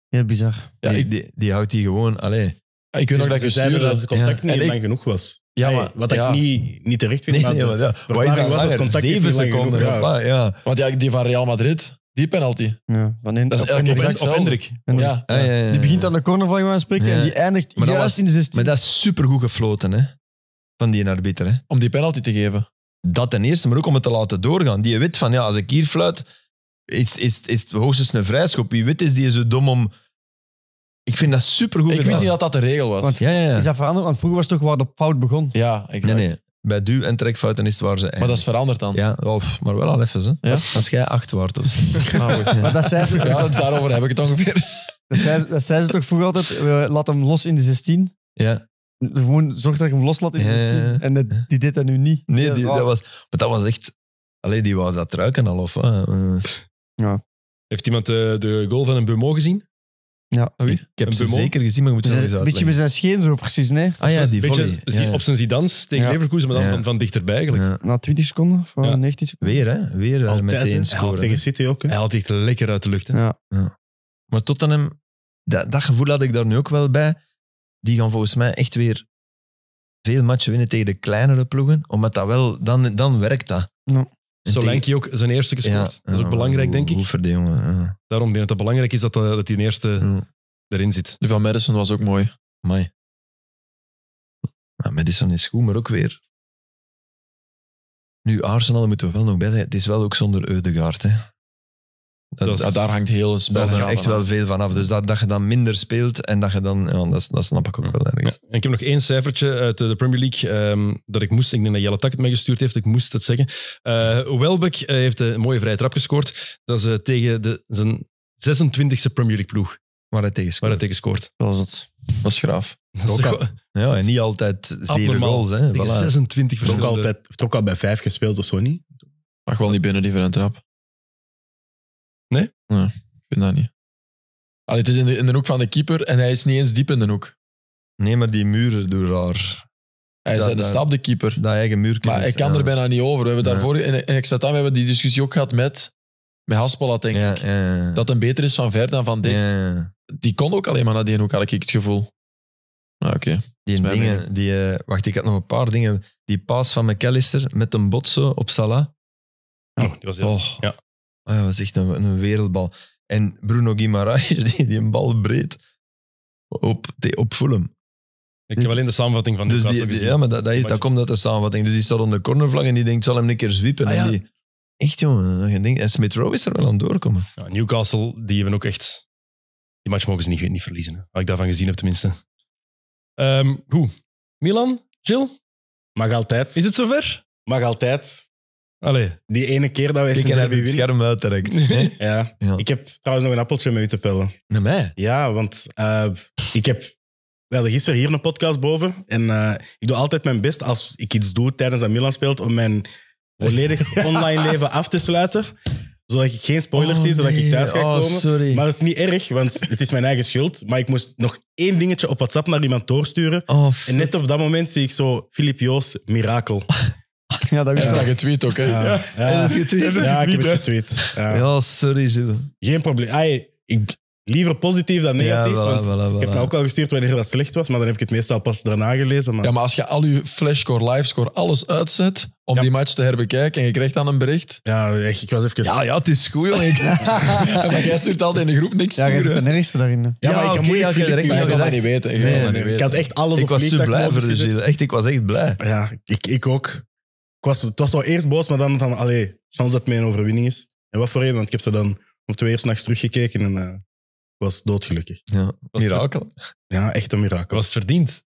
Speaker 2: Heel bizar.
Speaker 4: Ja, die, die, houdt die gewoon. Alleen ik weet nog dat je zei dat het contact niet lang
Speaker 2: genoeg was. Ja, maar, wat ik niet, niet terecht vind. Nee, maar, ja. Wat is dat was het contact Zeven seconden. ja.
Speaker 3: Want ja, die van Real Madrid, die penalty. Ja, van in, dat is eigenlijk exact op Hendrik. Ah, ja. Die
Speaker 5: begint aan de corner van je spreken en die eindigt juist
Speaker 4: in de 16. Maar dat is supergoed gefloten hè, van die arbiter. Hè. Om die penalty te geven. Dat ten eerste, maar ook om het te laten doorgaan. Die weet van, ja, als ik hier fluit, is, is, is het hoogstens een vrijschop. Wie weet is die zo dom om... Ik vind dat supergoed Ik wist niet dat dat de regel was. Want, ja, ja, ja. Is
Speaker 5: dat veranderd? Want vroeger was het toch waar de
Speaker 4: fout begon? Ja, exact. Nee, nee. Bij duw- en trekfouten is het waar ze Maar dat is veranderd dan? Ja, of, maar wel al even. Hè. Als jij acht waard of ah, maar dat zei ze... Ja, daarover heb ik het
Speaker 3: ongeveer.
Speaker 5: Dat zei, ze toch vroeger altijd, eh, laat hem los in de 16? Ja gewoon zorg dat je hem loslaat in Ja, team. En dat, die deed dat nu niet.
Speaker 4: Nee, die, ah. dat was, maar dat was echt... Allee, die was dat ruiken al, of eh.
Speaker 1: Ja. Heeft iemand eh, de goal van een Bumo gezien?
Speaker 4: Ja. Ah, wie? ik heb hem zeker gezien, maar ik moet ze eens Een beetje uitleggen. met zijn
Speaker 5: scheen zo precies, nee.
Speaker 4: Ah ja, die Beetje
Speaker 1: volley. op zijn Zidans tegen Leverkusen, maar dan van, van dichterbij eigenlijk. Ja. Na 20 seconden of 19 seconden. Weer, hè? Weer eh, Altijd, meteen scoren. Tegen City ook. Hè. Hij haalt echt lekker uit de lucht. Hè. Ja.
Speaker 4: Maar Tottenham, dat, dat gevoel had ik daar nu ook wel bij die gaan volgens mij echt weer veel matchen winnen tegen de kleinere ploegen, omdat dat wel, dan, dan werkt dat. Ja. Solanki
Speaker 1: ook zijn eerste gescoord. dat is ook belangrijk, denk ik. Daarom ben ik het belangrijk is dat, eh, dat die
Speaker 4: eerste erin zit. Die van Madison was ook mooi. Mooi. Madison is goed, maar ook weer. Nu, Arsenal moeten we wel nog bij Het is wel ook zonder Eudegaard. Hè. Dat, daar hangt heel echt wel veel van af. Dus dat, dat je dan minder speelt en dat je dan... Ja, dat, dat snap ik ook wel ergens. En ik heb nog één cijfertje uit
Speaker 1: de Premier League ehm, dat ik moest... Ik denk dat Jelle Tak het mij gestuurd heeft, ik moest dat zeggen. Uh, Welbeck eh, heeft een mooie vrije trap gescoord. Dat is eh, tegen de, zijn 26e Premier League ploeg. Waar hij tegen scoort. Waar hij tegen scoort.
Speaker 3: Dat was het. Dat was graaf.
Speaker 2: ja, en niet altijd zeven goals. Hè. Voilà. 26 verschillende... Ook altijd, ook al bij vijf gespeeld of zo niet? Mag wel niet
Speaker 3: binnen die vrije trap. Nee? Nee, ik vind dat niet. Allee, het is in de, in de hoek van de keeper en hij is niet eens diep in de hoek. Nee, maar die muren doen raar.
Speaker 4: Hij is de dat- stap
Speaker 3: de keeper. Dat eigen muur. Maar ik kan er bijna niet over. We hebben daarvoor in, ik zat hebben we die discussie ook gehad met, met denk ja, ik. Dat een beter is van ver dan van dicht. Ja, Die kon ook alleen maar naar die hoek, had ik het gevoel. Ah, oké. Die dingen, die, eh,
Speaker 4: wacht, ik had nog een paar dingen. Die paas van McAllister met een botso op Salah. Oh, die was heel... Oh, Ja. Ah, dat was echt een, een wereldbal. En Bruno Guimaraes, die, die een bal breed op, op Fulham. Ik heb alleen de samenvatting van de dus Ja, maar dat, dat, dat komt uit de samenvatting. Dus die staat onder cornervlag en die denkt, zal hem een keer zwiepen. Ah, ja. en die, echt jongen, ding. en Smith Rowe is er wel aan doorkomen. Ja, Newcastle, die hebben ook echt...
Speaker 1: Die match mogen ze niet, niet verliezen. Hè. Wat ik daarvan gezien heb tenminste. Um, goed. Milan,
Speaker 2: Jill? Mag altijd. Is het zover? Mag altijd. Allee. Die ene keer dat wij Ik heb het scherm uittrekt. ja. Ik heb trouwens nog een appeltje mee te pellen. Naar mij? Ja, want eh, ik heb... Wel, hadden gisteren hier een podcast boven. En eh, ik doe altijd mijn best als ik iets doe tijdens dat Milan speelt om mijn volledig online leven af te sluiten. Zodat ik geen spoilers oh, zie, zodat ik thuis ga oh, komen. Maar dat is niet erg, want het is mijn eigen schuld. Maar ik moest nog één dingetje op WhatsApp naar iemand doorsturen. Oh, en net op dat moment zie ik zo Filip Joos, mirakel.
Speaker 3: Ja, dat wist ja. dat getweet ook, hè? Ja, ja. ja. Getweet?
Speaker 2: ja ik heb het getweet. Ja, sorry, Gilles. Geen probleem. ik, liever positief dan negatief. want Ik heb me ook al gestuurd wanneer dat slecht was, maar dan heb ik het meestal pas daarna gelezen. Maar... Ja, maar als je
Speaker 3: al je flashscore, livescore, alles uitzet om die match te herbekijken en je krijgt dan een bericht. Ja,
Speaker 2: echt ik was even... Ja, ja het is goed, jongen. maar jij stuurt
Speaker 5: altijd in de groep niks Ja, je zit de nergste
Speaker 2: daarin. Ja, maar ik, okay, je direct, kan dat niet weten. Ik, kan dat had echt alles ik op was super blij voor de Echt, ik was echt blij. Ja, ik, ik ook was, het was wel eerst boos, maar dan van, allee, chance dat het mijn overwinning is. En wat voor reden, want ik heb ze dan op twee uur s'nachts teruggekeken en eh, was doodgelukkig. Ja, mirakel. Ja, echt een mirakel. Was het verdiend?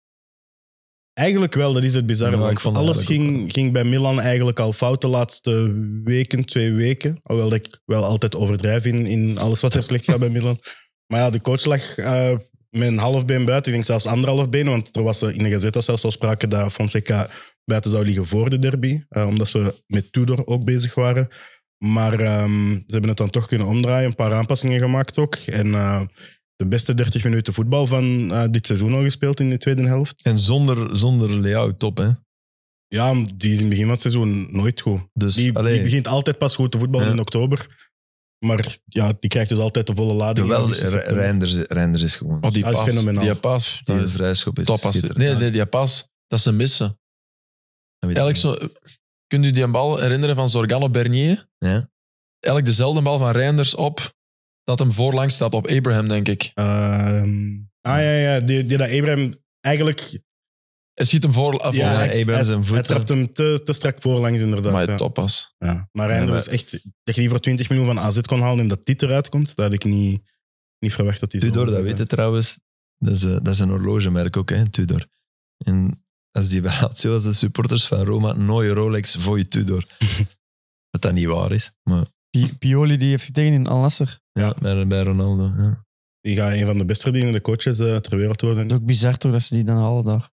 Speaker 2: Eigenlijk wel, dat is het bizarre. want alles ging, ging bij Milan eigenlijk al fout de laatste weken, twee weken. hoewel ik wel altijd overdrijf in, in alles wat er slecht gaat bij Milan. Maar ja, de coach lag eh, mijn half been buiten. Ik denk zelfs anderhalf been, want er was eh, in de Gazette zelfs al sprake dat Fonseca buiten zou liggen voor de derby, eh, omdat ze met Tudor ook bezig waren. Maar ehm, ze hebben het dan toch kunnen omdraaien, een paar aanpassingen gemaakt ook. En eh, de beste 30 minuten voetbal van dit seizoen al gespeeld in de tweede helft.
Speaker 4: En zonder, zonder layout
Speaker 2: top, hè? Ja, die is in het begin van het seizoen nooit goed. Dus, die, begint altijd pas goed te voetballen in oktober. Maar ja, die krijgt dus altijd de volle lading. Dus
Speaker 4: Reinders, is gewoon... Oh, die ah, is fenomenaal. die pas. Die een vrijschop is. Nee,
Speaker 2: nee, die pas, dat ze
Speaker 3: missen. zo... Kunt u die een bal herinneren van Zorgano Bernier? Ja? Eigenlijk dezelfde bal van Reinders op dat hem voorlangs staat op Abraham, denk ik.
Speaker 2: Ehm, ah ja, ja die, die dat Abraham eigenlijk hij schiet hem voor, voor ja, hij, hij, voeten. trapt hem te, te strak voorlangs, inderdaad. Maar ja. Ja. Maar is echt... Dat je die voor 20 miljoen van AZ kon halen en dat dit eruit komt, dat had ik niet, niet verwacht dat hij. Tudor, dat weet je trouwens. Dat is, eh, dat is een horlogemerk ook, hè, Tudor. En als die
Speaker 4: behaalt, zoals de supporters van Roma, nooit Rolex voor je Tudor. Wat dat niet waar is, maar...
Speaker 2: Pioli die heeft tegen in Al Ja, bij, bij Ronaldo. Ja. Die gaat een van de best verdienende coaches eh, ter wereld worden. Het is ook bizar toch dat ze die dan halen dag.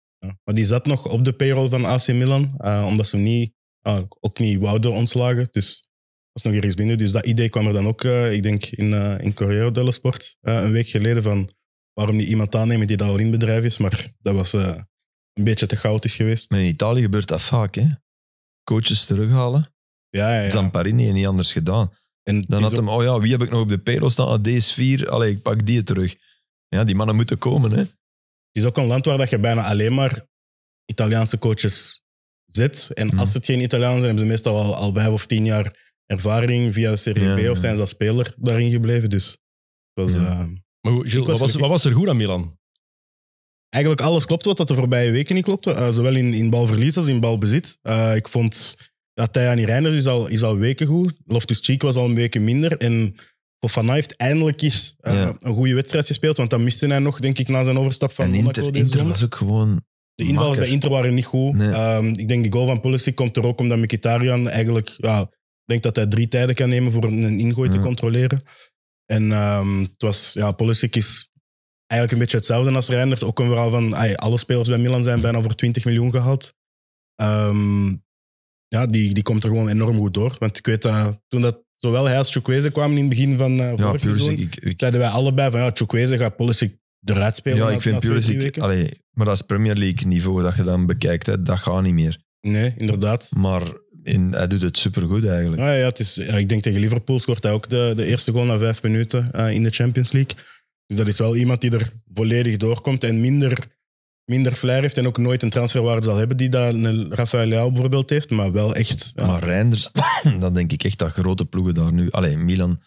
Speaker 2: Maar die zat nog op de payroll van AC Milan, eh, omdat ze niet, ah, ook niet wouden ontslagen. Dus was nog ergens binnen. Dus dat idee kwam er dan ook, eh, ik denk, in, eh, in Corriere dello Sport een week geleden van waarom niet iemand aannemen die dat al in bedrijf is. Maar dat was een beetje te is geweest. in Italië gebeurt dat vaak, hè? Coaches terughalen. Ja, ja, ja. Zamparini heeft
Speaker 4: niet anders gedaan. En dan had hem, oh ja, wie heb ik nog op de payroll staan? Ah, deze vier, ik pak die terug. Ja, die mannen moeten komen, hè.
Speaker 2: Het is ook een land waar dat je bijna alleen maar Italiaanse coaches zit. En mhm. als het geen Italianen zijn, hebben ze meestal al, al vijf of tien jaar ervaring via de Serie B of zijn ze als speler daarin gebleven. Dus was, eh, maar was wat,
Speaker 1: was, er goed aan Milan?
Speaker 2: Eigenlijk alles klopt wat dat de voorbije weken niet klopte. Eh, zowel in, in balverlies als in balbezit. Uh, ik vond dat Tajani Reinders is al, is al weken goed. Loftus Cheek was al een weken minder. En Fofana heeft eindelijk eens eh, een goede wedstrijd gespeeld, want dan miste hij nog, denk ik, na zijn overstap van Monaco. Inter, Inter was ook gewoon... De invallen bij Inter waren niet goed. Ehm, ik denk die goal van Pulisic komt er ook omdat Mkhitaryan eigenlijk... Ja, denk dat hij drie tijden kan nemen voor een ingooi te controleren. En um, het was... Ja, Pulisic is eigenlijk een beetje hetzelfde als Reinders. Ook een verhaal van... alle spelers bij Milan zijn bijna voor 20 miljoen gehaald. Ehm, ja, die, die komt er gewoon enorm goed door. Want ik weet dat toen dat Zowel hij als Chukwueze kwamen in het begin van uh, ja, seizoen. zeiden wij allebei van ja, Chukwueze gaat Pulisic eruit spelen. Ja, ik vind Pulisic...
Speaker 4: Allee, maar dat is Premier League niveau dat je dan bekijkt.
Speaker 2: Hè, dat gaat niet meer. Nee, inderdaad. Maar in, hij doet het supergoed eigenlijk. Ja, ja, het is, ik denk tegen Liverpool scoort hij ook de, de eerste goal na vijf minuten eh, in de Champions League. Dus dat is wel iemand die er volledig doorkomt en minder minder flair heeft en ook nooit een transferwaarde zal hebben die dat een Rafael Leao bijvoorbeeld heeft, maar wel echt... Ja. Maar Reinders, dan denk ik echt dat
Speaker 4: grote ploegen daar nu... Allee Milan...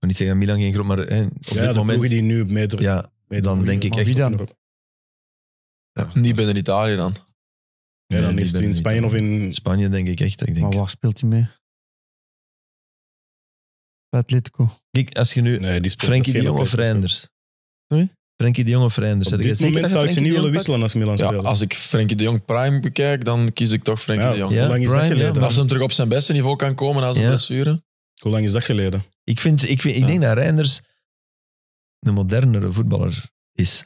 Speaker 4: Ik niet zeggen Milan geen groot, maar hè, op ja, dit de moment... ploegen die nu op meter... Ja, dan denk ik echt... Wie dan? Ja.
Speaker 3: Niet binnen Italië dan. Ja, dan is het in Spanje
Speaker 4: of in... Spanje denk ik echt. Ik denk. Maar waar speelt
Speaker 3: hij mee?
Speaker 2: Atletico.
Speaker 4: Kijk, als je nu... Nee, Frenkie de Jong of Reinders? Sorry? Frenkie de Jong of Reinders? Op dit moment zou ik ze niet willen wisselen als Milan ja,
Speaker 3: speelt. Als ik Frenkie de Jong prime bekijk, dan kies ik toch Frenkie de Jong. Hoe lang is dat geleden? Als hij terug op zijn beste niveau kan komen na zijn blessure.
Speaker 4: Hoe lang is dat geleden? Ik, vind, ik, vind, ik denk dat Reinders een modernere voetballer is.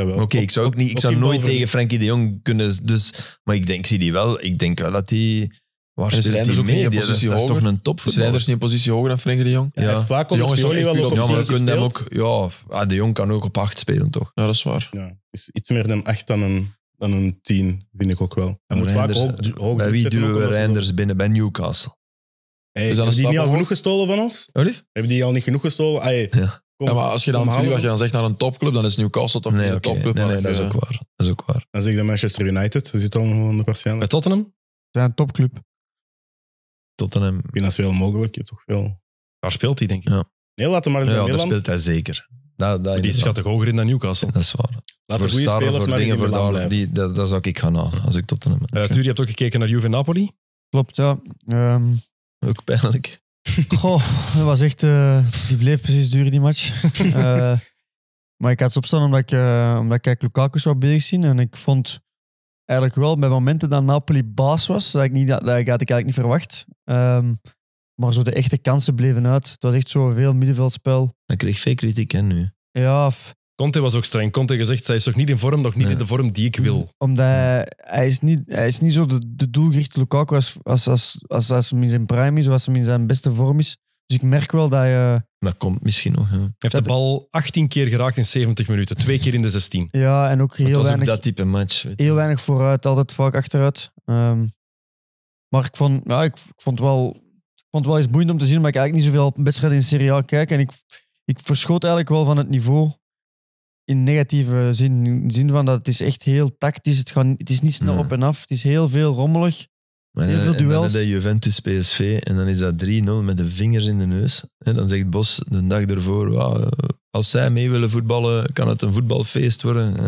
Speaker 4: Oké, ik zou, ook niet, ik zou nooit tegen Frenkie de Jong kunnen. Dus, maar ik denk, ik zie die wel. Ik denk wel dat hij Waar en speelt in mee? Die is, is toch een top. in
Speaker 3: niet positie hoger dan Frenkie de Jong? Ja, ja. Vaak de Jong is wel op, op ja, maar kunnen
Speaker 4: hem ook, ja, ah, De Jong kan ook op 8 spelen, toch? Ja, dat is waar.
Speaker 2: Ja, is iets meer dan 8 dan een, dan een 10, vind ik ook wel. Hij moet vaak hoog, hoog eh, Bij wie duwen we Reinders binnen? Bij Newcastle. Hey, hebben die niet al genoeg gestolen van ons? Hebben die al niet genoeg gestolen? Ay, ja. ja, maar als je dan vliegt, wat je dan zegt
Speaker 3: naar een topclub, dan is Newcastle toch niet een topclub. Nee, nee, dat, is ook waar. dat is ook
Speaker 2: waar. Dan zeg ik dan Manchester United, zit al onder de Bij Tottenham? Ja, een topclub. Tottenham. Ik vind dat veel mogelijk, toch veel.
Speaker 1: Daar speelt hij, denk ik. Ja.
Speaker 2: Nee, laat hem maar eens ja, bij ja, daar speelt
Speaker 4: hij zeker. Dat,
Speaker 2: dat die schat
Speaker 1: toch
Speaker 4: hoger in dan Newcastle. Dat is waar.
Speaker 2: Laat we goede spelers maar eens in Milan
Speaker 4: Die, dat, dat, zou ik gaan halen, als ik Tottenham... Eh,
Speaker 1: okay. Uh, Tuur, je hebt ook gekeken naar Juve-Napoli? Klopt, ja. Ehm,
Speaker 4: ook pijnlijk.
Speaker 5: Goh, dat was echt... Eh, die bleef precies duren, die match. Eh, maar ik had ze opstaan omdat ik, omdat ik Lukaku zou bezig zien. En ik vond eigenlijk wel bij momenten dat Napoli baas was. Dat, ik niet, dat, dat had ik eigenlijk niet verwacht. Ehm, maar zo de echte kansen bleven uit. Het was echt zoveel middenveldspel.
Speaker 4: Hij kreeg veel kritiek
Speaker 5: hè, nu.
Speaker 1: Ja. Conte was ook streng. Conte gezegd, hij is toch niet in vorm, nog niet in de vorm die ik wil.
Speaker 5: Omdat hij, is, niet, hij is niet zo de, doelgerichte Lukaku als, als, als, als, als hem in zijn prime is, of als in zijn beste vorm is. Dus ik merk wel dat je...
Speaker 1: Dat komt misschien nog. Hij heeft de bal 18 keer geraakt in 70 minuten. Twee keer in de 16. Ja, en ook heel weinig... dat type
Speaker 4: match. Heel
Speaker 5: je. weinig vooruit, altijd vaak achteruit. Ehm, maar ik vond, ja, ik, ik vond wel... Ik vond het wel eens boeiend om te zien, maar ik eigenlijk niet zoveel wedstrijden in Serie A En ik, ik verschoot eigenlijk wel van het niveau. In negatieve zin, in zin van dat het is echt heel tactisch. Het, gaat, het is niet snel op en af. Het is heel veel rommelig.
Speaker 4: Maar, Heel eh, veel duels. de Juventus PSV en dan is dat 3-0 met de vingers in de neus. En dan zegt Bos de dag ervoor, eh, als zij mee willen voetballen, kan het een voetbalfeest worden. Eh,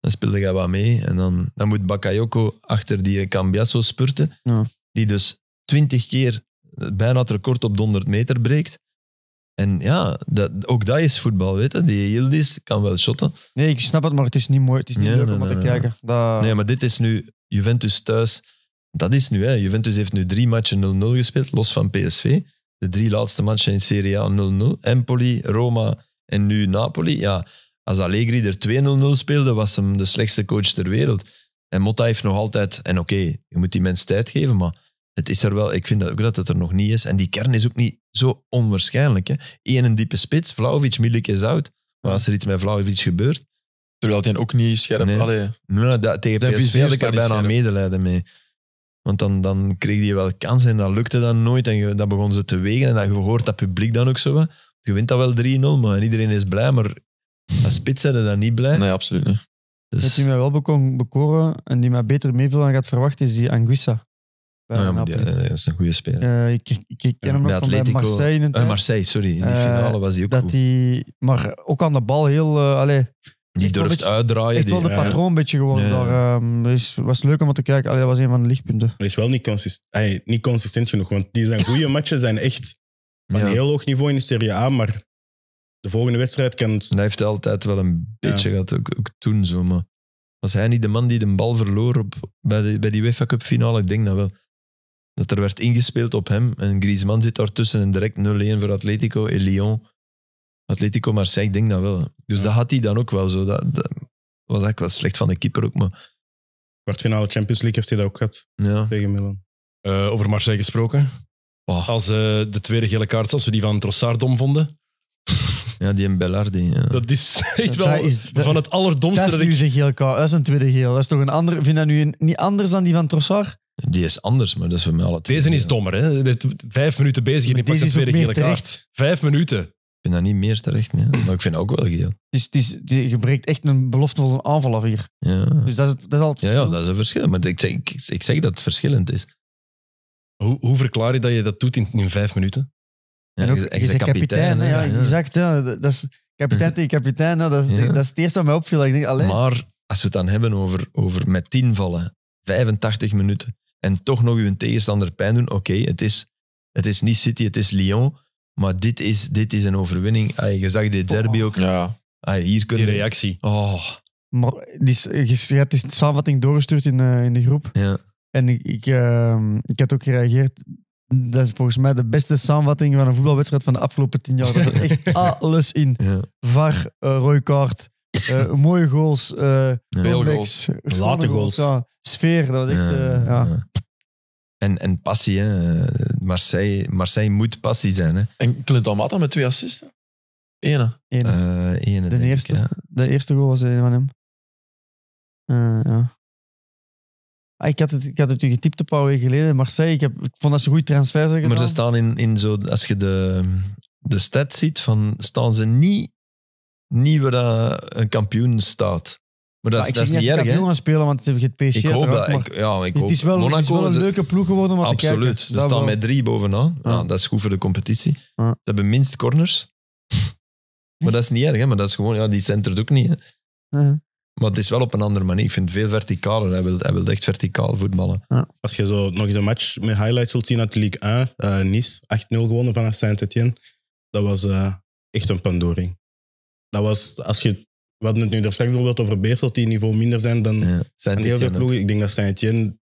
Speaker 4: dan speelde jij wat mee. En dan, dan moet Bakayoko achter die Cambiasso spurten. Ja. Die dus 20 keer bijna het record op de 100 meter breekt. En ja, dat, ook dat is voetbal, weet je. Die Yildiz kan wel shotten. Nee, ik snap het, maar het is niet mooi. Het is niet leuk om te kijken. Dat... Nee, maar dit is nu Juventus thuis dat is nu. Hè. Juventus heeft nu drie matchen 0-0 gespeeld, los van PSV. De drie laatste matchen in Serie A 0-0. Empoli, Roma en nu Napoli. Ja, als Allegri er 2-0-0 speelde, was hem de slechtste coach ter wereld. En Motta heeft nog altijd... En oké, je moet die mens tijd geven, maar het is er wel... Ik vind dat ook dat het er nog niet is. En die kern is ook niet zo onwaarschijnlijk. Hè. Eén een diepe spits, Vlaovic, Milik is oud. Maar als er iets met Vlaovic gebeurt... Terwijl hij ook niet scherp... Nee. Allee. Nee, tegen PSV had ik er bijna medelijden mee. Want dan, dan kreeg je wel kans en dat lukte dan nooit. En dan dat begon ze te wegen en dat je hoort dat publiek dan ook zo Je wint dat wel 3-0, maar iedereen is blij. Maar als spits zijn dan niet blij.
Speaker 3: Nee, absoluut niet.
Speaker 4: Dus... Die mij wel
Speaker 5: bekoren en die mij beter meeviel dan gaat verwacht is die Anguissa. Oh ja, die, dat is een goede speler. Eh, ik, ik, ken hem ook van Marseille. In uh, Marseille, sorry. In die eh, finale was hij ook dat goed. maar ook aan de bal heel... Allez, die durft beetje, uitdraaien. Echt wel de patroon een beetje geworden.
Speaker 2: Ehm, was leuk om te kijken. Allee, dat was een van de lichtpunten. Hij is wel niet, consistent, niet consistent genoeg. Want die zijn goede matchen zijn echt van heel hoog niveau in de Serie A. Maar de volgende wedstrijd kan het... heeft altijd wel een beetje gehad.
Speaker 4: Ook, ook, toen zo. Maar was hij niet de man die de bal verloor op, bij, bij die UEFA Cup finale? Ik denk dat wel. Dat er werd ingespeeld op hem. En Griezmann zit daartussen en direct 0-1 voor Atletico in Lyon. Atletico Marseille, ik denk dat wel. Dus dat had hij dan ook wel zo. Dat, was eigenlijk wel slecht van de keeper ook,
Speaker 2: maar... Kwartfinale Champions League heeft hij dat ook gehad. Ja. Tegen Milan.
Speaker 4: Eh, over Marseille
Speaker 1: gesproken. Oh. Als uh, de tweede gele kaart, als we die van Trossard dom vonden.
Speaker 4: Ja, die en Bellardi. Dat is echt wel van het allerdomste. Dat is
Speaker 5: nu zijn kaart. Dat is een tweede
Speaker 1: geel. Dat is toch een ander. Vind dat nu een, niet anders dan die van Trossard? Die is anders, maar dat is voor mij alle twee. Deze is dommer, hè? Vijf minuten bezig in je pakt de tweede gele kaart. Vijf minuten vind dat niet meer
Speaker 4: terecht, nee. maar ik vind ook wel geel.
Speaker 5: is, is, je breekt echt een beloftevolle aanval af hier.
Speaker 4: Ja. Dus dat is, dat is al ja, ja, dat is een verschil. Maar ik zeg, ik, zeg dat het verschillend is. Hoe, hoe
Speaker 1: verklaar je dat je dat doet in, in vijf minuten? Ja, en ook, je, je, kapitein. kapitein ja,
Speaker 5: exact. Ja, dat is, kapitein tegen kapitein, nou, dat, is, dat is
Speaker 4: het eerste wat mij opviel. Ik denk, maar als we het dan hebben over, over met tien vallen, 85 minuten, en toch nog uw tegenstander pijn doen, oké, het, is, het is niet City, het is Lyon, maar dit is, dit is een overwinning. Ay, je zag dit Zerbi oh. ook. Ja. Ay, hier kunnen... Die reactie. Oh.
Speaker 5: Maar die, je hebt die samenvatting doorgestuurd in, eh, in de groep. Ja. En ik, ik, ehm, ik heb ook gereageerd. Dat is volgens mij de beste samenvatting van een voetbalwedstrijd van de afgelopen tien jaar. Er zit echt alles in. Ja. VAR, uh, kaart. Eh, mooie goals. Uh, Veel goals.
Speaker 4: Late goals. Sfeer, dat was echt... ja. En, en passie, hè. Marseille, Marseille moet passie zijn. Hè. En Clinton Mata met twee assisten?
Speaker 5: Ene. Ene. Eh, ene de, eerste, de eerste goal was één eh, van hem. Eh, ja. Ah, ik, had het, ik had het u getypt een paar weken geleden. Marseille, ik, heb, ik vond dat ze
Speaker 4: goed transfer zijn Maar ze staan in, in zo... Als je de, de stad ziet, van, staan ze niet, niet waar een kampioen staat. Maar dat, is, ik dat is niet erg, hè? gaan
Speaker 5: spelen, want je het PSG ik hoop dat, ik, ja, ik het, is wel, het is wel een leuke ploeg
Speaker 4: geworden maar Absoluut. staan met drie bovenaan. Ja. Nou, dat is goed voor de competitie. Ze hebben minst corners. maar dat is niet erg, hè? Maar dat is gewoon... Ja, die centert ook niet, hè? Maar het is wel op een andere manier. Ik vind het veel verticaler. Hij wil, hij wil echt verticaal
Speaker 2: voetballen. Als je zo nog de match met highlights wilt zien uit de League 1, eh, Nice, 8-0 gewonnen vanaf Saint-Etienne. Dat was eh, echt een pandoring. Dat was, als je we hadden het nu daar straks bijvoorbeeld over Beerschot, die niveau minder zijn dan, ja. heel ploegen. Ik denk dat saint étienne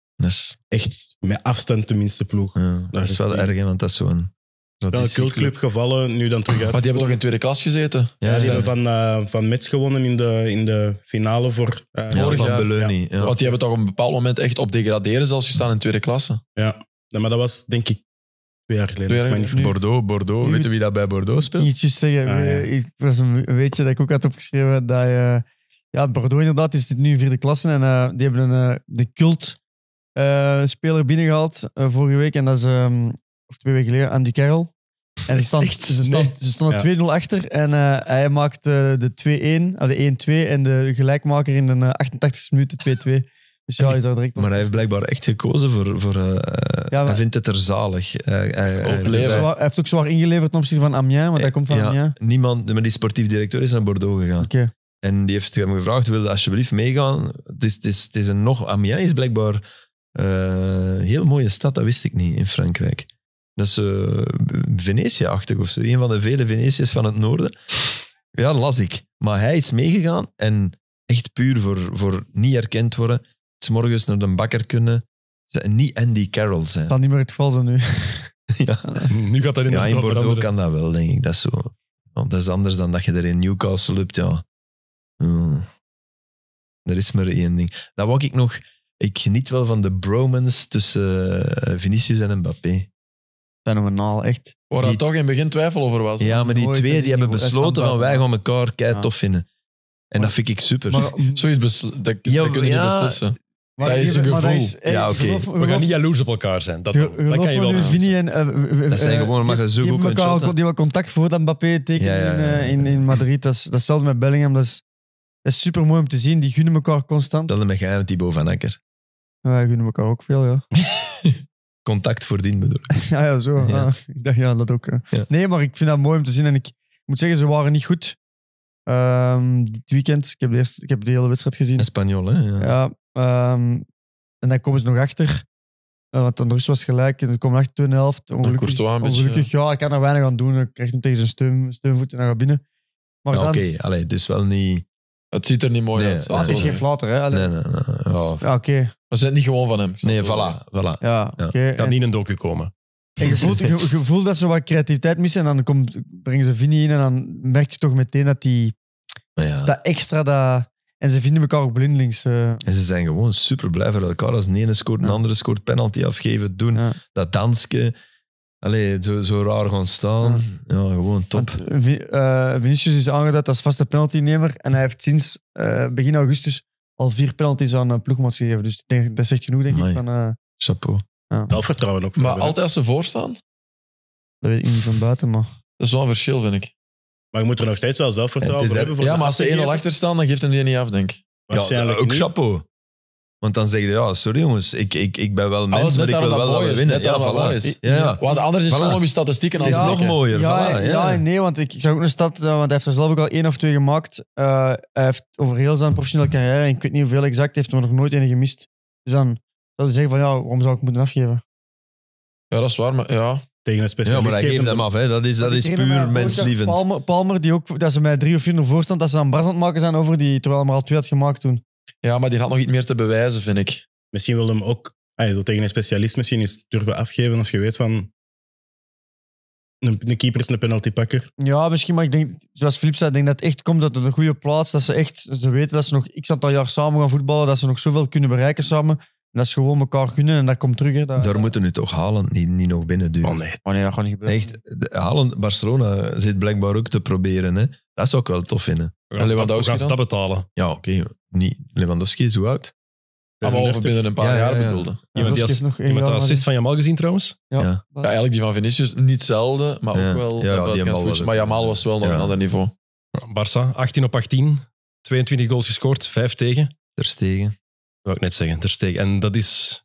Speaker 2: echt met afstand tenminste ploeg. dat is, wel erg, want dat is zo'n... Ja, cultclub gevallen, nu dan terug uit. Maar die hebben toch in tweede klas gezeten? Ja, die hebben van, uh, van Mets gewonnen in de, in de finale voor... Uh, van Beleunie.
Speaker 3: Want die hebben toch op een bepaald moment echt op degraderen zelfs gestaan in tweede klasse.
Speaker 2: Ja, maar dat was denk ik Twee jaar geleden, Twee Bordeaux, Bordeaux. Weten weet je wie dat bij Bordeaux speelt? Nietjes zeggen. Ah, ja. Ik
Speaker 5: was een beetje dat ik ook had opgeschreven. Dat, je, eh, ja, Bordeaux inderdaad is dit nu vierde klasse. En uh, die hebben een, eh, de cult speler binnengehaald vorige week. En dat is, um, of twee weken geleden, Andy Carroll. En ze staan, ze ze ja. 2-0 achter. En hij maakte de 2-1, ah, de 1-2 en de gelijkmaker in de 88e minuut,
Speaker 4: 2-2 is Maar hij heeft blijkbaar echt gekozen voor... voor eh, hij vindt het er zalig. Eh, hij,
Speaker 5: heeft ook zwaar ingeleverd ten opzichte van Amiens, want hij eh, komt van ja, Amiens.
Speaker 4: Niemand, maar die sportief directeur is naar Bordeaux gegaan. En die heeft hem gevraagd, wilde alsjeblieft meegaan? Het is, het is, het is een nog... Amiens is blijkbaar een heel mooie stad, dat wist ik niet, in Frankrijk. Dat is uh, Venetië-achtig of zo. Een van de vele Venetiërs van het noorden. Ja, las ik. Maar hij is meegegaan en echt puur voor, voor niet erkend worden s morgens naar de bakker kunnen. Ze- Niet Andy Carroll zijn. Dat is
Speaker 5: niet meer het geval zijn nu.
Speaker 4: Ja, Nu gaat dat in ja in Bordeaux kan dat wel, denk ik. Dat is, zo. Want dat is anders dan dat je er in Newcastle hebt. Ja. Hmm. Er is maar één ding. Dat wou ik nog... Ik geniet wel van de bromance tussen eh, Vinicius en Mbappé. Fenomenaal, echt. Waar dat toch
Speaker 3: in het begin twijfel over was. Ja, maar die twee die hebben besloten van wij
Speaker 4: gaan elkaar kei tof vinden. En dat vind ik super. Maar,
Speaker 3: Zoiets dat, dat Ja, kun je niet
Speaker 4: beslissen dat is een gevoel. ja, eh, We gaan niet jaloers op elkaar zijn. Dat, geloof, kan je wel eh,
Speaker 5: Dat zijn eh, gewoon maar zo goed elkaar, Die wel contact voor dat Mbappé tekenen in, in, in, Madrid. Dat is hetzelfde met Bellingham. Dat is, is super mooi om te zien. Die gunnen elkaar constant. Dat met jij
Speaker 4: en Thibaut van Akker.
Speaker 5: Wij gunnen elkaar ook veel, ja.
Speaker 4: contact voordien bedoel
Speaker 5: ik. ja, ah, ja, zo. Ah, ik dacht, ja, dat ook. Nee, maar ik vind dat mooi om te zien. En ik moet zeggen, ze waren niet goed. Ehm, dit weekend, ik heb, de ik heb de hele wedstrijd gezien. Espanol. hè? Ja. ja Um, en dan komen ze nog achter. Uh, want dan was gelijk. En dan komen achter tweede helft. Ongelukkig, ongelukkig ja. ik kan er weinig aan doen. Ik krijg hem tegen zijn steun, steunvoet en dan binnen. Maar ja, Oké,
Speaker 3: okay. het is wel niet... Het ziet er niet mooi uit. Nee, ah, het is geen flater, hè? Allee. Nee, nee, nee. Ja, oké. Okay. Maar zijn niet gewoon van hem. Nee, voilà. voilà. Ja, oké. Okay, kan en... niet een dokje komen. En je voelt, je,
Speaker 5: voelt, dat ze wat creativiteit missen. En dan komt, brengen ze Vinnie in en dan merk je toch meteen dat die... Ja. Dat extra dat en ze vinden elkaar ook blindelings. Uh... En
Speaker 4: ze zijn gewoon super blij voor elkaar. Als een ene scoort, een andere scoort, penalty afgeven, doen. Dat danske, Allee, zo, zo raar gaan staan. Ja, gewoon top. Want,
Speaker 5: eh, eh, Vinicius is aangeduid als vaste penaltynemer. En hij heeft sinds begin augustus al vier penalties aan een gegeven. Dus denk, dat zegt genoeg, denk ik. Van, Chapeau.
Speaker 3: Wel vertrouwen ook. Maar altijd als ze voorstaan? Dat weet ik niet van buiten, maar... Dat is wel een verschil, vind ik. Maar je moet er nog steeds
Speaker 2: wel zelfvertrouwen voor hebben. Voor ja, maar als ze één al achter
Speaker 3: staan, dan geeft hem die niet af, denk ik. Ja, ook niet. chapeau.
Speaker 4: Want dan zeg je, ja, sorry jongens, ik, ik, ik ben wel mens, maar ik wil wel dat we winnen. Ja, voilà. is. Ja,
Speaker 5: ja. Want anders is het gewoon om je
Speaker 3: statistieken aan Het is nog mooier. Ja, voilà, ja. ja,
Speaker 5: nee, want ik zag ook een stad, eh, want hij heeft er zelf ook al één of twee gemaakt. Eh, hij heeft over heel zijn professionele carrière, en ik weet niet hoeveel exact, heeft maar nog nooit één gemist. Dus dan zou je zeggen van, ja, waarom zou ik moeten afgeven?
Speaker 3: Ja, dat is waar, maar ja. Ja, maar hij geeft hem af. Hè. Dat is, dat is puur menslievend. Palmer,
Speaker 5: Palmer, die ook, dat ze mij drie of vier voor voorstand, dat ze dan aan maken zijn over die, terwijl hij maar al twee had gemaakt toen.
Speaker 2: Ja, maar die had nog iets meer te bewijzen, vind ik. Misschien wilde hem ook ah, tegen een specialist misschien eens durven afgeven als je weet van... Een, keeper is een penaltypakker. Ja, misschien, maar ik denk, zoals Filip
Speaker 5: zei, ik denk dat het echt komt uit een goede plaats. Dat ze echt, ze weten dat ze nog x aantal jaar samen gaan voetballen, dat ze nog zoveel kunnen bereiken samen. Dat is gewoon elkaar gunnen en dat komt terug. Hè, Daar
Speaker 4: moeten nu toch halen, niet, niet nog binnen duwen. Oh nee. Oh nee, dat gaat niet gebeuren. Echt, halen. Barcelona zit blijkbaar ook te proberen. Hè. Dat zou ik wel tof vinden. We gaan, gaat dat betalen. Ja, oké. Niet Lewandowski is hoe oud.
Speaker 3: Ah, dat binnen een paar ja, jaar ja, ja. bedoelde. Iemand die als, iemand assist van
Speaker 1: Jamal gezien trouwens?
Speaker 4: Ja.
Speaker 3: eigenlijk die van Vinicius niet zelden, maar ook wel. Ja, die was maar Jamal was wel nog een ander niveau.
Speaker 1: Barça, 18 op 18, 22 goals gescoord, 5 tegen.
Speaker 4: Terstegen. stegen
Speaker 1: wou ik net zeggen, steek. En dat is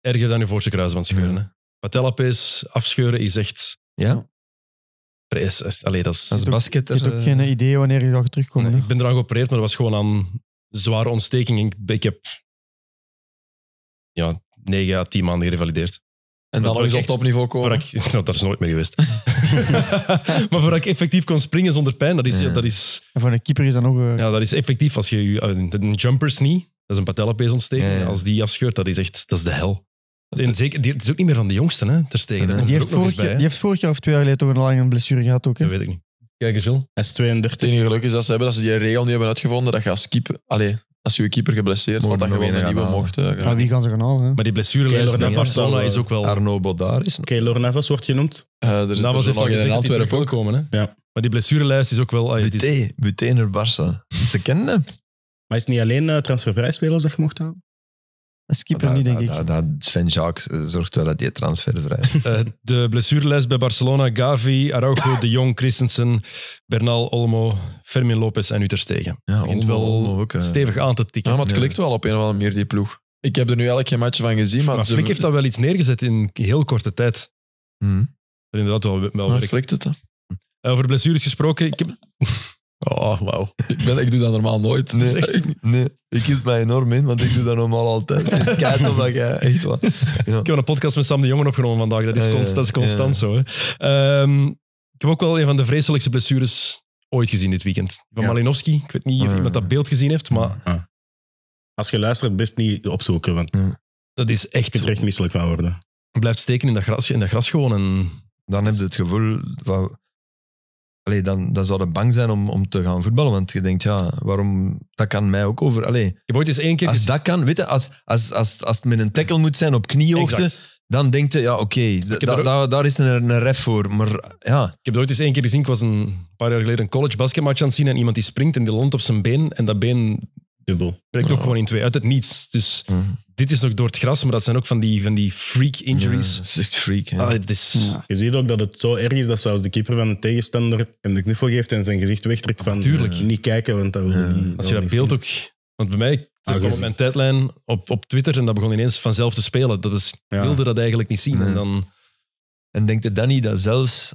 Speaker 1: erger dan je voorste kruisband scheuren. Patellapees afscheuren is echt... Ja. Is, allee, dat is, dat is basket. Ik heb ook eh, geen
Speaker 5: idee wanneer je gaat terugkomen. ik
Speaker 1: ben eraan geopereerd, maar dat was gewoon aan zware ontsteking. Ik, heb ja, 9 à 10 maanden gerevalideerd. En dan nog eens op topniveau komen? Nou, dat is nooit meer geweest. maar voordat ik effectief kon springen zonder pijn, dat is... Dat is
Speaker 5: voor een keeper is dat nog... Eh,
Speaker 1: ja, dat is effectief als je... Een eh, jumper jumpers dat is een patellapeesontsteking. Ja, ja. Als die afscheurt, dat is echt dat is de hel. En zeker, die, is ook niet meer van de jongsten, hè, ter
Speaker 3: stegen. Die, heeft vorig, bij, hè. die
Speaker 5: vorig jaar of twee jaar geleden toch een lange blessure gehad ook. Hè? Dat weet ik niet.
Speaker 3: Kijk eens, Jill. S32. Het enige geluk is dat ze hebben dat ze die regel nu hebben uitgevonden dat je als keeper... Allee, als je keeper geblesseerd wordt, dat je weer een nieuwe mocht. Ja, ja,
Speaker 2: wie gaan ze gaan halen? Maar die blessurelijst van Barcelona is ook wel... Arno is. Keylor Navas wordt genoemd.
Speaker 1: Uh, er is Navas heeft al in Antwerpen ook komen. Hè? Ja. Maar die blessurelijst is ook wel...
Speaker 2: Uh, Buté, is... Buté naar Barça. Te kennen maar is het niet alleen uh, eh, transfervrij spelen dat je mocht halen?
Speaker 4: Is keeper niet, denk ik. Daar Sven Jacques eh, zorgt wel dat die transfervrij is.
Speaker 1: Uh, eh, de blessurelijst bij Barcelona, Gavi, Araujo, De Jong, Christensen, Bernal, Olmo, Fermin Lopez en Uterstegen. Ja, wel ook, stevig aan
Speaker 3: te tikken. Ja, maar het klikt wel op een of andere manier, die ploeg. Ik heb er nu elk geen match van gezien. Maar, maar heeft
Speaker 1: dat wel iets neergezet in heel korte tijd. Hmm. inderdaad wel, wel ja, klikt het. Over blessures gesproken, ik heb...
Speaker 4: Oh, wauw. Ik, ik doe dat normaal nooit. Nee, echt... ik, nee, ik hield mij enorm in, want ik doe dat normaal altijd. Kijk op dat jij echt wat. Ik heb een podcast met Sam de Jongen opgenomen vandaag. Dat
Speaker 1: is, constant, constant zo. Hè. Ehm, ik heb ook wel een van de vreselijkste blessures ooit gezien dit weekend. Van Malinowski.
Speaker 2: Ik weet niet of iemand dat beeld gezien heeft, maar... Ah. Als je luistert, best niet opzoeken, want... Dat is echt... Je kunt echt misselijk van worden. Blijft steken in dat gras, in dat
Speaker 4: gras gewoon en... Dan heb je het gevoel dan, dan zou je bang zijn om, om te gaan voetballen. Want je denkt, ja, waarom, dat kan mij ook over. Allee, ik heb ooit eens één keer... Als dat kan, weet je, als, als, als, als het met een tackle moet zijn op kniehoogte... dan denkt je, ja, oké, daar is een, een ref voor. Maar, ja. Ik heb ooit eens één keer gezien. Ik was een paar jaar geleden een college
Speaker 1: basketmatch aan het zien en iemand die springt en die landt op zijn been en dat been Dubbel. breekt ook gewoon in twee uit het niets. Dus mhm dit is nog door het gras, maar dat zijn ook van die, van die freak injuries. Ja, het freak.
Speaker 2: is... Je ziet ook dat het zo erg is dat zelfs de keeper van de tegenstander hem de knuffel geeft en zijn gezicht wegtrekt van eh, niet kijken, want dat wil niet. Als je dat
Speaker 1: beeld ook... Want bij mij ah, kwam op mijn tijdlijn op, op Twitter en dat begon ineens vanzelf te spelen. Dat is, Ik wilde dat eigenlijk niet zien. En, dan...
Speaker 4: en denkt de Danny dat zelfs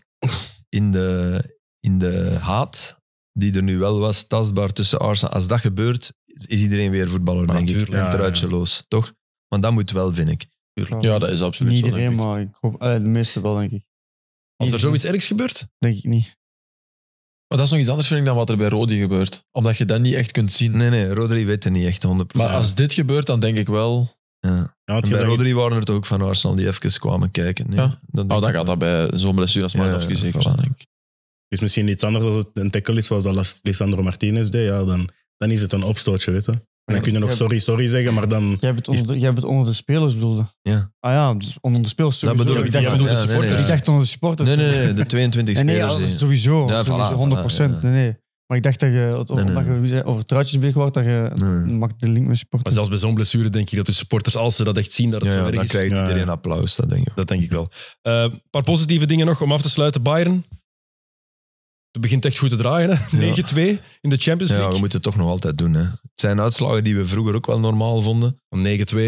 Speaker 4: in de, in de haat die er nu wel was, tastbaar tussen Arsenal, als dat gebeurt, is iedereen weer voetballer, denk ik. En truitjeloos, toch? Want dat moet wel, vind ik. Ja, dat is absoluut Niet iedereen,
Speaker 5: maar ik hoop, allee, de
Speaker 3: meeste wel, denk ik. Als er zoiets
Speaker 1: ergs gebeurt? Denk ik niet.
Speaker 3: Maar dat is nog iets anders, vind ik, dan wat er bij Rodri gebeurt. Omdat je dat niet echt kunt zien. Nee, nee, Rodri weet het niet echt, 100%. Maar als dit gebeurt, dan denk ik wel... Ja. ja bij Rodri waren er toch ook van Arsenal die even kwamen kijken. ja. oh, dan gaat dat bij zo'n blessure als Malinowski ja, zeker zijn, denk ik. Het
Speaker 2: is misschien iets anders als het een tackle is, zoals dat Lissandro Martinez deed. Ja, dan dan is het een opstootje, weet je. En dan kun je nog sorry, sorry zeggen, maar dan... Jij
Speaker 5: hebt het onder de spelers bedoelde. Ja. Ah ja, dus onder de spelers sowieso. Dat bedoel ik. dacht, ja, de supporters. Nee, nee, ik dacht onder de supporters. Nee, nee, nee de 22 spelers. Nee, nee sowieso. 100 procent. Nee, nee. Maar ik dacht dat je, je over truitjes bezig wordt, dat je maakt de link met supporters.
Speaker 1: Maar zelfs bij zo'n blessure denk ik dat de supporters, als ze dat echt zien, dat het zo erg is. dan iedereen
Speaker 4: applaus, dat denk ik. Dat denk ik wel.
Speaker 1: Eh, een paar positieve dingen nog om af te sluiten. Bayern, het begint echt goed te draaien, hè? 9-2 in de Champions League. Ja, we
Speaker 4: moeten het toch nog altijd doen. Hè? Het zijn uitslagen die we vroeger ook wel normaal vonden. om 9-2.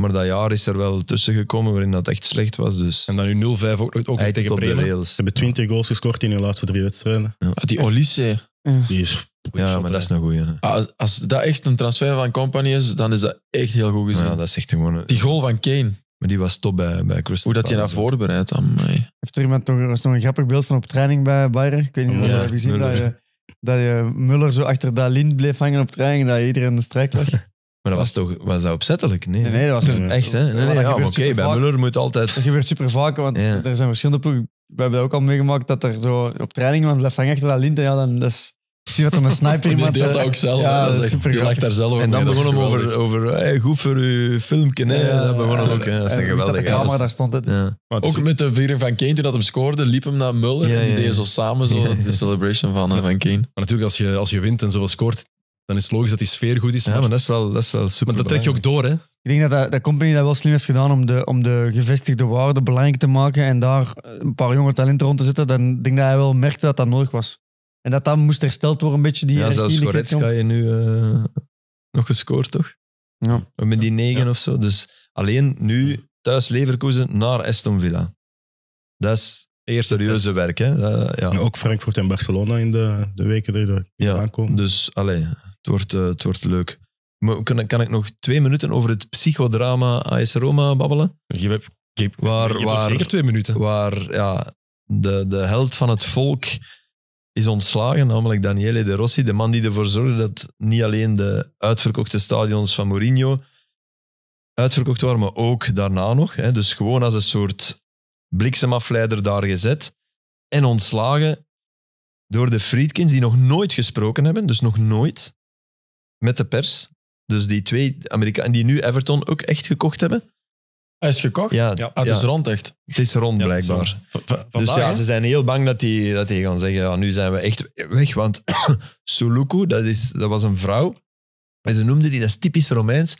Speaker 4: Maar dat jaar is er wel tussen gekomen waarin dat echt slecht was. Dus. En dan nu
Speaker 3: 0-5 ook, ook nog tegen Bremen.
Speaker 2: Ze hebben 20 goals gescoord in hun laatste drie wedstrijden. Ja. Ah, die Olisse. Die is ja, maar dat is een goeie. Ah, als, dat echt
Speaker 3: een transfer van Company is, dan is dat echt heel goed gezien. Ja, dat is echt gewoon... Die goal van Kane. Maar die was top bij, bij Hoe dat je dat voorbereidt
Speaker 4: aan mij.
Speaker 5: Heeft er iemand toch, was nog een grappig beeld van op training bij Bayern? Ik weet niet of je zien gezien dat je, dat je Muller zo achter Dalin bleef hangen op training en dat iedereen in de strijk lag.
Speaker 4: Maar dat was toch was dat opzettelijk? Nee, nee, dat was echt.
Speaker 5: Hè? Nee, nee, ja, Oké, bij Muller moet altijd. Dat gebeurt super vaak, want er zijn verschillende ploegen. We hebben dat ook al meegemaakt dat er zo op training iemand blijft hangen achter Dalin. Ja, dan, dat is Zie wat een sniper deelt dat ook zelf. Ja, daar zelf En dan begonnen we over,
Speaker 4: over eh, goed voor uw filmpje. Ja, dat begonnen ook. dat is een geweldige camera, daar stond het. Ook met
Speaker 3: de viering van Kane, toen dat hem scoorde, liep hem naar Muller. die deden zo samen zo, de celebration van, eh, van Kane. Maar
Speaker 1: natuurlijk, als je, als je wint en zoveel scoort, dan is het logisch dat die sfeer goed is. Ja, maar, dat is wel, dat is wel super. Maar dat trek je ook door, hè? Ik
Speaker 5: denk dat, dat, dat company dat wel slim heeft gedaan om de, om de gevestigde waarden belangrijk te maken en daar een paar jonge talenten rond te zetten. Dan denk dat hij wel merkte dat dat nodig was. En dat dan moest
Speaker 4: hersteld worden, een beetje die... Ja, zelfs Goretzka je nu eh, nog gescoord, toch? Ja. Met die negen of zo. Dus alleen nu thuis Leverkusen naar Aston Villa. Dat is Eerst serieuze werk, hè? Eh,
Speaker 2: ja. ook Frankfurt en Barcelona in de, de weken die er ja, Dus, alleen,
Speaker 4: het wordt, eh, het wordt leuk. Maar kan, kan ik nog twee minuten over het psychodrama AS Roma babbelen? Je waar, waar, zeker twee minuten. Waar ja, de, de held van het volk is ontslagen, namelijk Daniele De Rossi, de man die ervoor zorgde dat niet alleen de uitverkochte stadions van Mourinho uitverkocht waren, maar ook daarna nog. Hè. Dus gewoon als een soort bliksemafleider daar gezet en ontslagen door de Friedkins, die nog nooit gesproken hebben, dus nog nooit, met de pers. Dus die twee Amerikanen die nu Everton ook echt gekocht hebben. Hij is gekocht? Ja. Ah, het is rond echt. Het is rond, blijkbaar. dus ja, ze zijn heel bang dat die, dat die gaan zeggen, ja, nu zijn we echt weg. Want Suluku, dat, is, dat was een vrouw. En ze noemde die, dat is typisch Romeins.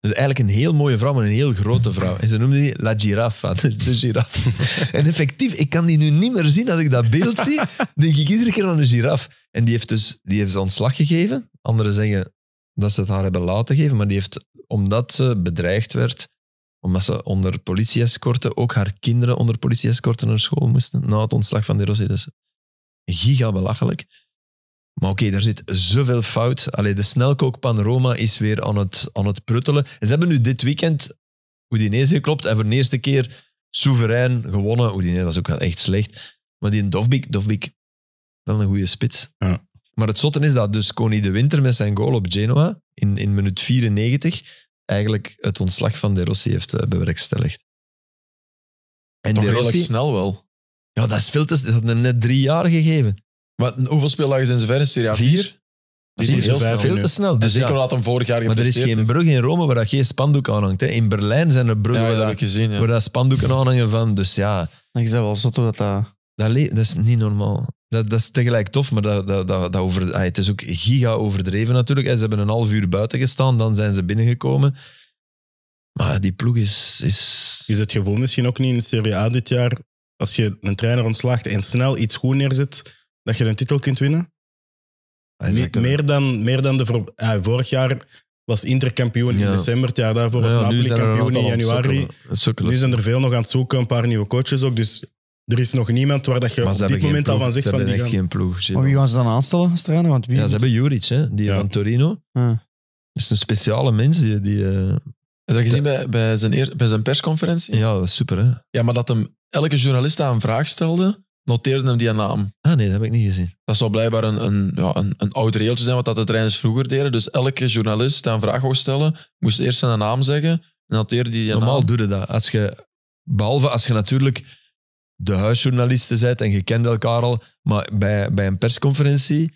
Speaker 4: Dat is eigenlijk een heel mooie vrouw, maar een heel grote vrouw. En ze noemde die La Giraffa, de giraf. en effectief, ik kan die nu niet meer zien als ik dat beeld zie. denk ik iedere keer aan een giraf. En die heeft dus die heeft ontslag gegeven. Anderen zeggen dat ze het haar hebben laten geven, maar die heeft, omdat ze bedreigd werd, omdat ze onder politie-escorten, ook haar kinderen onder politie-escorten naar school moesten, na het ontslag van De Rossi. Dus giga belachelijk. Maar oké, okay, daar zit zoveel fout. Allee, de snelkookpan Roma is weer aan het, aan het pruttelen. ze hebben nu dit weekend Udinese geklopt en voor de eerste keer soeverein gewonnen. Udinese was ook wel echt slecht. Maar die Dovbik, Dovbik, wel een goede spits. Ja. Maar het zotte is dat dus Koning de Winter met zijn goal op Genoa in, in minuut 94 eigenlijk het ontslag van De Rossi heeft eh, bewerkstelligd. En is De
Speaker 3: snel wel. Ja, dat is veel te... Dat had net drie jaar gegeven. Maar hoeveel speeldagen zijn ze ver in Serie Vier? Die heel snel, veel te snel. Dus zeker laat hem vorig jaar Maar er is geen brug in Rome waar dat
Speaker 4: geen spandoek aanhangt. Hè. In Berlijn zijn er bruggen waar, dat, gezien, waar dat spandoeken aanhangen van. Dus ja. Ik zeg wel zot dat dat... Dat, dat is niet normaal. Dat, dat is tegelijk tof, maar dat, dat, dat, dat over, ah, het is ook giga overdreven natuurlijk. Ze hebben een half uur buiten gestaan, dan zijn ze binnengekomen.
Speaker 2: Maar die ploeg is... Is, is het gevoel misschien ook niet in de Serie A dit jaar, als je een trainer ontslaagt en snel iets goed neerzet, dat je een titel kunt winnen? Ah, meer, dan, meer dan de... Ah, vorig jaar was Inter kampioen in december. Het jaar daarvoor was ja, Napoli kampioen in januari. nu zijn er veel nog aan het zoeken, een paar nieuwe coaches ook. Dus er is nog niemand waar dat je op dit moment al van zegt. Ze van die echt geen ploeg. Maar wie gaan ze dan aanstellen als Want wie ja, ze
Speaker 4: hebben Juric, hè, die van Torino. Dat is een speciale mens. Die, eh,
Speaker 3: Heb je dat gezien bij, bij, zijn eer- bij zijn persconferentie? Ja. super hè. maar dat hem elke journalist aan een vraag stelde, noteerde hem die een naam. Ah nee, dat heb ik niet gezien. Dat zou blijkbaar een, een, ja, een, een oud reeltje zijn, wat dat de trainers vroeger deden. Dus elke journalist die een vraag wou stellen, moest eerst zijn naam zeggen. En noteerde die die Normaal
Speaker 4: naam. doe je dat. Als je, behalve als je natuurlijk de huisjournalisten bent en je kent elkaar al, maar bij, bij een persconferentie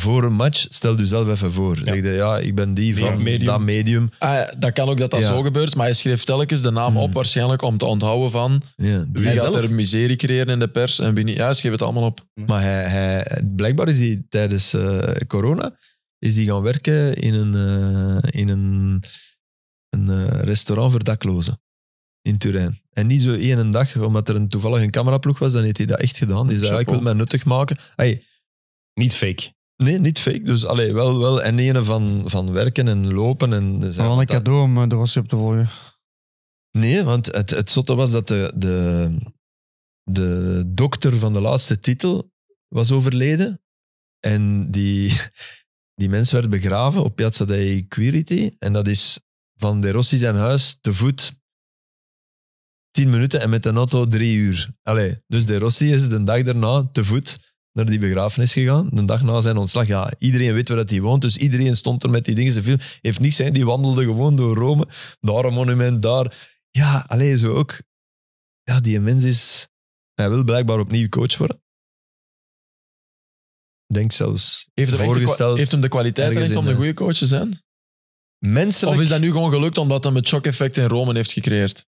Speaker 3: voor een match, stel jezelf even voor. Ja. Zeg je, ja, ik ben die, van medium. dat medium. Ah, dat kan ook dat dat zo gebeurt, maar hij schreef telkens de naam op, hmm. waarschijnlijk om te onthouden van ja. wie hij gaat er miserie creëren in de pers en wie niet. Ja, schreef het allemaal op. Hmm. Maar hij, hij, blijkbaar is hij tijdens
Speaker 4: eh, corona is die gaan werken in een, eh, in een, een eh, restaurant voor daklozen in Turijn. En niet zo één dag, omdat er een toevallig een cameraploeg was, dan heeft hij dat echt gedaan. Die zei, ah, ik wil mij nuttig maken. Niet fake. Nee, niet fake. Dus alleen wel, wel en ene van, van werken en lopen. En, een cadeau
Speaker 5: om eh, de Rossi op te volgen.
Speaker 4: Nee, want het, het zotte was dat de, de, de dokter van de laatste titel was overleden. En die, die mens werd begraven op Piazza dei Quiriti. En dat is van De Rossi zijn huis te voet tien minuten en met de auto drie uur. Allee, dus De Rossi is de dag daarna te voet naar die begrafenis gegaan, de dag na zijn ontslag. Ja, iedereen weet waar dat hij woont, dus iedereen stond er met die dingen. Ze film heeft niks, hè. die wandelde gewoon door Rome. Daar een monument, daar. Ja, alleen zo ook. Ja, die mens is... Hij wil blijkbaar opnieuw coach worden. Denk zelfs heeft hem, voorgesteld, heeft hem de kwaliteit erin om de eh, goede
Speaker 3: coach te zijn? Menselijk... Of is dat nu gewoon gelukt omdat hij het shock-effect in Rome heeft gecreëerd?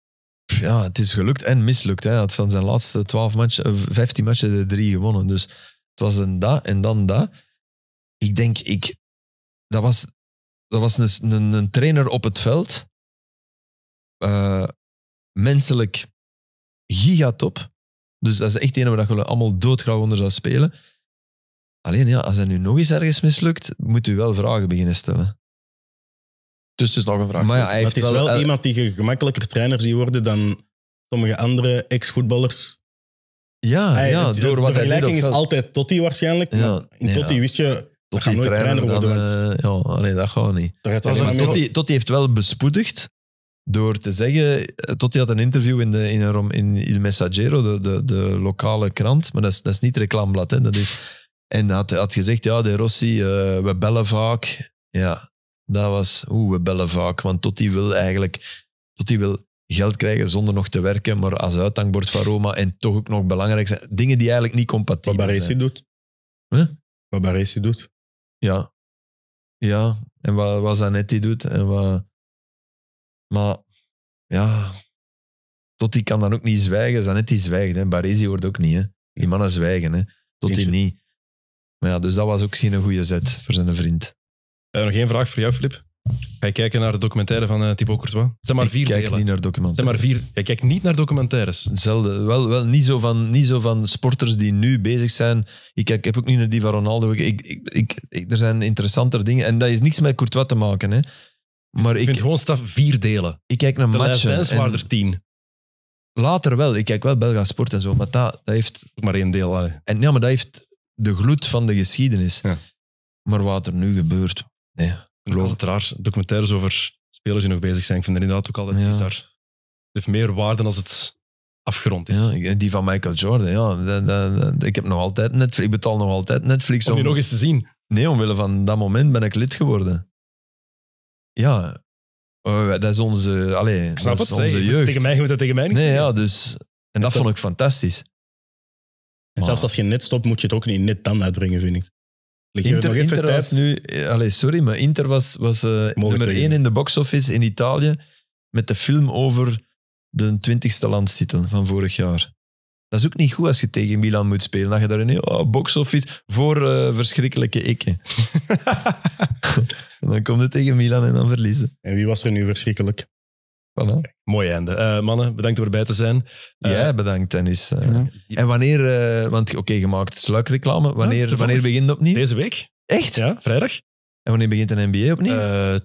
Speaker 3: ja, het is gelukt en mislukt. Hè. Hij had van zijn
Speaker 4: laatste 12 matchen, 15 matchen de drie gewonnen. Dus het was een da en dan dat. Ik denk, ik, dat was, dat was een, een, een trainer op het veld. Uh, menselijk gigatop. Dus dat is echt een waar je allemaal doodgraag onder zou spelen. Alleen ja, als hij nu nog eens ergens mislukt, moet u wel vragen beginnen stellen. Dus het is nog een vraag. Maar ja, hij heeft het is wel, iemand
Speaker 2: die je gemakkelijker trainer ziet worden dan sommige andere ex-voetballers. Ja, ja door de, wat vergelijking is altijd Totti waarschijnlijk. in ja. Totti wist je, dat gaat nooit trainer, worden. Eh, ja, nee, dat gaat niet.
Speaker 4: Totti, heeft wel bespoedigd door te zeggen... Eh, Totti had een interview in, de, in, een, in Il Messaggero, de, de, de lokale krant. Maar dat is, dat is niet reclameblad, hè. Dat is, en had, had gezegd, ja, De Rossi, eh, we bellen vaak. Ja, dat was, oeh, we bellen vaak. Want Totti wil eigenlijk, Toti wil geld krijgen zonder nog te werken, maar als uithangbord van Roma en toch ook nog belangrijk zijn. Dingen die eigenlijk niet compatibel zijn Wat Baresi
Speaker 2: doet. Wat Baresi doet.
Speaker 4: Ja. Ja, en wat, wat Zanetti doet. En wat... Maar, ja... Totti kan dan ook niet zwijgen. Zanetti zwijgt, hè. Baresi hoort ook niet, hè. Die mannen zwijgen, hè. Totti niet. Maar ja, dus dat was ook geen goede zet voor zijn vriend.
Speaker 1: Eh, nog één vraag voor jou, Filip. Ga je kijken naar de documentaire van uh, Thibaut
Speaker 4: Courtois? Zeg maar ik kijk delen. niet naar documentaires. Het maar vier. Jij kijkt niet naar documentaires? Zelden. Wel, wel niet, zo van, niet zo van sporters die nu bezig zijn. Ik, heb ook niet naar die van Ronaldo. Ik, ik, ik, er zijn interessanter dingen. En dat is niks met Courtois te maken. Hè. Maar ik, vind gewoon staf vier delen. Ik kijk naar de matchen. De waren er tien. Later wel. Ik kijk wel Belga Sport en zo. Maar dat, dat heeft... maar één deel. En, ja, maar dat heeft de gloed van de geschiedenis. Maar wat er nu gebeurt... Nee. Ik geloof het raar. Documentaires over spelers die nog bezig zijn. Ik vind het inderdaad ook altijd ja. Het heeft meer waarde als het afgerond is. Ja, die van Michael Jordan, ja. ik, heb nog altijd Netflix, ik betaal nog altijd Netflix. Om, die nog eens te zien? Nee, omwille van dat moment ben ik lid geworden. Ja. Oh, dat is onze, allee, snap het, onze jeugd. Tegen
Speaker 2: mij, dat tegen mij niet Nee,
Speaker 4: ja, dus... En dat, vond ik fantastisch.
Speaker 2: En zelfs als je net stopt, moet je het ook niet net dan uitbrengen, vind ik. Inter, was nu,
Speaker 4: eh, sorry, maar Inter was, was eh, nummer 1 in de box-office in Italië met de film over de 20ste landstitel van vorig jaar. Dat is ook niet goed als je tegen Milan moet spelen. Dat je daar een heel oh, box-office voor eh, verschrikkelijke ikken. dan kom je tegen Milan en dan verliezen. En wie was er nu verschrikkelijk? Voilà. mooi einde. Eh, mannen, bedankt om erbij te zijn. Eh, ja, bedankt, Dennis. Eh, en wanneer, want oké, gemaakt sluikreclame. Wanneer, wanneer begint het opnieuw? Deze week. Echt? Ja, vrijdag. En wanneer begint een NBA opnieuw?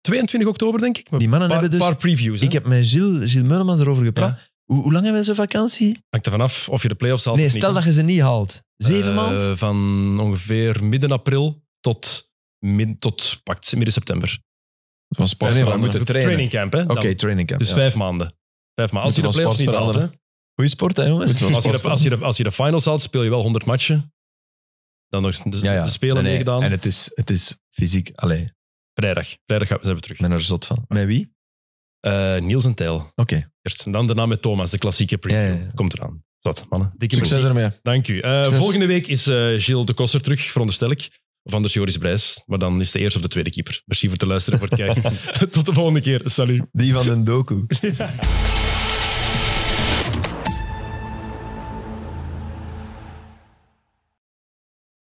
Speaker 4: 22 oktober, denk ik. Maar Die mannen paar, hebben dus... paar previews. Ik heb met Gilles, Gilles erover gepraat. Hoe, hoe, lang hebben ze vakantie?
Speaker 1: Hangt er vanaf of je de playoffs haalt. Nee, stel dat
Speaker 4: je ze niet haalt. Zeven maanden?
Speaker 1: Van ongeveer midden april tot, mid, tot pakt, midden september was sport nee, moeten trainen. Training camp, hè? Oké, training camp. Dus vijf maanden. Vijf maanden. Als je de playoffs niet haalt, hè? Goeie
Speaker 4: sport, hè, jongens? Als je, de, als, je de, als
Speaker 1: je de finals haalt, speel je wel 100 matchen. Dan nog de, ja, ja. spelen nee, meegedaan. En het is, het is fysiek, alleen. Vrijdag. Vrijdag zijn we terug. Ik ben er zot van. Met wie? Eh, Niels en Tijl. Oké. Eerst. En dan daarna met Thomas, de klassieke preview. Komt eraan. Zat, mannen. Dikke Succes ermee. Dank u. Eh, volgende week is uh, Gilles de Koster terug, veronderstel ik van de Joris Brijs. Maar dan is de eerste of de tweede keeper. Merci voor het luisteren en voor het
Speaker 4: kijken. Tot de volgende keer. Salut. Die van een doku.